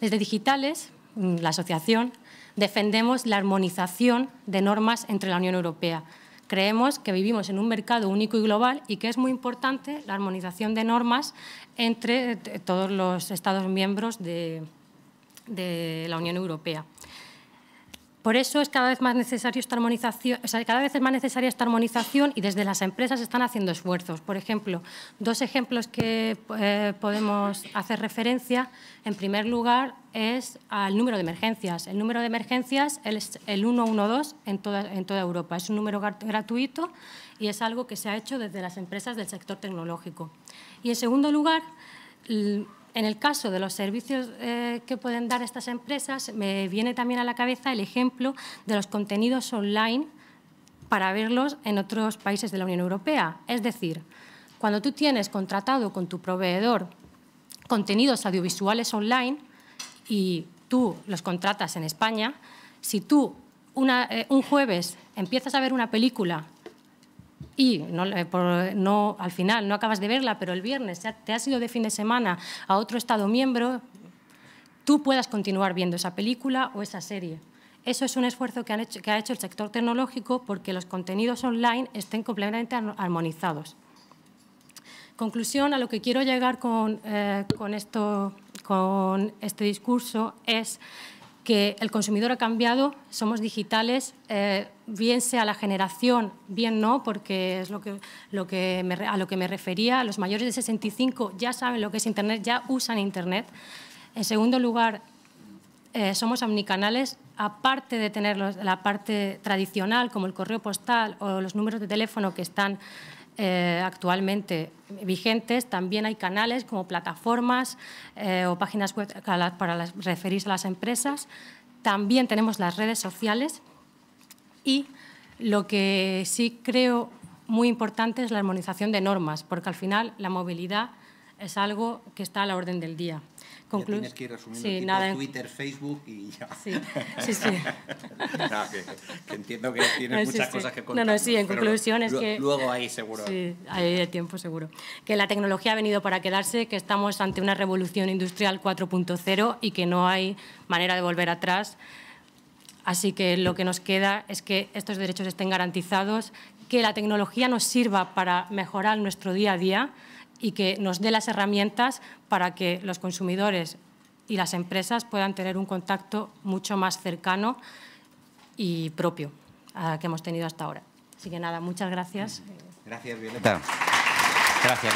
Desde Digitales, mm, la asociación, defendemos la armonización de normas entre la Unión Europea. Creemos que vivimos en un mercado único y global y que es muy importante la armonización de normas entre todos los Estados miembros de, de la Unión Europea. Por eso es cada vez más necesario esta armonización, cada vez más necesaria esta armonización y desde las empresas están haciendo esfuerzos. Por ejemplo, dos ejemplos que eh, podemos hacer referencia, en primer lugar, es al número de emergencias. El número de emergencias es el 112 en en toda Europa. Es un número gratuito y es algo que se ha hecho desde las empresas del sector tecnológico. Y en segundo lugar, en el caso de los servicios eh, que pueden dar estas empresas, me viene también a la cabeza el ejemplo de los contenidos online para verlos en otros países de la Unión Europea. Es decir, cuando tú tienes contratado con tu proveedor contenidos audiovisuales online y tú los contratas en España, si tú eh, un jueves empiezas a ver una película y no, al final no acabas de verla, pero el viernes te ha ido de fin de semana a otro Estado miembro, tú puedas continuar viendo esa película o esa serie. Eso es un esfuerzo que, ha hecho el sector tecnológico porque los contenidos online estén completamente armonizados. Conclusión, a lo que quiero llegar con, eh, con este discurso es que el consumidor ha cambiado, somos digitales, eh, bien sea la generación, bien no, porque es lo que, a lo que me refería, los mayores de 65 ya saben lo que es Internet, ya usan Internet. En segundo lugar, eh, somos omnicanales, aparte de tener la parte tradicional, como el correo postal o los números de teléfono que están eh, actualmente vigentes. También hay canales como plataformas eh, o páginas web para referirse a las empresas. También tenemos las redes sociales y lo que sí creo muy importante es la armonización de normas, porque al final la movilidad es algo que está a la orden del día concluir. tienes que ir sí, nada. Twitter, Facebook y ya. Sí, sí, sí. que, entiendo que tienes muchas cosas que contar. No, no, sí, en conclusión es que... Luego ahí seguro. Sí, hay tiempo seguro. Que la tecnología ha venido para quedarse, que estamos ante una revolución industrial 4.0 y que no hay manera de volver atrás. Así que lo que nos queda es que estos derechos estén garantizados, que la tecnología nos sirva para mejorar nuestro día a día, y que nos dé las herramientas para que los consumidores y las empresas puedan tener un contacto mucho más cercano y propio a que hemos tenido hasta ahora. Así que nada, muchas gracias. Gracias, Violeta. Gracias.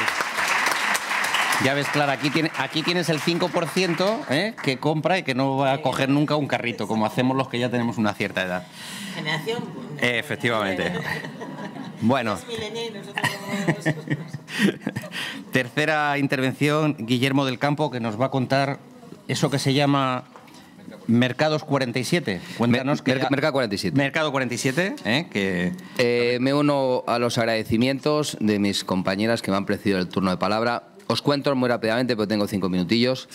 Ya ves, Clara, aquí, tiene, aquí tienes el 5% ¿eh? que compra y que no va a coger nunca un carrito, como hacemos los que ya tenemos una cierta edad. Generación. Efectivamente. Bueno. Tercera intervención, Guillermo del Campo, que nos va a contar eso que se llama Mercados 47. Cuéntanos Mercado 47. Mercado 47, ¿eh? que... Eh, me uno a los agradecimientos de mis compañeras que me han precedido el turno de palabra. Os cuento muy rápidamente, pero tengo cinco minutillos.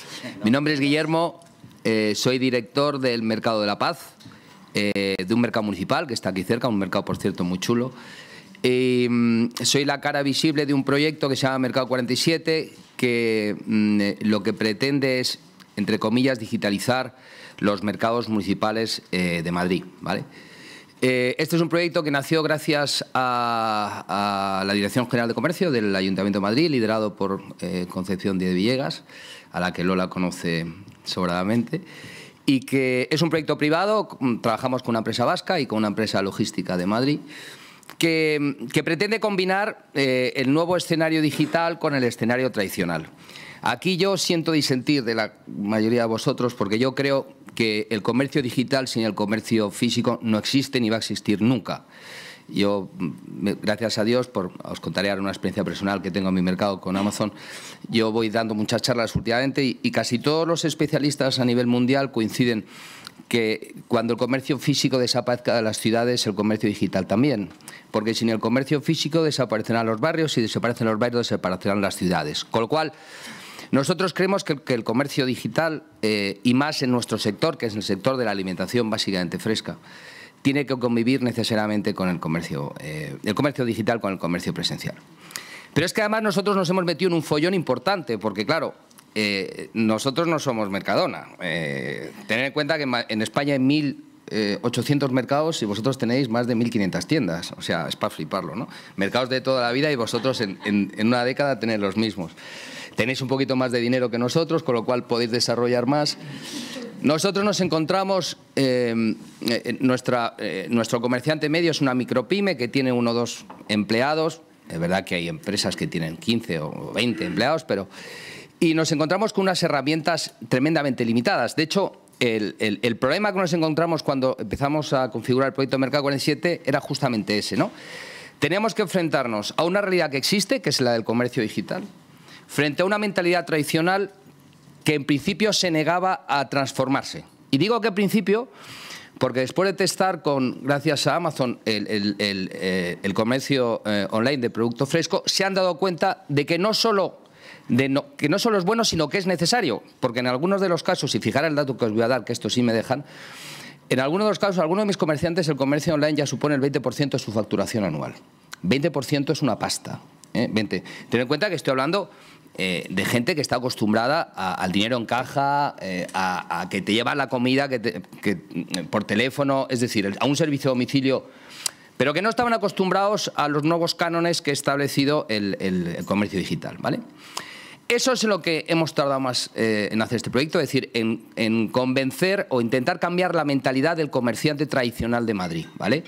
Mi nombre es Guillermo, eh, soy director del Mercado de la Paz, de un mercado municipal que está aquí cerca, un mercado, por cierto, muy chulo. Em, soy la cara visible de un proyecto que se llama Mercado 47, que mm, eh, lo que pretende es, entre comillas, digitalizar los mercados municipales eh, de Madrid. ¿vale? Eh, este es un proyecto que nació gracias a, a, la Dirección General de Comercio del Ayuntamiento de Madrid, liderado por Concepción de Villegas, a la que Lola conoce sobradamente y que es un proyecto privado, mm, trabajamos con una empresa vasca y con una empresa logística de Madrid que, que pretende combinar eh, el nuevo escenario digital con el escenario tradicional. Aquí yo siento disentir de la mayoría de vosotros porque yo creo que el comercio digital sin el comercio físico no existe ni va a existir nunca. Yo, mm, gracias a Dios, por, os contaré ahora una experiencia personal que tengo en mi mercado con Amazon. Yo voy dando muchas charlas últimamente y, y casi todos los especialistas a nivel mundial coinciden que cuando el comercio físico desaparezca de las ciudades, el comercio digital también. Porque sin el comercio físico desaparecerán los barrios, si desaparecen los barrios, desaparecerán las ciudades. Con lo cual, nosotros creemos que, el comercio digital, eh, y más en nuestro sector, que es el sector de la alimentación básicamente fresca, tiene que convivir necesariamente con el comercio, eh, el comercio digital con el comercio presencial. Pero es que además nosotros nos hemos metido en un follón importante, porque claro, eh, nosotros no somos Mercadona. Eh, tened en cuenta que en España hay 1.800 eh, mercados y vosotros tenéis más de 1.500 tiendas. O sea, es para fliparlo, ¿no? Mercados de toda la vida y vosotros en, una década tenéis los mismos. Tenéis un poquito más de dinero que nosotros, con lo cual podéis desarrollar más. Nosotros nos encontramos, nuestra, nuestro comerciante medio es una micropyme que tiene uno o dos empleados. Es verdad que hay empresas que tienen 15 o 20 empleados, pero y nos encontramos con unas herramientas tremendamente limitadas. De hecho, el, problema que nos encontramos cuando empezamos a configurar el proyecto Mercado 47 era justamente ese, ¿no? Teníamos que enfrentarnos a una realidad que existe, que es la del comercio digital, frente a una mentalidad tradicional que en principio se negaba a transformarse. Y digo que en principio porque después de testar con, gracias a Amazon, el, eh, comercio eh, online de producto fresco, se han dado cuenta de que no solo que no solo es bueno, sino que es necesario. Porque en algunos de los casos, si fijar el dato que os voy a dar, que esto sí me dejan, en algunos de los casos, algunos de mis comerciantes, el comercio online ya supone el 20% de su facturación anual. 20% es una pasta. ¿eh? 20. Ten en cuenta que estoy hablando eh, de gente que está acostumbrada al dinero en caja, eh, a, que te lleva la comida que eh, por teléfono, es decir, a un servicio de domicilio, pero que no estaban acostumbrados a los nuevos cánones que ha establecido el, el comercio digital. ¿vale? eso es lo que hemos tardado más eh, en hacer este proyecto, es decir, en, convencer o intentar cambiar la mentalidad del comerciante tradicional de Madrid, ¿vale?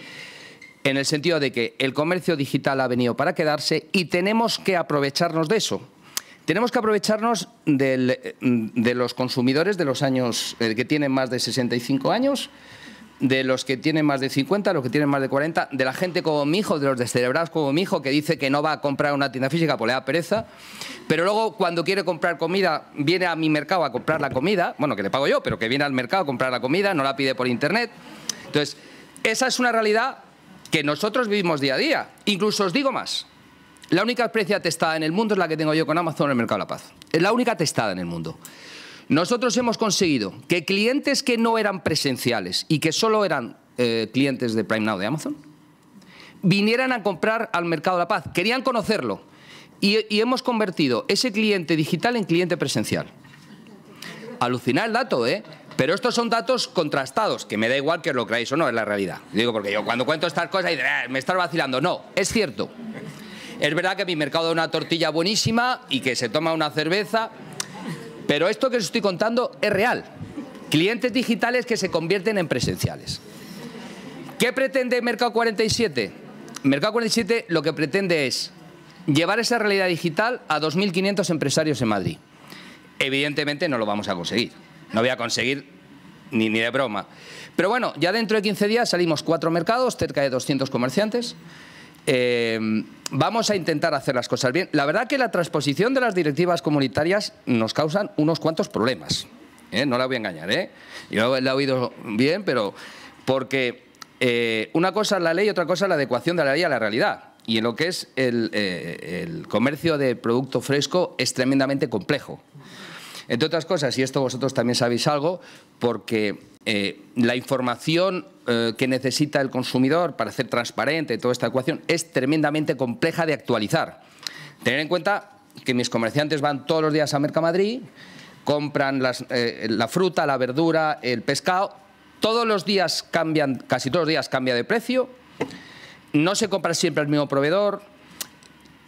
En el sentido de que el comercio digital ha venido para quedarse y tenemos que aprovecharnos de eso. Tenemos que aprovecharnos eh, de los consumidores de los años eh, que tienen más de 65 años, de los que tienen más de 50, los que tienen más de 40, de la gente como mi hijo, de los descerebrados como mi hijo, que dice que no va a comprar una tienda física por pues le da pereza, pero luego cuando quiere comprar comida, viene a mi mercado a comprar la comida, bueno, que le pago yo, pero que viene al mercado a comprar la comida, no la pide por internet. Entonces, esa es una realidad que nosotros vivimos día a día. Incluso os digo más, la única experiencia testada en el mundo es la que tengo yo con Amazon en el mercado la paz. Es la única testada en el mundo. Nosotros hemos conseguido que clientes que no eran presenciales y que solo eran eh, clientes de Prime Now de Amazon vinieran a comprar al Mercado de la Paz. Querían conocerlo. Y, hemos convertido ese cliente digital en cliente presencial. Alucinar el dato, ¿eh? Pero estos son datos contrastados, que me da igual que lo creáis o no, es la realidad. Digo, porque yo cuando cuento estas cosas ah, me estás vacilando. No, es cierto. Es verdad que mi mercado da una tortilla buenísima y que se toma una cerveza, pero esto que os estoy contando es real. Clientes digitales que se convierten en presenciales. ¿Qué pretende Mercado 47? Mercado 47 lo que pretende es llevar esa realidad digital a 2.500 empresarios en Madrid. Evidentemente no lo vamos a conseguir. No voy a conseguir ni, ni de broma. Pero bueno, ya dentro de 15 días salimos cuatro mercados, cerca de 200 comerciantes. Em, vamos a intentar hacer las cosas bien. La verdad que la transposición de las directivas comunitarias nos causan unos cuantos problemas. ¿eh? No la voy a engañar. ¿eh? Yo la he oído bien, pero porque eh, una cosa es la ley, y otra cosa es la adecuación de la ley a la realidad. Y en lo que es el eh, comercio de producto fresco es tremendamente complejo. Entre otras cosas, y esto vosotros también sabéis algo, porque eh, la información eh, que necesita el consumidor para hacer transparente toda esta ecuación es tremendamente compleja de actualizar. Tener en cuenta que mis comerciantes van todos los días a Mercamadrid, compran eh, la fruta, la verdura, el pescado, todos los días cambian, casi todos los días cambia de precio, no se compra siempre al mismo proveedor,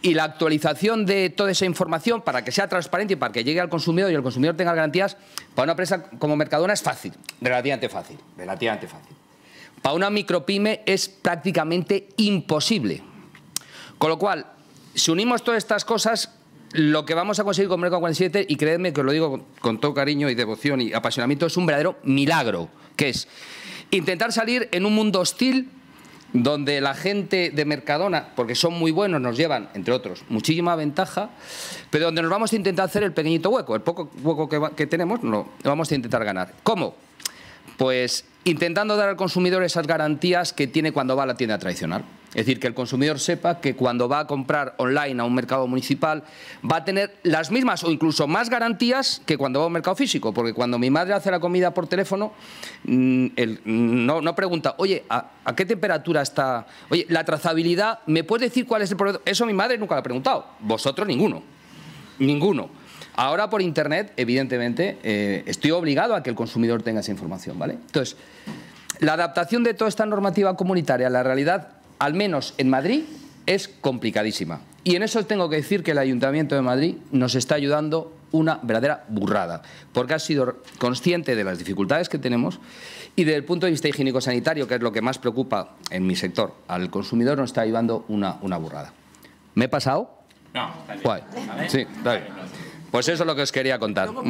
y la actualización de toda esa información para que sea transparente y para que llegue al consumidor y el consumidor tenga garantías, para una empresa como Mercadona es fácil, relativamente fácil, relativamente fácil. Para una micropyme es prácticamente imposible. Con lo cual, si unimos todas estas cosas, lo que vamos a conseguir con Mercadona 47, y creedme que os lo digo con todo cariño y devoción y apasionamiento, es un verdadero milagro, que es intentar salir en un mundo hostil donde la gente de Mercadona, porque son muy buenos, nos llevan, entre otros, muchísima ventaja, pero donde nos vamos a intentar hacer el pequeñito hueco, el poco hueco que, tenemos, lo vamos a intentar ganar. ¿Cómo? Pues intentando dar al consumidor esas garantías que tiene cuando va a la tienda tradicional. Es decir, que el consumidor sepa que cuando va a comprar online a un mercado municipal va a tener las mismas o incluso más garantías que cuando va a un mercado físico, porque cuando mi madre hace la comida por teléfono, mm, mm, no, pregunta, oye, ¿a, qué temperatura está? Oye, la trazabilidad, ¿me puedes decir cuál es el problema? Eso mi madre nunca lo ha preguntado, vosotros ninguno, ninguno. Ahora por Internet, evidentemente, eh, estoy obligado a que el consumidor tenga esa información, ¿vale? Entonces, la adaptación de toda esta normativa comunitaria a la realidad al menos en Madrid, es complicadísima. Y en eso tengo que decir que el Ayuntamiento de Madrid nos está ayudando una verdadera burrada, porque ha sido consciente de las dificultades que tenemos y desde el punto de vista higiénico-sanitario, que es lo que más preocupa en mi sector al consumidor, nos está ayudando una, una burrada. ¿Me he pasado? No, está bien. Sí, está bien. Pues eso es lo que os quería contar.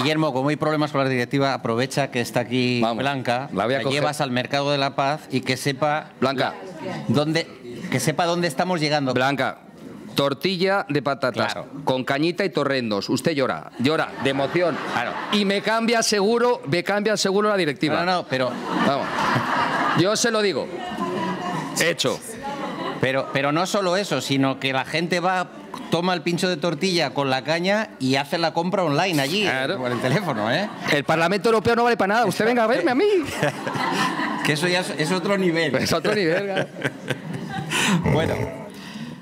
Guillermo, como hay problemas con la directiva, aprovecha que está aquí Blanca, la, llevas al mercado de la paz y que sepa Blanca, dónde, que sepa dónde estamos llegando. Blanca, tortilla de patatas con cañita y torrendos. Usted llora, llora de emoción. Y me cambia seguro, me cambia seguro la directiva. No, no, no pero Vamos. Yo se lo digo. Hecho. Pero, pero no solo eso, sino que la gente va toma el pincho de tortilla con la caña y hace la compra online allí, eh, claro. por el teléfono, ¿eh? El Parlamento Europeo no vale para nada. Usted venga a verme a mí. que eso ya es otro nivel. Es otro nivel, Bueno,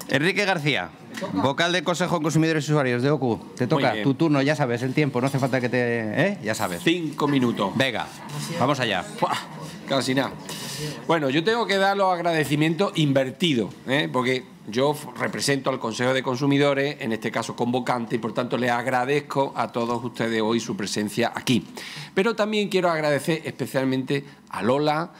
Enrique García. Vocal del Consejo de Consumidores y Usuarios de OCU. Te toca tu turno, ya sabes, el tiempo, no hace falta que te. ¿eh? Ya sabes. Cinco minutos. Venga, vamos allá. casi nada. Bueno, yo tengo que dar los agradecimientos invertidos, ¿eh? porque yo represento al Consejo de Consumidores, en este caso convocante, y por tanto le agradezco a todos ustedes hoy su presencia aquí. Pero también quiero agradecer especialmente a Lola,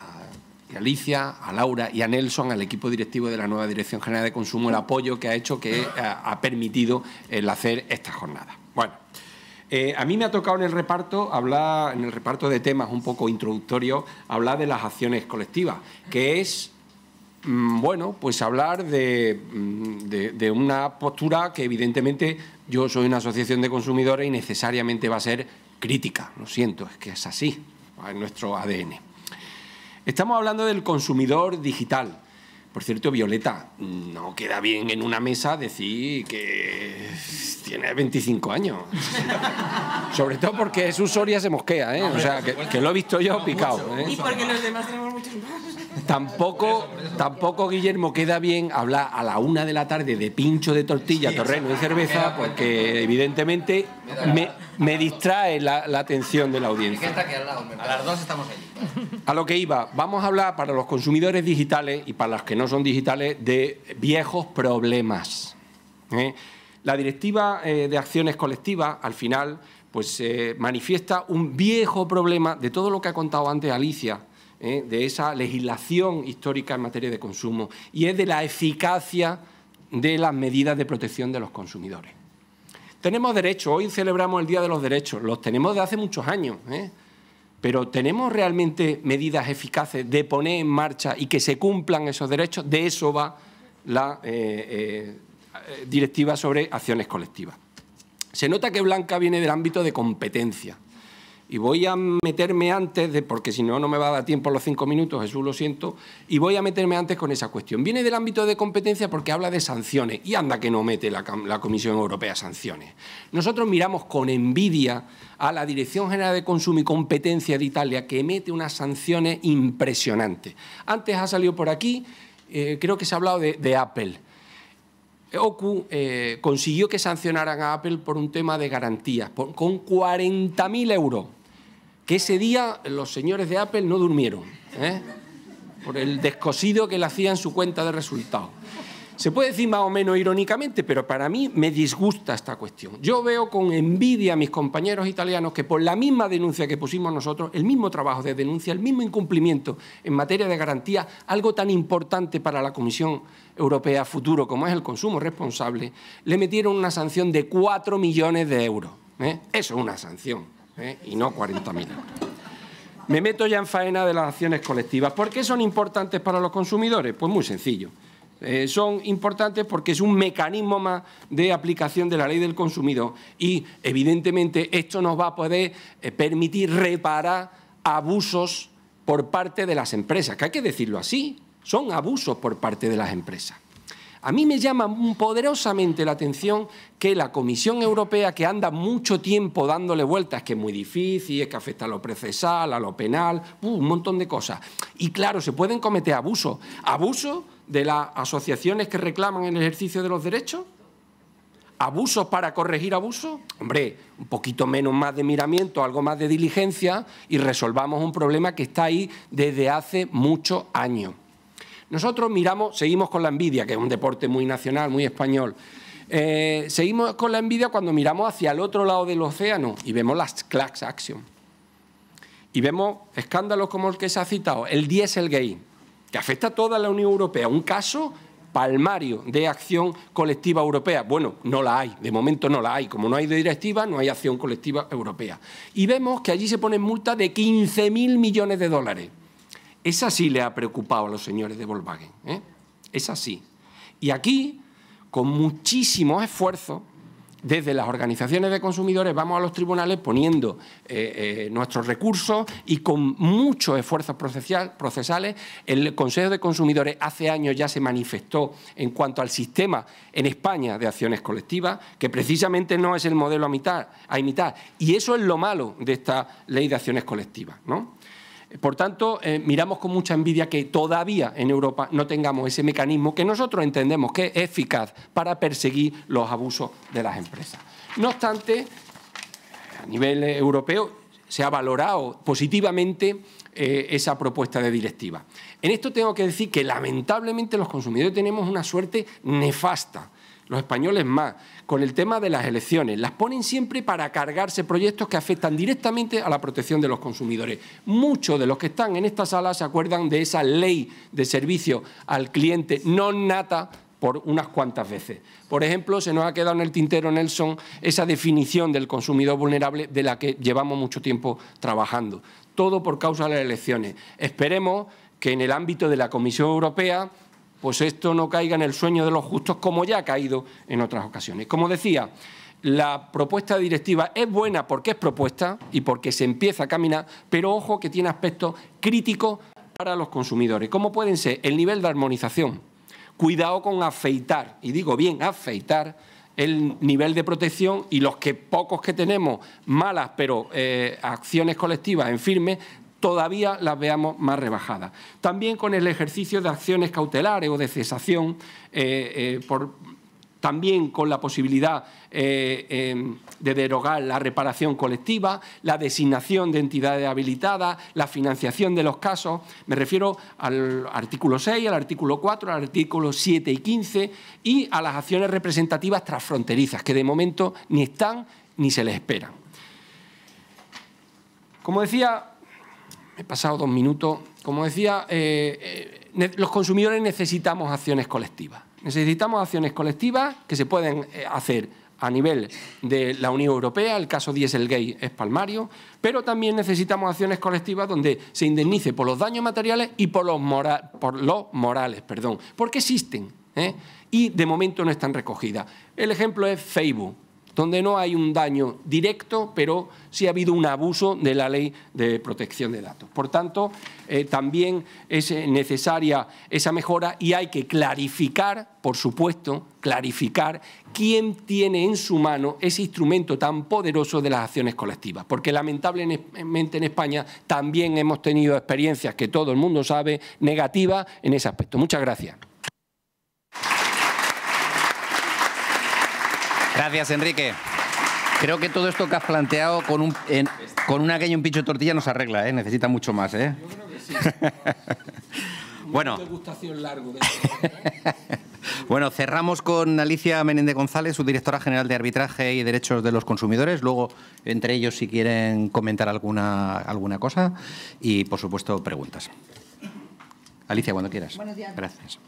a Alicia, a Laura y a Nelson, al equipo directivo de la nueva Dirección General de Consumo, el apoyo que ha hecho, que eh, ha permitido el hacer esta jornada. Bueno, eh, a mí me ha tocado en el reparto hablar, en el reparto de temas un poco introductorio, hablar de las acciones colectivas, que es Mm, bueno, pues hablar mm, de, una postura que evidentemente yo soy una asociación de consumidores y necesariamente va a ser crítica. Lo siento, es que es así, en nuestro ADN. Estamos hablando del consumidor digital. Por cierto, Violeta, no queda bien en una mesa decir que tiene 25 años. Sobre todo porque es Soria se mosquea, ¿eh? O sea, que, lo he visto yo picado. ¿eh? Y porque los demás tenemos muchos más. Tampoco, Guillermo, queda bien hablar a la una de la tarde de pincho de tortilla, terreno torreno y cerveza, porque pues evidentemente me, distrae la, atención de la audiencia. A las dos estamos A lo que iba, vamos a hablar para los consumidores digitales y para los que no son digitales de viejos problemas. ¿eh? La directiva eh, de acciones colectivas, al final, pues eh, manifiesta un viejo problema de todo lo que ha contado antes Alicia ¿eh? de esa legislación histórica en materia de consumo y es de la eficacia de las medidas de protección de los consumidores. Tenemos derechos, hoy celebramos el Día de los Derechos, los tenemos de hace muchos años, ¿eh? pero ¿tenemos realmente medidas eficaces de poner en marcha y que se cumplan esos derechos? De eso va la eh, directiva sobre acciones colectivas. Se nota que Blanca viene del ámbito de competencia. Y voy a meterme antes, de, porque si no, no me va a dar tiempo los cinco minutos, Jesús, lo siento, y voy a meterme antes con esa cuestión. Viene del ámbito de competencia porque habla de sanciones, y anda que no mete la, Comisión Europea sanciones. Nosotros miramos con envidia a la Dirección General de Consumo y Competencia de Italia, que emite unas sanciones impresionantes. Antes ha salido por aquí, eh, creo que se ha hablado de, Apple. OCU eh, consiguió que sancionaran a Apple por un tema de garantías, con 40.000 euros que ese día los señores de Apple no durmieron, ¿eh? por el descosido que le hacían su cuenta de resultados. Se puede decir más o menos irónicamente, pero para mí me disgusta esta cuestión. Yo veo con envidia a mis compañeros italianos que por la misma denuncia que pusimos nosotros, el mismo trabajo de denuncia, el mismo incumplimiento en materia de garantía, algo tan importante para la Comisión Europea futuro como es el consumo responsable, le metieron una sanción de 4 millones de euros. ¿eh? Eso es una sanción. ¿eh? y no 40.000 Me meto ya en faena de las acciones colectivas. ¿Por qué son importantes para los consumidores? Pues muy sencillo. Eh, son importantes porque es un mecanismo más de aplicación de la ley del consumidor y, evidentemente, esto nos va a poder eh, permitir reparar abusos por parte de las empresas, que hay que decirlo así, son abusos por parte de las empresas. A mí me llama poderosamente la atención que la Comisión Europea, que anda mucho tiempo dándole vueltas, que es muy difícil, es que afecta a lo procesal, a lo penal, uh, un montón de cosas. Y claro, se pueden cometer abusos. Abusos de las asociaciones que reclaman el ejercicio de los derechos, abusos para corregir abusos? Hombre, un poquito menos más de miramiento, algo más de diligencia y resolvamos un problema que está ahí desde hace muchos años. Nosotros miramos, seguimos con la envidia, que es un deporte muy nacional, muy español. Eh, seguimos con la envidia cuando miramos hacia el otro lado del océano y vemos las clax action. Y vemos escándalos como el que se ha citado, el Dieselgate, que afecta a toda la Unión Europea. Un caso palmario de acción colectiva europea. Bueno, no la hay, de momento no la hay. Como no hay directiva, no hay acción colectiva europea. Y vemos que allí se ponen multas de 15.000 millones de dólares. Esa sí le ha preocupado a los señores de Volkswagen. ¿eh? Esa sí. Y aquí, con muchísimos esfuerzos, desde las organizaciones de consumidores vamos a los tribunales poniendo eh, eh, nuestros recursos y con muchos esfuerzos procesales. El Consejo de Consumidores hace años ya se manifestó en cuanto al sistema en España de acciones colectivas, que precisamente no es el modelo a, a imitar. Y eso es lo malo de esta ley de acciones colectivas. ¿no? Por tanto, eh, miramos con mucha envidia que todavía en Europa no tengamos ese mecanismo que nosotros entendemos que es eficaz para perseguir los abusos de las empresas. No obstante, a nivel eh, europeo se ha valorado positivamente eh, esa propuesta de directiva. En esto tengo que decir que lamentablemente los consumidores tenemos una suerte nefasta los españoles más, con el tema de las elecciones, las ponen siempre para cargarse proyectos que afectan directamente a la protección de los consumidores. Muchos de los que están en esta sala se acuerdan de esa ley de servicio al cliente no nata por unas cuantas veces. Por ejemplo, se nos ha quedado en el tintero, Nelson, esa definición del consumidor vulnerable de la que llevamos mucho tiempo trabajando. Todo por causa de las elecciones. Esperemos que en el ámbito de la Comisión Europea pues esto no caiga en el sueño de los justos como ya ha caído en otras ocasiones. Como decía, la propuesta directiva es buena porque es propuesta y porque se empieza a caminar, pero ojo que tiene aspectos críticos para los consumidores, como pueden ser el nivel de armonización, cuidado con afeitar, y digo bien, afeitar el nivel de protección y los que pocos que tenemos malas pero eh, acciones colectivas en firme todavía las veamos más rebajadas. También con el ejercicio de acciones cautelares o de cesación, eh, eh, también con la posibilidad eh, em, de derogar la reparación colectiva, la designación de entidades habilitadas, la financiación de los casos. Me refiero al artículo 6, al artículo 4, al artículo 7 y 15 y a las acciones representativas transfronterizas, que de momento ni están ni se les esperan. Como decía pasado dos minutos. Como decía, eh, eh, los consumidores necesitamos acciones colectivas. Necesitamos acciones colectivas que se pueden eh, hacer a nivel de la Unión Europea, el caso Dieselgate es palmario, pero también necesitamos acciones colectivas donde se indemnice por los daños materiales y por los, por los morales, perdón, porque existen y de momento no están recogidas. El ejemplo es Facebook donde no hay un daño directo, pero sí ha habido un abuso de la ley de protección de datos. Por tanto, eh, también es eh, necesaria esa mejora y hay que clarificar, por supuesto, clarificar quién tiene en su mano ese instrumento tan poderoso de las acciones colectivas. Porque lamentablemente en España también hemos tenido experiencias que todo el mundo sabe negativas en ese aspecto. Muchas gracias. Gracias, Enrique. Creo que todo esto que has planteado con, un, con una caña y un pincho de tortilla nos arregla, ¿eh? necesita mucho más. ¿eh? bueno. ¿eh? bueno, cerramos con Alicia Menéndez González, su directora general de Arbitraje y Derechos de los Consumidores. Luego, entre ellos, si quieren comentar alguna, alguna cosa. Y, por supuesto, preguntas. Alicia, cuando quieras. Buenos días. Gracias.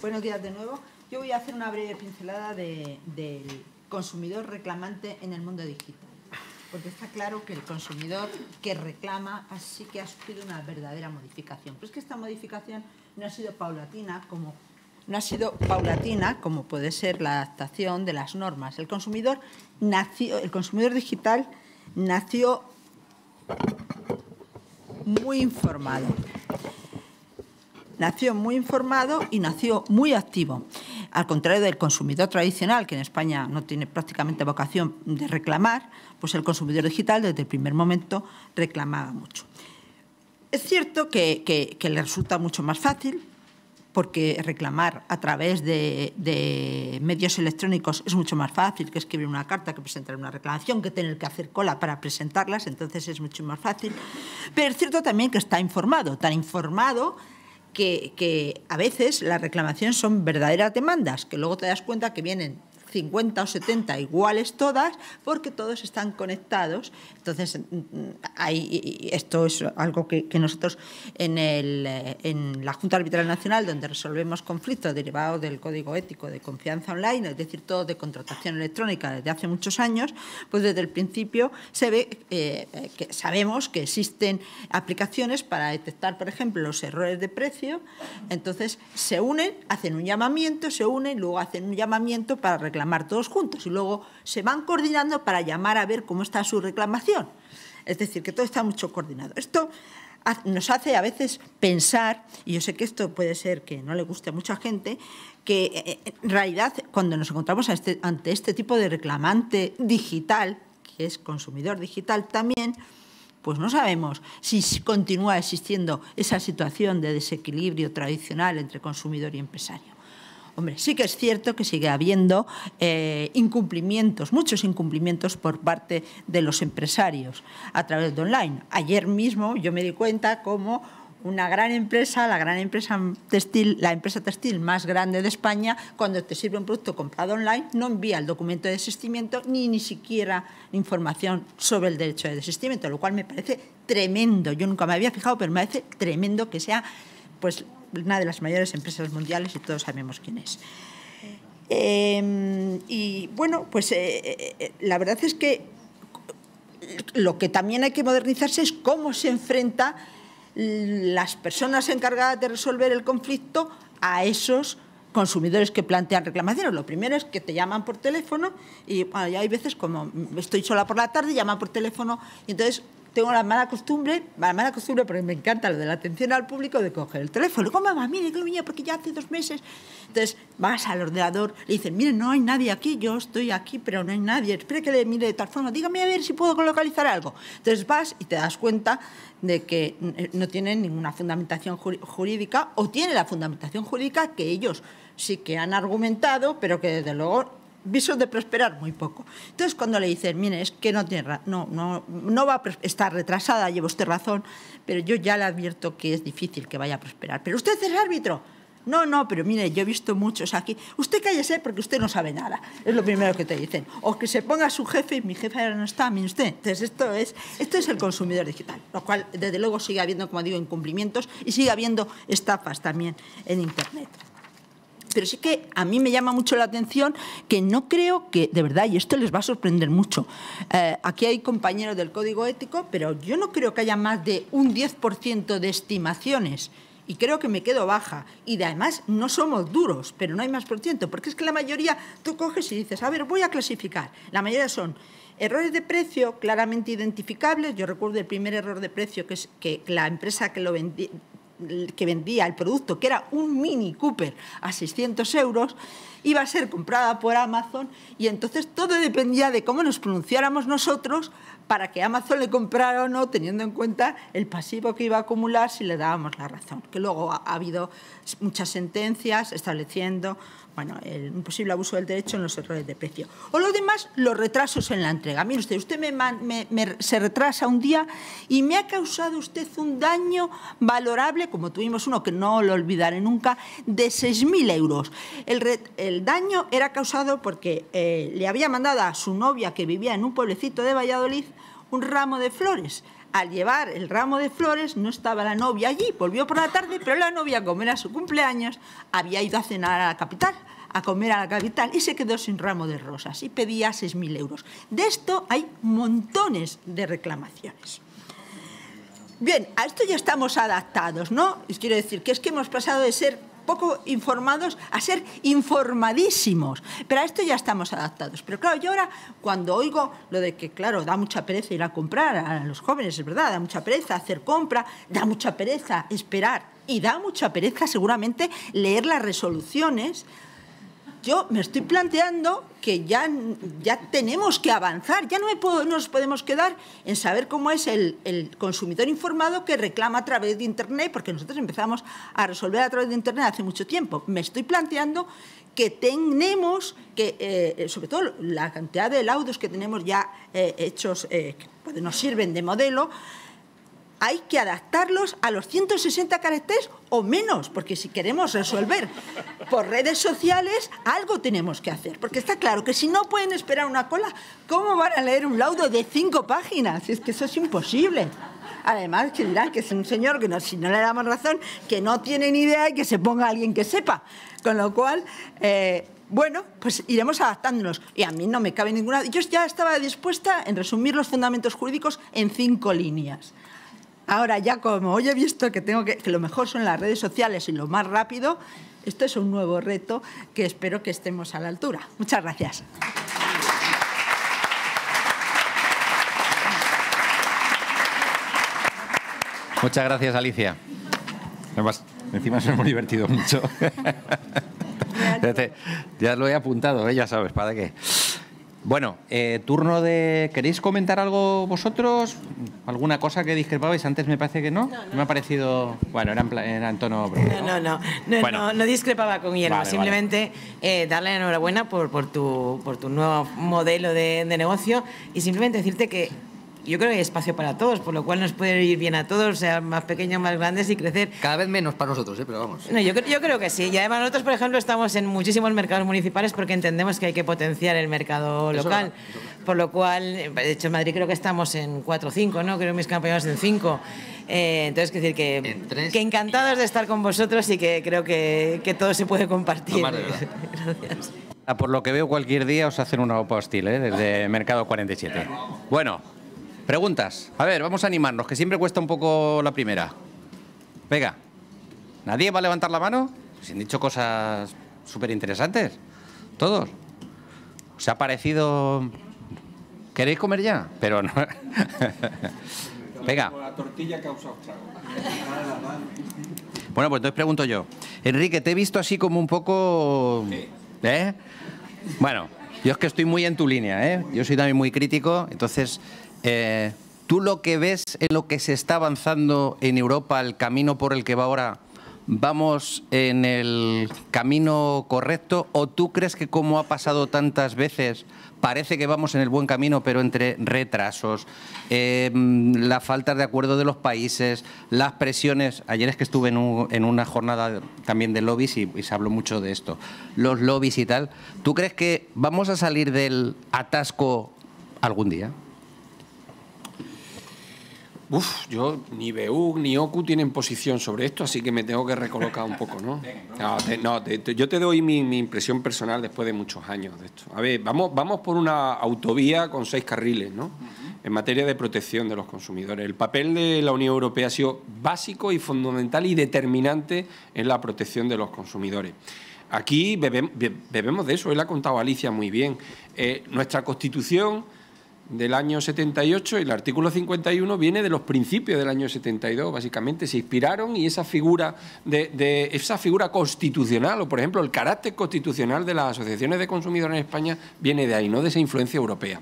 Buenos días de nuevo. Yo voy a hacer una breve pincelada del consumidor reclamante en el mundo digital, porque está claro que el consumidor que reclama así que ha sufrido una verdadera modificación. Pero es que esta modificación no ha sido paulatina como no ha sido paulatina, como puede ser la adaptación de las normas. El consumidor, nació, el consumidor digital nació muy informado nació muy informado y nació muy activo. Al contrario del consumidor tradicional, que en España no tiene prácticamente vocación de reclamar, pues el consumidor digital desde el primer momento reclamaba mucho. Es cierto que, le resulta mucho más fácil, porque reclamar a través de, de, medios electrónicos es mucho más fácil que escribir una carta, que presentar una reclamación, que tener que hacer cola para presentarlas, entonces es mucho más fácil. Pero es cierto también que está informado, tan informado que, a veces las reclamaciones son verdaderas demandas, que luego te das cuenta que vienen 50 o 70 iguales todas, porque todos están conectados. Entonces, mm, mm, hay, esto es algo que, nosotros eh, en, la Junta Arbitral Nacional, donde resolvemos conflictos derivados del Código Ético de Confianza Online, es decir, todo de contratación electrónica desde hace muchos años, pues desde el principio se ve eh, eh, que sabemos que existen aplicaciones para detectar, por ejemplo, los errores de precio. Entonces, se unen, hacen un llamamiento, se unen, luego hacen un llamamiento para reclamar todos juntos y luego se van coordinando para llamar a ver cómo está su reclamación. Es decir, que todo está mucho coordinado. Esto nos hace a veces pensar, y yo sé que esto puede ser que no le guste a mucha gente, que eh, eh, en realidad cuando nos encontramos este, ante este tipo de reclamante digital, que es consumidor digital también, pues no sabemos si continúa existiendo esa situación de desequilibrio tradicional entre consumidor y empresario. Hombre, sí que es cierto que sigue habiendo eh, incumplimientos, muchos incumplimientos por parte de los empresarios a través de online. Ayer mismo yo me di cuenta cómo una gran empresa, la gran empresa textil, la empresa textil más grande de España, cuando te sirve un producto comprado online, no envía el documento de desistimiento ni ni siquiera información sobre el derecho de desistimiento, lo cual me parece tremendo. Yo nunca me había fijado, pero me parece tremendo que sea pues una de las mayores empresas mundiales y todos sabemos quién es. Eh, y bueno, pues eh, eh, la verdad es que lo que también hay que modernizarse es cómo se enfrenta las personas encargadas de resolver el conflicto a esos consumidores que plantean reclamaciones. Lo primero es que te llaman por teléfono y bueno, hay veces como estoy sola por la tarde, llaman por teléfono y entonces tengo la mala costumbre, la mala costumbre porque me encanta lo de la atención al público, de coger el teléfono. ¿Cómo mamá? Mire, porque ya hace dos meses. Entonces vas al ordenador, le dicen, mire, no hay nadie aquí, yo estoy aquí, pero no hay nadie. Espera que le mire de tal forma, dígame a ver si puedo localizar algo. Entonces vas y te das cuenta de que no tienen ninguna fundamentación jurídica o tiene la fundamentación jurídica que ellos sí que han argumentado, pero que desde luego viso de prosperar muy poco. Entonces, cuando le dicen, mire, es que no, tiene no, no, no va a estar retrasada, lleva usted razón, pero yo ya le advierto que es difícil que vaya a prosperar. Pero usted es el árbitro. No, no, pero mire, yo he visto muchos aquí. Usted cállese porque usted no sabe nada. Es lo primero que te dicen. O que se ponga su jefe, y mi jefe ahora no está, mire usted. Entonces, esto es, esto es el consumidor digital, lo cual, desde luego, sigue habiendo, como digo, incumplimientos y sigue habiendo estafas también en Internet pero sí que a mí me llama mucho la atención que no creo que, de verdad, y esto les va a sorprender mucho, eh, aquí hay compañeros del código ético, pero yo no creo que haya más de un 10% de estimaciones. Y creo que me quedo baja. Y además no somos duros, pero no hay más por ciento. Porque es que la mayoría, tú coges y dices, a ver, voy a clasificar. La mayoría son Errores de precio claramente identificables. Yo recuerdo el primer error de precio, que es que la empresa que lo vendió que vendía el producto, que era un Mini Cooper a 600 euros, iba a ser comprada por Amazon y entonces todo dependía de cómo nos pronunciáramos nosotros para que Amazon le comprara o no, teniendo en cuenta el pasivo que iba a acumular si le dábamos la razón. Que luego ha habido muchas sentencias estableciendo bueno, el posible abuso del derecho en los errores de precio. O lo demás, los retrasos en la entrega. Mire usted, usted me, se retrasa un día y me ha causado usted un daño valorable, como tuvimos uno que no lo olvidaré nunca, de 6.000 euros. El, daño era causado porque eh, le había mandado a su novia, que vivía en un pueblecito de Valladolid, un ramo de flores al llevar el ramo de flores no estaba la novia allí, volvió por la tarde, pero la novia, como era su cumpleaños, había ido a cenar a la capital a comer a la capital y se quedó sin ramo de rosas y pedía 6.000 euros. De esto hay montones de reclamaciones. Bien, a esto ya estamos adaptados, ¿no? Quiero decir que es que hemos pasado de ser poco informados a ser informadísimos. Pero a esto ya estamos adaptados. Pero claro, yo ahora cuando oigo lo de que, claro, da mucha pereza ir a comprar a los jóvenes, es verdad, da mucha pereza hacer compra, da mucha pereza esperar y da mucha pereza seguramente leer las resoluciones yo me estoy planteando que ya, ya tenemos que avanzar, ya no, nos podemos quedar en saber cómo es el, consumidor informado que reclama a través de Internet, porque nosotros empezamos a resolver a través de Internet hace mucho tiempo. Me estoy planteando que tenemos que, eh, eh, sobre todo la cantidad de laudos que tenemos ya eh, hechos, que nos sirven de modelo, hay que adaptarlos a los 160 caracteres o menos, porque si queremos resolver por redes sociales, algo tenemos que hacer. Porque está claro que si no pueden esperar una cola, ¿cómo van a leer un laudo de cinco páginas? Es que eso es imposible. Además, que que es un señor que si no le damos razón, que no tiene ni idea y que se ponga alguien que sepa. Con lo cual, eh, bueno, pues iremos adaptándonos. Y a mí no me cabe ninguna... Yo ya estaba dispuesta en resumir los fundamentos jurídicos en cinco líneas. Ahora ya como hoy he visto que tengo que, lo mejor son las redes sociales y lo más rápido, esto es un nuevo reto que espero que estemos a la altura. Muchas gracias. Muchas gracias, Alicia. Además, encima nos hemos divertido mucho. ya lo he apuntado, ¿eh? ya sabes, ¿para qué? Bueno, eh, turno de. ¿Queréis comentar algo vosotros? ¿Alguna cosa que discrepabais? Antes me parece que no. No, me ha parecido. Bueno, era en, era tono. ¿no? no, no, no, discrepaba con Guillermo. Simplemente eh, darle enhorabuena por, por, tu, por tu nuevo modelo de negocio y simplemente decirte que yo creo que hay espacio para todos, por lo cual nos puede ir bien a todos, sea más pequeños, más grandes y crecer. Cada vez menos para nosotros, ¿eh? pero vamos. No, yo, yo creo que sí. Y además nosotros, por ejemplo, estamos en muchísimos mercados municipales porque entendemos que hay que potenciar el mercado local. Por lo cual, de hecho, en Madrid creo que estamos en 4 o 5, ¿no? Creo que mis campañas en 5. Eh, entonces, decir que, encantados de estar con vosotros y que creo que, todo se puede compartir. Ah, por lo que veo, cualquier día os hacen una OPA hostil, ¿eh? desde Mercado 47. Bueno, Preguntas. A ver, vamos a animarnos, que siempre cuesta un poco la primera. Venga. ¿Nadie va a levantar la mano? Se pues han dicho cosas súper interesantes. Todos. ¿Os ha parecido... ¿Queréis comer ya? Pero no... Venga. Bueno, pues entonces pregunto yo. Enrique, te he visto así como un poco... ¿Eh? Bueno, yo es que estoy muy en tu línea, ¿eh? Yo soy también muy crítico, entonces eh, ¿Tú lo que ves en lo que se está avanzando en Europa, el camino por el que va ahora, vamos en el camino correcto? ¿O tú crees que como ha pasado tantas veces, parece que vamos en el buen camino, pero entre retrasos, eh, la las faltas de acuerdo de los países, las presiones. Ayer es que estuve en, una jornada también de lobbies y, y, se habló mucho de esto, los lobbies y tal. ¿Tú crees que vamos a salir del atasco algún día? Uf, yo ni Beu ni OCU tienen posición sobre esto, así que me tengo que recolocar un poco, ¿no? No, yo te doy mi, impresión personal después de muchos años de esto. A ver, vamos, vamos por una autovía con seis carriles, ¿no? En materia de protección de los consumidores. El papel de la Unión Europea ha sido básico y fundamental y determinante en la protección de los consumidores. Aquí bebemos de eso, él ha contado Alicia muy bien. Eh, nuestra Constitución del año 78 y el artículo 51 viene de los principios del año 72, básicamente. Se inspiraron y esa figura, de, esa figura constitucional, o por ejemplo el carácter constitucional de las asociaciones de consumidores en España, viene de ahí, no de esa influencia europea.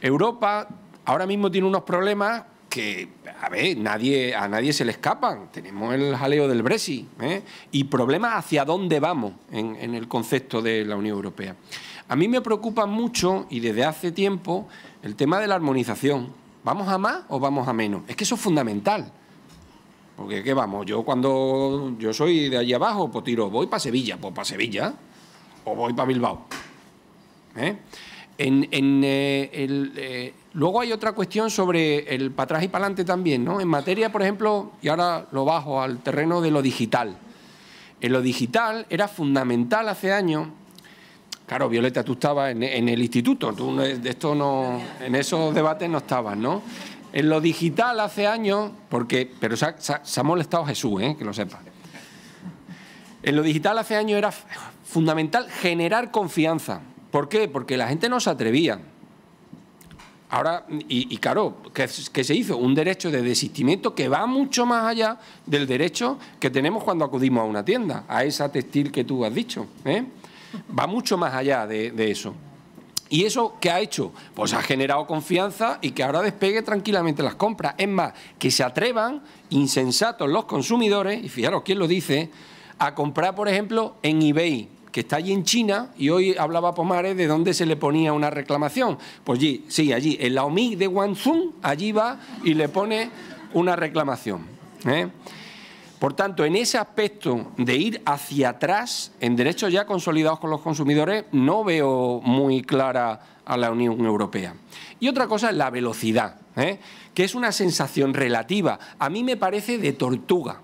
Europa ahora mismo tiene unos problemas que, a ver, nadie, a nadie se le escapan. Tenemos el jaleo del Brexit ¿eh? y problemas hacia dónde vamos en el concepto de la Unión Europea. A mí me preocupa mucho y desde hace tiempo el tema de la armonización. ¿Vamos a más o vamos a menos? Es que eso es fundamental. Porque, ¿qué vamos? Yo cuando yo soy de allí abajo, pues tiro, voy para Sevilla, pues para Sevilla, o voy para Bilbao. ¿eh? Eh, eh, luego hay otra cuestión sobre el para atrás y para adelante también, ¿no? En materia, por ejemplo, y ahora lo bajo al terreno de lo digital. En lo digital era fundamental hace años Claro, Violeta, tú estabas en, el instituto, tú de no, en esos debates no estabas, ¿no? En lo digital hace años, porque, pero se ha, molestado Jesús, ¿eh? que lo sepa. En lo digital hace años era fundamental generar confianza. ¿Por qué? Porque la gente no se atrevía. Ahora, y, claro, ¿qué, se hizo? Un derecho de desistimiento que va mucho más allá del derecho que tenemos cuando acudimos a una tienda, a esa textil que tú has dicho. ¿eh? va mucho más allá de, eso. ¿Y eso qué ha hecho? Pues ha generado confianza y que ahora despegue tranquilamente las compras. Es más, que se atrevan, insensatos los consumidores, y fijaros quién lo dice, a comprar, por ejemplo, en eBay, que está allí en China, y hoy hablaba Pomares de dónde se le ponía una reclamación. Pues allí, sí, allí, en la OMI de Guangzhou, allí va y le pone una reclamación. ¿eh? Por tanto, en ese aspecto de ir hacia atrás en derechos ya consolidados con los consumidores, no veo muy clara a la Unión Europea. Y otra cosa es la velocidad, ¿eh? que es una sensación relativa. A mí me parece de tortuga.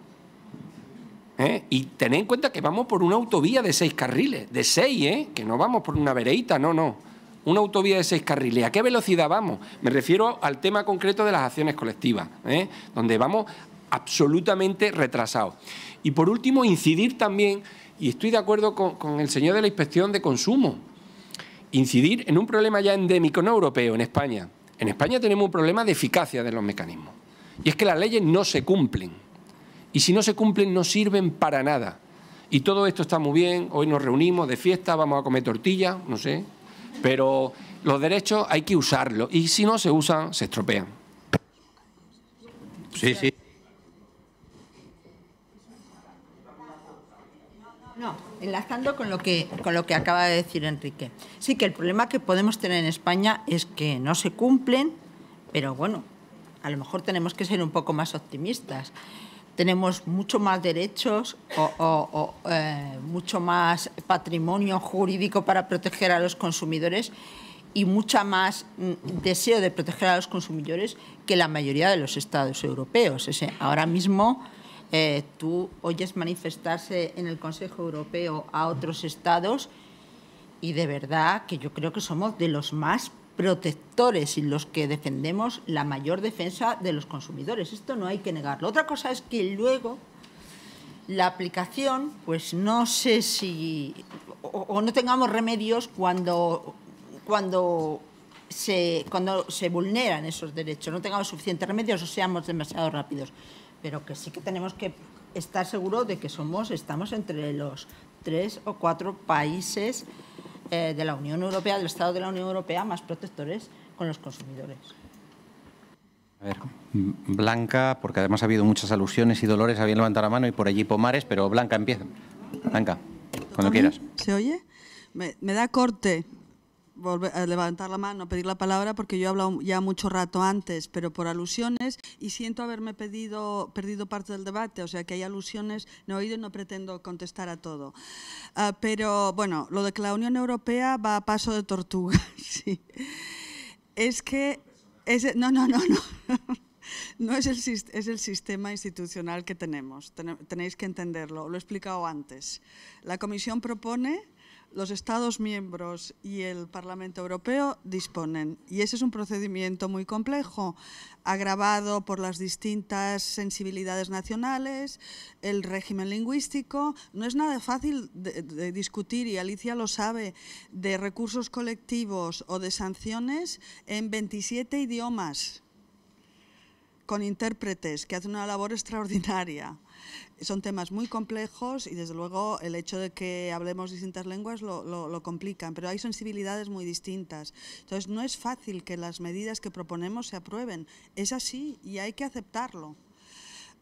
¿eh? Y tened en cuenta que vamos por una autovía de seis carriles, de seis, ¿eh? que no vamos por una vereita, no, no. Una autovía de seis carriles. ¿A qué velocidad vamos? Me refiero al tema concreto de las acciones colectivas, donde vamos absolutamente retrasado Y por último, incidir también, y estoy de acuerdo con, con el señor de la inspección de consumo, incidir en un problema ya endémico no europeo en España. En España tenemos un problema de eficacia de los mecanismos. Y es que las leyes no se cumplen. Y si no se cumplen, no sirven para nada. Y todo esto está muy bien, hoy nos reunimos de fiesta, vamos a comer tortilla, no sé, pero los derechos hay que usarlos y si no se usan, se estropean. Sí, sí. enlazando con lo que con lo que acaba de decir Enrique. Sí que el problema que podemos tener en España es que no se cumplen, pero bueno, a lo mejor tenemos que ser un poco más optimistas. Tenemos mucho más derechos o, eh, mucho más patrimonio jurídico para proteger a los consumidores y mucho más mm, deseo de proteger a los consumidores que la mayoría de los estados europeos. ahora mismo eh, tú oyes manifestarse en el Consejo Europeo a otros estados y de verdad que yo creo que somos de los más protectores y los que defendemos la mayor defensa de los consumidores. Esto no hay que negarlo. Otra cosa es que luego la aplicación, pues no sé si, o, no tengamos remedios cuando, cuando, se, cuando se vulneran esos derechos, no tengamos suficientes remedios o seamos demasiado rápidos pero que sí que tenemos que estar seguros de que somos, estamos entre los tres o cuatro países eh, de la Unión Europea, del Estado de la Unión Europea, más protectores con los consumidores. A ver, Blanca, porque además ha habido muchas alusiones y dolores, había levantado la mano y por allí Pomares, pero Blanca empieza. Blanca, cuando quieras. ¿Se oye? Me, me da corte volver a levantar la mano, pedir la palabra, porque yo he hablado ya mucho rato antes, pero por alusiones, y siento haberme pedido, perdido parte del debate, o sea que hay alusiones, no he oído y no pretendo contestar a todo. Ah, pero bueno, lo de que la Unión Europea va a paso de tortuga, sí. Es que... no, no, no, no. No es el, es el, sistema institucional que tenemos, tenéis que entenderlo, lo he explicado antes. La Comisión propone los Estados miembros y el Parlamento Europeo disponen. Y ese es un procedimiento muy complejo, agravado por las distintas sensibilidades nacionales, el régimen lingüístico. No es nada fácil de, discutir, y Alicia lo sabe, de recursos colectivos o de sanciones en 27 idiomas con intérpretes que hacen una labor extraordinaria. Son temas muy complejos y desde luego el hecho de que hablemos distintas lenguas lo, lo, complican, pero hay sensibilidades muy distintas. Entonces no es fácil que las medidas que proponemos se aprueben, es así y hay que aceptarlo.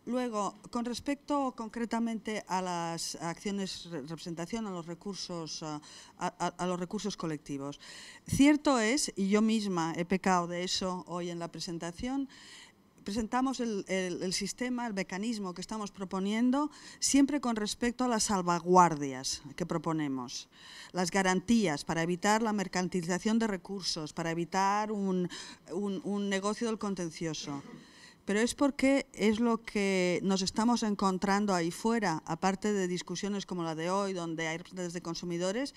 Luego, con respecto concretamente a las acciones de representación, a los recursos, a, los recursos colectivos, cierto es, y yo misma he pecado de eso hoy en la presentación, presentamos el, sistema, el mecanismo que estamos proponiendo, siempre con respecto a las salvaguardias que proponemos, las garantías para evitar la mercantilización de recursos, para evitar un, un negocio del contencioso. Pero es porque es lo que nos estamos encontrando ahí fuera, aparte de discusiones como la de hoy, donde hay representantes de consumidores,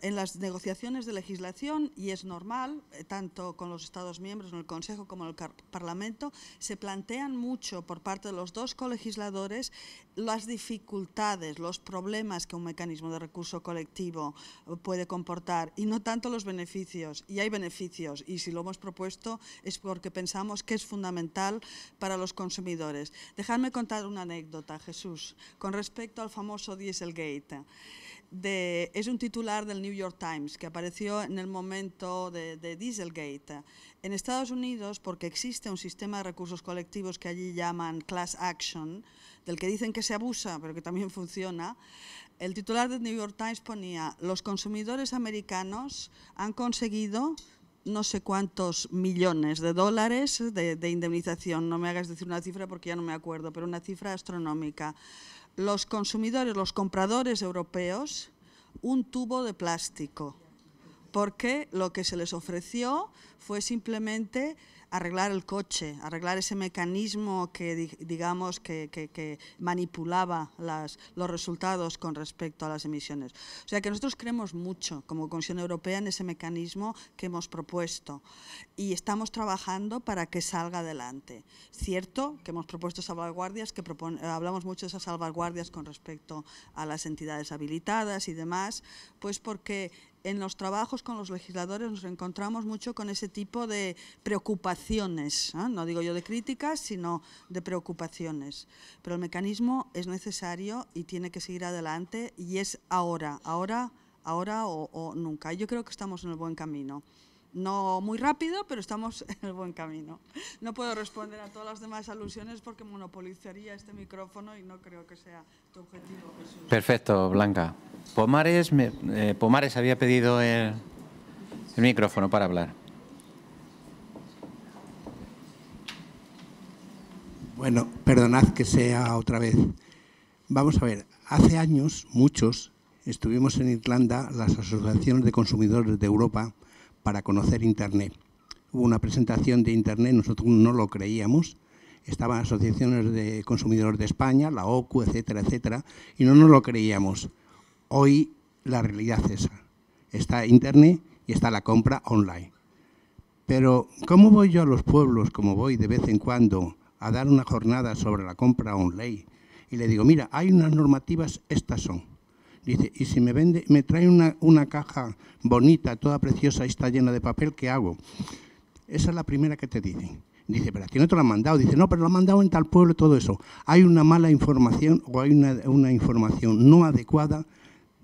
en las negociaciones de legislación, y es normal, eh, tanto con los Estados miembros, en el Consejo como en el Parlamento, se plantean mucho por parte de los dos colegisladores las dificultades, los problemas que un mecanismo de recurso colectivo eh, puede comportar y no tanto los beneficios. Y hay beneficios, y si lo hemos propuesto es porque pensamos que es fundamental para los consumidores. Dejadme contar una anécdota, Jesús, con respecto al famoso Dieselgate es un titular del New York Times que apareció en el momento de, Dieselgate. En Estados Unidos, porque existe un sistema de recursos colectivos que allí llaman class action, del que dicen que se abusa, pero que también funciona, el titular del New York Times ponía, los consumidores americanos han conseguido no sé cuántos millones de dólares de, de indemnización, no me hagas decir una cifra porque ya no me acuerdo, pero una cifra astronómica los consumidores, los compradores europeos, un tubo de plástico, porque lo que se les ofreció fue simplemente arreglar el coche, arreglar ese mecanismo que, digamos, que, manipulaba los resultados con respecto a las emisiones. O sea que nosotros creemos mucho como Comisión Europea en ese mecanismo que hemos propuesto y estamos trabajando para que salga adelante. Cierto que hemos propuesto salvaguardias, que hablamos mucho de esas salvaguardias con respecto a las entidades habilitadas y demás, pues porque en los trabajos con los legisladores nos encontramos mucho con ese tipo de preocupaciones, ¿eh? no digo yo de críticas, sino de preocupaciones. Pero el mecanismo es necesario y tiene que seguir adelante y es ahora, ahora, ahora o nunca. Yo creo que estamos en el buen camino. No muy rápido, pero estamos en el buen camino. No puedo responder a todas las demás alusiones porque monopolizaría este micrófono y no creo que sea tu objetivo. Perfecto, Blanca. Pomares, eh, había pedido el micrófono para hablar. Bueno, perdonad que sea otra vez. Vamos a ver, hace años, muchos, estuvimos en Irlanda, las asociaciones de consumidores de Europa, para conocer Internet. Hubo una presentación de Internet, nosotros no lo creíamos, estaban asociaciones de consumidores de España, la OCU, etcétera, etcétera, y no nos lo creíamos. Hoy la realidad es esa. Está Internet y está la compra online. Pero, ¿cómo voy yo a los pueblos, como voy de vez en cuando, a dar una jornada sobre la compra online? Y le digo, mira, hay unas normativas, estas son. Dice, y si me vende, me trae una, caja bonita, toda preciosa y está llena de papel, ¿qué hago? Esa es la primera que te dicen. Dice, pero a no te lo han mandado. Dice, no, pero lo han mandado en tal pueblo, todo eso. Hay una mala información o hay una, una información no adecuada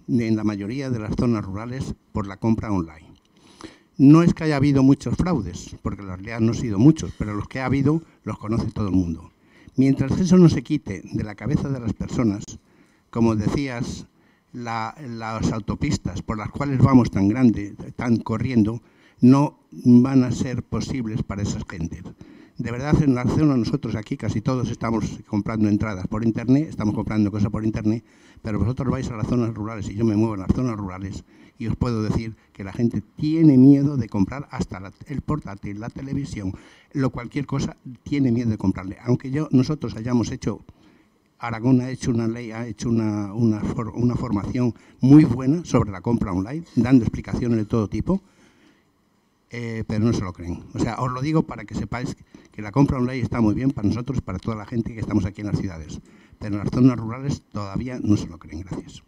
en la mayoría de las zonas rurales por la compra online. No es que haya habido muchos fraudes, porque en realidad no han sido muchos, pero los que ha habido los conoce todo el mundo. Mientras eso no se quite de la cabeza de las personas, como decías las autopistas por las cuales vamos tan grande, tan corriendo, no van a ser posibles para esas gentes. De verdad, en la zona nosotros aquí casi todos estamos comprando entradas por internet, estamos comprando cosas por internet, pero vosotros vais a las zonas rurales y yo me muevo en las zonas rurales y os puedo decir que la gente tiene miedo de comprar hasta el portátil, la televisión, lo cualquier cosa tiene miedo de comprarle. Aunque yo, nosotros hayamos hecho Aragón ha hecho una ley, ha hecho una, una, formación muy buena sobre la compra online, dando explicaciones de todo tipo, eh, pero no se lo creen. O sea, os lo digo para que sepáis que la compra online está muy bien para nosotros, para toda la gente que estamos aquí en las ciudades, pero en las zonas rurales todavía no se lo creen. Gracias.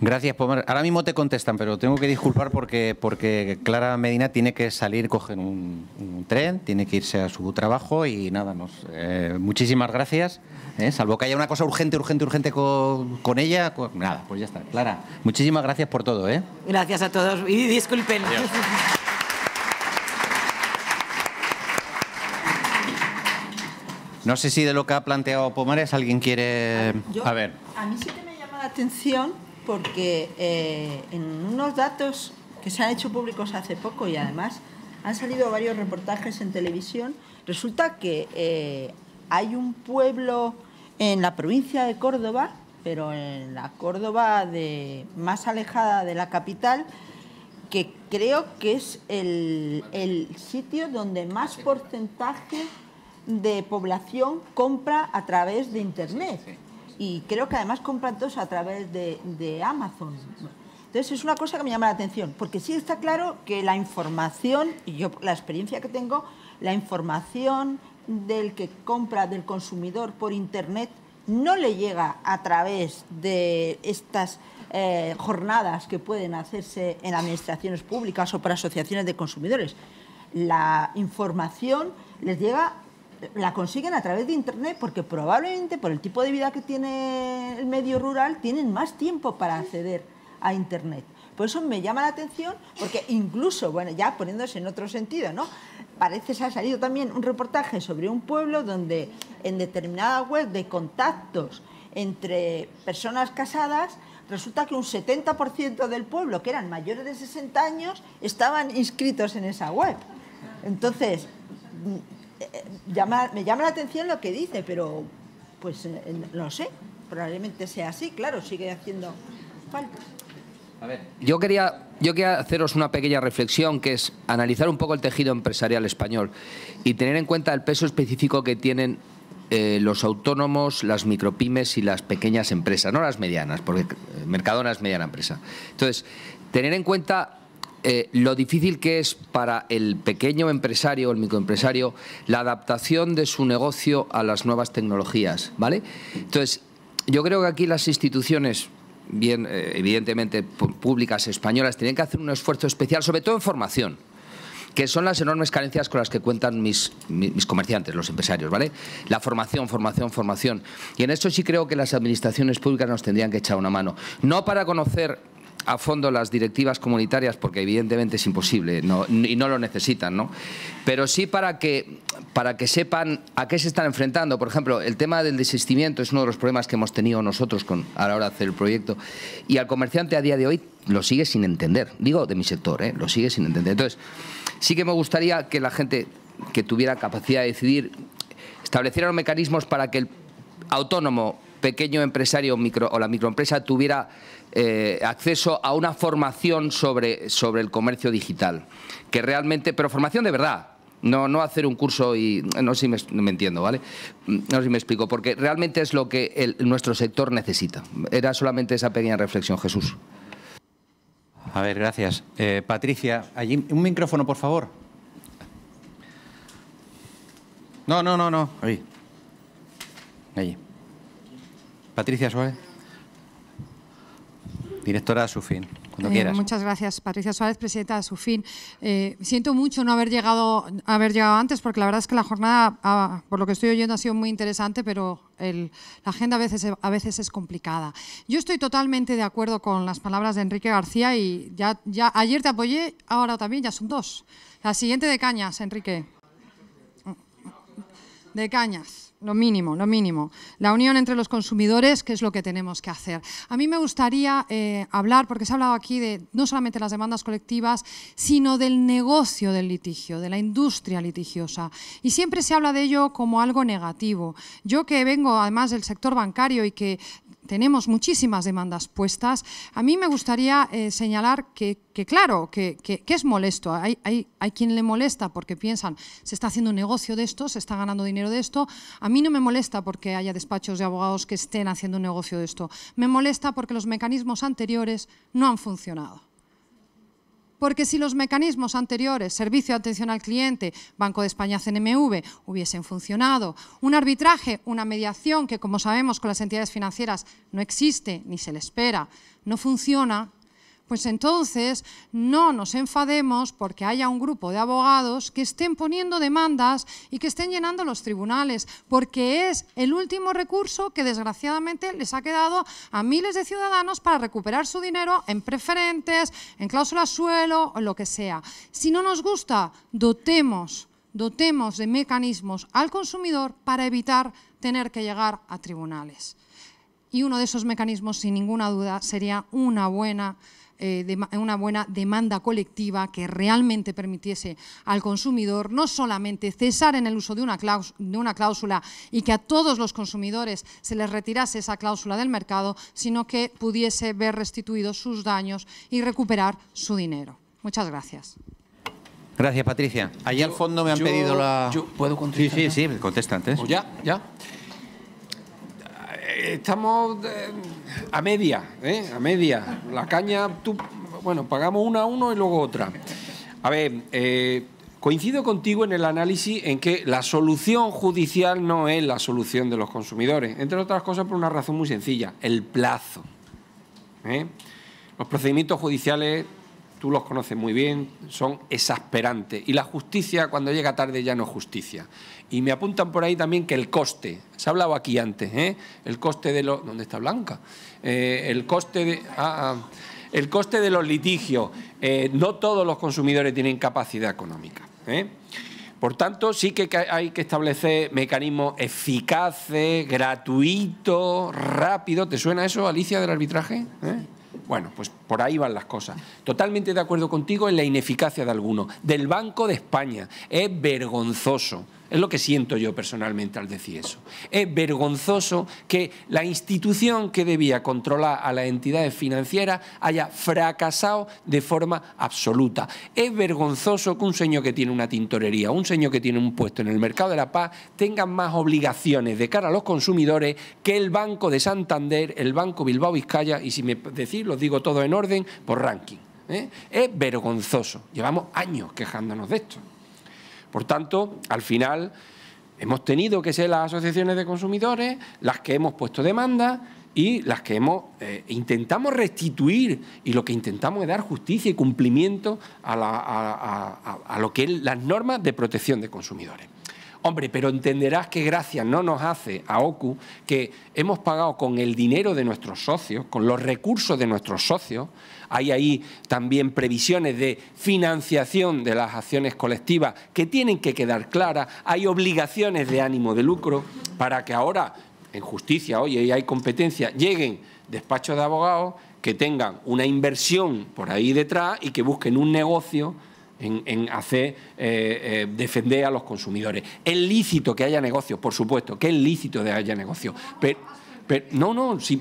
Gracias, Pomer. Ahora mismo te contestan, pero tengo que disculpar porque, porque Clara Medina tiene que salir, coger un, tren, tiene que irse a su trabajo y nada, nos, eh, muchísimas gracias. Eh, salvo que haya una cosa urgente, urgente, urgente con, ella, nada, pues ya está. Clara, muchísimas gracias por todo. ¿eh? Gracias a todos y disculpen. No sé si de lo que ha planteado Pomares alguien quiere... a ver. A mí sí que me llama la atención porque eh, en unos datos que se han hecho públicos hace poco y además han salido varios reportajes en televisión, resulta que eh, hay un pueblo en la provincia de Córdoba, pero en la Córdoba de, más alejada de la capital, que creo que es el, sitio donde más porcentaje de población compra a través de Internet y creo que además compran todos a través de, Amazon. Entonces es una cosa que me llama la atención, porque sí está claro que la información, y yo la experiencia que tengo, la información del que compra, del consumidor por Internet, no le llega a través de estas eh, jornadas que pueden hacerse en administraciones públicas o para asociaciones de consumidores. La información les llega la consiguen a través de Internet porque probablemente por el tipo de vida que tiene el medio rural tienen más tiempo para acceder a Internet. Por eso me llama la atención, porque incluso, bueno, ya poniéndose en otro sentido, ¿no? Parece que ha salido también un reportaje sobre un pueblo donde en determinada web de contactos entre personas casadas, resulta que un 70% del pueblo, que eran mayores de 60 años, estaban inscritos en esa web. Entonces, eh, me llama la atención lo que dice, pero pues eh, eh, no sé, probablemente sea así, claro, sigue haciendo falta. A ver. Yo quería, yo quería haceros una pequeña reflexión que es analizar un poco el tejido empresarial español y tener en cuenta el peso específico que tienen los autónomos, las micropymes y las pequeñas empresas, no las medianas, porque Mercadona es mediana empresa. Entonces, tener en cuenta eh, lo difícil que es para el pequeño empresario, el microempresario, la adaptación de su negocio a las nuevas tecnologías, ¿vale? Entonces, yo creo que aquí las instituciones, bien, eh, evidentemente públicas españolas, tienen que hacer un esfuerzo especial, sobre todo en formación que son las enormes carencias con las que cuentan mis, mis, comerciantes, los empresarios, ¿vale? La formación, formación, formación. Y en esto sí creo que las administraciones públicas nos tendrían que echar una mano. No para conocer a fondo las directivas comunitarias porque evidentemente es imposible y no lo necesitan, ¿no? Pero sí para que, para que sepan a qué se están enfrentando. Por ejemplo, el tema del desistimiento es uno de los problemas que hemos tenido nosotros con, a la hora de hacer el proyecto y al comerciante a día de hoy lo sigue sin entender. Digo, de mi sector, ¿eh? lo sigue sin entender. Entonces, sí que me gustaría que la gente que tuviera capacidad de decidir estableciera los mecanismos para que el autónomo, pequeño empresario micro, o la microempresa tuviera eh, acceso a una formación sobre, sobre el comercio digital, que realmente, pero formación de verdad, no, no hacer un curso y no sé si me, entiendo, ¿vale? No sé si me explico, porque realmente es lo que nuestro sector necesita. Era solamente esa pequeña reflexión, Jesús. A ver, gracias. Eh, Patricia, allí un micrófono, por favor. No, no, no, no. Ahí. Allí. Patricia Suárez directora de SUFIN. Cuando eh, quieras. Muchas gracias, Patricia Suárez, presidenta de SUFIN. Eh, siento mucho no haber llegado, haber llegado antes, porque la verdad es que la jornada, ah, por lo que estoy oyendo, ha sido muy interesante, pero la agenda a veces, a veces es complicada. Yo estoy totalmente de acuerdo con las palabras de Enrique García y ya, ya ayer te apoyé, ahora también ya son dos. La siguiente de cañas, Enrique. De cañas lo mínimo, lo mínimo. La unión entre los consumidores, que es lo que tenemos que hacer. A mí me gustaría eh, hablar, porque se ha hablado aquí de no solamente las demandas colectivas, sino del negocio del litigio, de la industria litigiosa. Y siempre se habla de ello como algo negativo. Yo que vengo además del sector bancario y que tenemos muchísimas demandas puestas. A mí me gustaría eh, señalar que, claro, que, es molesto. Hay, hay quien le molesta porque piensan, se está haciendo un negocio de esto, se está ganando dinero de esto. A mí no me molesta porque haya despachos de abogados que estén haciendo un negocio de esto. Me molesta porque los mecanismos anteriores no han funcionado. Porque si los mecanismos anteriores, servicio de atención al cliente, Banco de España CNMV, hubiesen funcionado, un arbitraje, una mediación que, como sabemos, con las entidades financieras no existe ni se le espera, no funciona, pues entonces no nos enfademos porque haya un grupo de abogados que estén poniendo demandas y que estén llenando los tribunales, porque es el último recurso que desgraciadamente les ha quedado a miles de ciudadanos para recuperar su dinero en preferentes, en cláusulas suelo o lo que sea. Si no nos gusta, dotemos, dotemos de mecanismos al consumidor para evitar tener que llegar a tribunales. Y uno de esos mecanismos, sin ninguna duda, sería una buena eh, una buena demanda colectiva que realmente permitiese al consumidor no solamente cesar en el uso de una, cláusula y que a todos los consumidores se les retirase esa cláusula del mercado, sino que pudiese ver restituidos sus daños y recuperar su dinero. Muchas gracias. Gracias, Patricia. Allí al fondo me han pedido la... ¿Puedo contestar? Sí, sí, sí, contesta antes. Oh, ya, ya estamos eh, a media, ¿eh? a media. La caña, bueno, pagamos una a uno y luego otra. A ver, eh, coincido contigo en el análisis en que la solución judicial no es la solución de los consumidores, entre otras cosas por una razón muy sencilla, el plazo. Los procedimientos judiciales, tú los conoces muy bien, son exasperantes y la justicia cuando llega tarde ya no es justicia. Y me apuntan por ahí también que el coste, se ha hablado aquí antes, ¿eh? el coste de los... está Blanca? Eh, el coste de... Ah, ah, el coste de los litigios. Eh, no todos los consumidores tienen capacidad económica. Por tanto, sí que hay que establecer mecanismos eficaces, gratuitos, rápidos. ¿Te suena eso, Alicia, del arbitraje? Bueno, pues por ahí van las cosas. Totalmente de acuerdo contigo en la ineficacia de algunos. Del Banco de España. Es vergonzoso. Es lo que siento yo personalmente al decir eso. Es vergonzoso que la institución que debía controlar a las entidades financieras haya fracasado de forma absoluta. Es vergonzoso que un señor que tiene una tintorería, un señor que tiene un puesto en el mercado de la paz, tenga más obligaciones de cara a los consumidores que el Banco de Santander, el Banco Bilbao Vizcaya, y si me decís, lo digo todo en orden, por ranking. ¿eh? Es vergonzoso. Llevamos años quejándonos de esto. Por tanto, al final hemos tenido que ser las asociaciones de consumidores las que hemos puesto demanda y las que hemos eh, intentamos restituir y lo que intentamos es dar justicia y cumplimiento a, lo que las normas de protección de consumidores. Hombre, pero entenderás que gracias no nos hace a OCU que hemos pagado con el dinero de nuestros socios, con los recursos de nuestros socios, hay ahí también previsiones de financiación de las acciones colectivas que tienen que quedar claras. Hay obligaciones de ánimo de lucro para que ahora, en justicia, oye, y hay competencia, lleguen despachos de abogados que tengan una inversión por ahí detrás y que busquen un negocio en, hacer, eh, eh, defender a los consumidores. Es lícito que haya negocios, por supuesto, que es lícito que haya negocios. Pero, pero, no, no, si,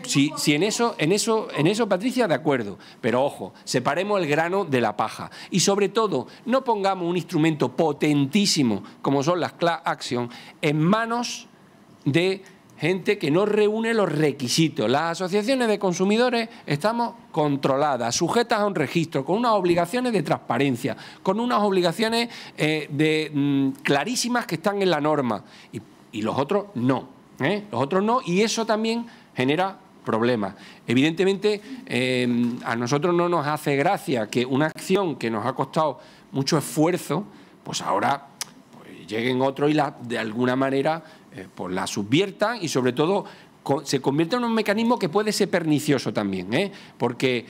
en, eso, en, eso, en eso, Patricia, de acuerdo. Pero ojo, separemos el grano de la paja. Y sobre todo, no pongamos un instrumento potentísimo, como son las class action, en manos de gente que no reúne los requisitos. Las asociaciones de consumidores estamos controladas, sujetas a un registro, con unas obligaciones de transparencia, con unas obligaciones eh, de, mm, clarísimas que están en la norma. y los otros no. ¿eh? los otros no, y eso también genera problemas. Evidentemente, em, a nosotros no nos hace gracia que una acción que nos ha costado mucho esfuerzo, pues ahora pues, lleguen otros y la, de alguna manera eh, pues la subviertan y sobre todo se convierte en un mecanismo que puede ser pernicioso también, ¿eh? porque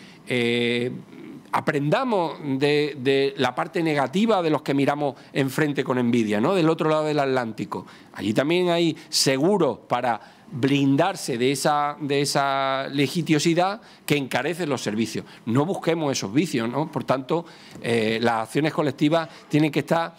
aprendamos de, la parte negativa de los que miramos enfrente con envidia, ¿no? Del otro lado del Atlántico. Allí también hay seguros para blindarse de esa, de esa que encarece los servicios. No busquemos esos vicios, ¿no? Por tanto, eh, las acciones colectivas tienen que estar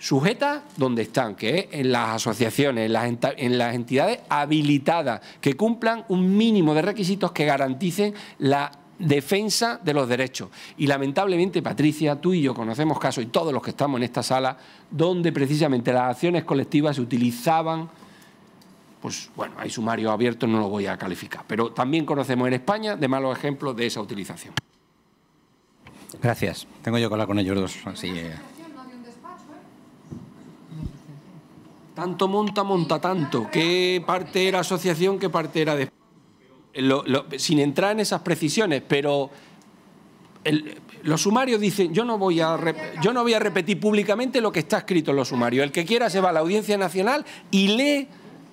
sujetas donde están, que es en las asociaciones, en las entidades habilitadas, que cumplan un mínimo de requisitos que garanticen la defensa de los derechos. Y lamentablemente, Patricia, tú y yo conocemos casos, y todos los que estamos en esta sala, donde precisamente las acciones colectivas se utilizaban, pues bueno, hay sumario abierto, no lo voy a calificar, pero también conocemos en España de malos ejemplos de esa utilización. Gracias. Tengo yo que hablar con ellos dos. Así, Tanto monta, monta tanto. ¿Qué parte era asociación, qué parte era despacho? sin entrar en esas precisiones, pero los sumarios dicen, yo no, voy a yo no voy a repetir públicamente lo que está escrito en los sumarios. El que quiera se va a la Audiencia Nacional y lee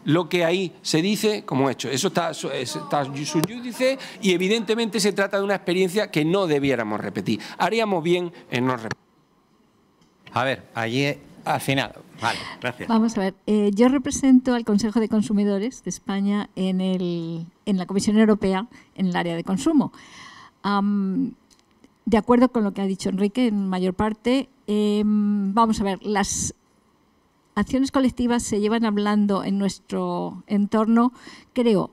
lo que ahí se dice como hecho. Eso está, está subyúdice y evidentemente se trata de una experiencia que no debiéramos repetir. Haríamos bien en no repetir. A ver, allí eh, al final. Vale, gracias. Vamos a ver. Eh, yo represento al Consejo de Consumidores de España en el en la Comisión Europea en el área de consumo. de acuerdo con lo que ha dicho Enrique, en mayor parte, em, vamos a ver, las acciones colectivas se llevan hablando en nuestro entorno, creo,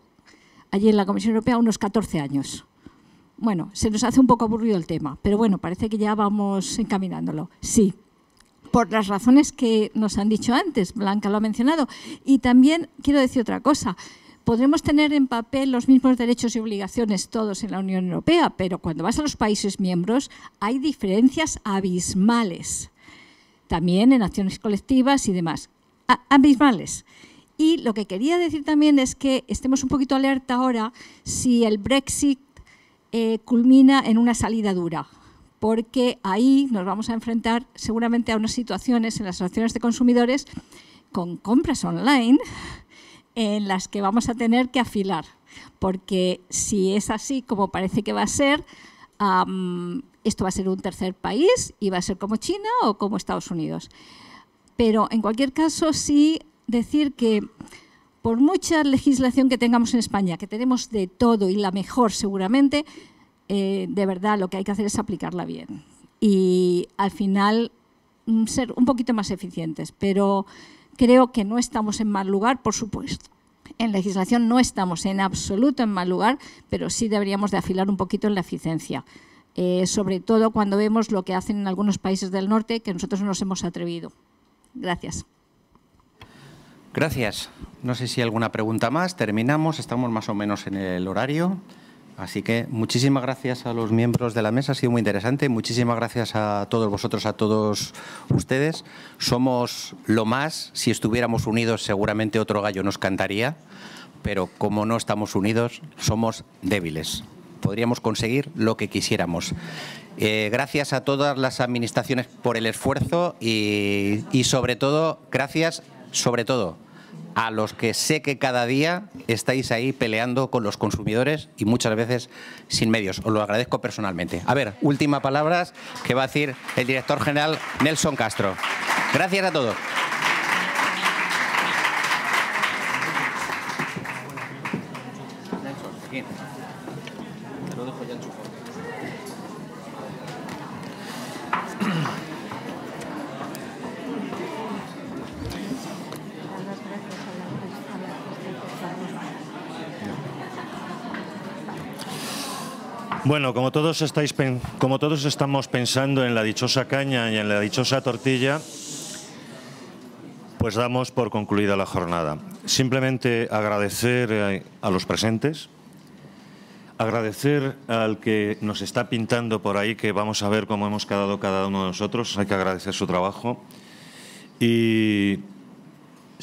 allí en la Comisión Europea, unos 14 años. Bueno, se nos hace un poco aburrido el tema, pero bueno, parece que ya vamos encaminándolo. Sí, por las razones que nos han dicho antes, Blanca lo ha mencionado. Y también quiero decir otra cosa, podremos tener en papel los mismos derechos y obligaciones todos en la Unión Europea, pero cuando vas a los países miembros hay diferencias abismales, también en acciones colectivas y demás, abismales. Y lo que quería decir también es que estemos un poquito alerta ahora si el Brexit eh, culmina en una salida dura, porque ahí nos vamos a enfrentar seguramente a unas situaciones en las relaciones de consumidores con compras online en las que vamos a tener que afilar, porque si es así como parece que va a ser, esto va a ser un tercer país y va a ser como China o como Estados Unidos. Pero en cualquier caso, sí decir que por mucha legislación que tengamos en España, que tenemos de todo y la mejor seguramente, eh, de verdad lo que hay que hacer es aplicarla bien y al final mm, ser un poquito más eficientes. Pero creo que no estamos en mal lugar, por supuesto. En legislación no estamos en absoluto en mal lugar, pero sí deberíamos de afilar un poquito en la eficiencia. Eh, sobre todo cuando vemos lo que hacen en algunos países del norte que nosotros no nos hemos atrevido. Gracias. Gracias. No sé si hay alguna pregunta más. Terminamos, estamos más o menos en el horario. Así que muchísimas gracias a los miembros de la mesa, ha sido muy interesante. Muchísimas gracias a todos vosotros, a todos ustedes. Somos lo más, si estuviéramos unidos seguramente otro gallo nos cantaría, pero como no estamos unidos, somos débiles. Podríamos conseguir lo que quisiéramos. Eh, gracias a todas las administraciones por el esfuerzo y, y sobre todo, gracias sobre todo a los que sé que cada día estáis ahí peleando con los consumidores y muchas veces sin medios. Os lo agradezco personalmente. A ver, última palabras que va a decir el director general Nelson Castro. Gracias a todos. Bueno, como todos, estáis, como todos estamos pensando en la dichosa caña y en la dichosa tortilla, pues damos por concluida la jornada. Simplemente agradecer eh, a los presentes, agradecer al que nos está pintando por ahí, que vamos a ver cómo hemos quedado cada uno de nosotros, hay que agradecer su trabajo. Y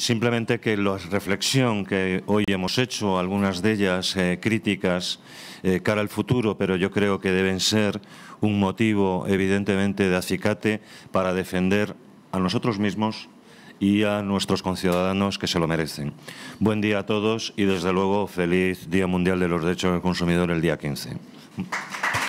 Simplemente que la reflexión que hoy hemos hecho, algunas de ellas eh, críticas eh, cara al futuro, pero yo creo que deben ser un motivo evidentemente de acicate para defender a nosotros mismos y a nuestros conciudadanos que se lo merecen. Buen día a todos y desde luego feliz Día Mundial de los Derechos del Consumidor el día 15.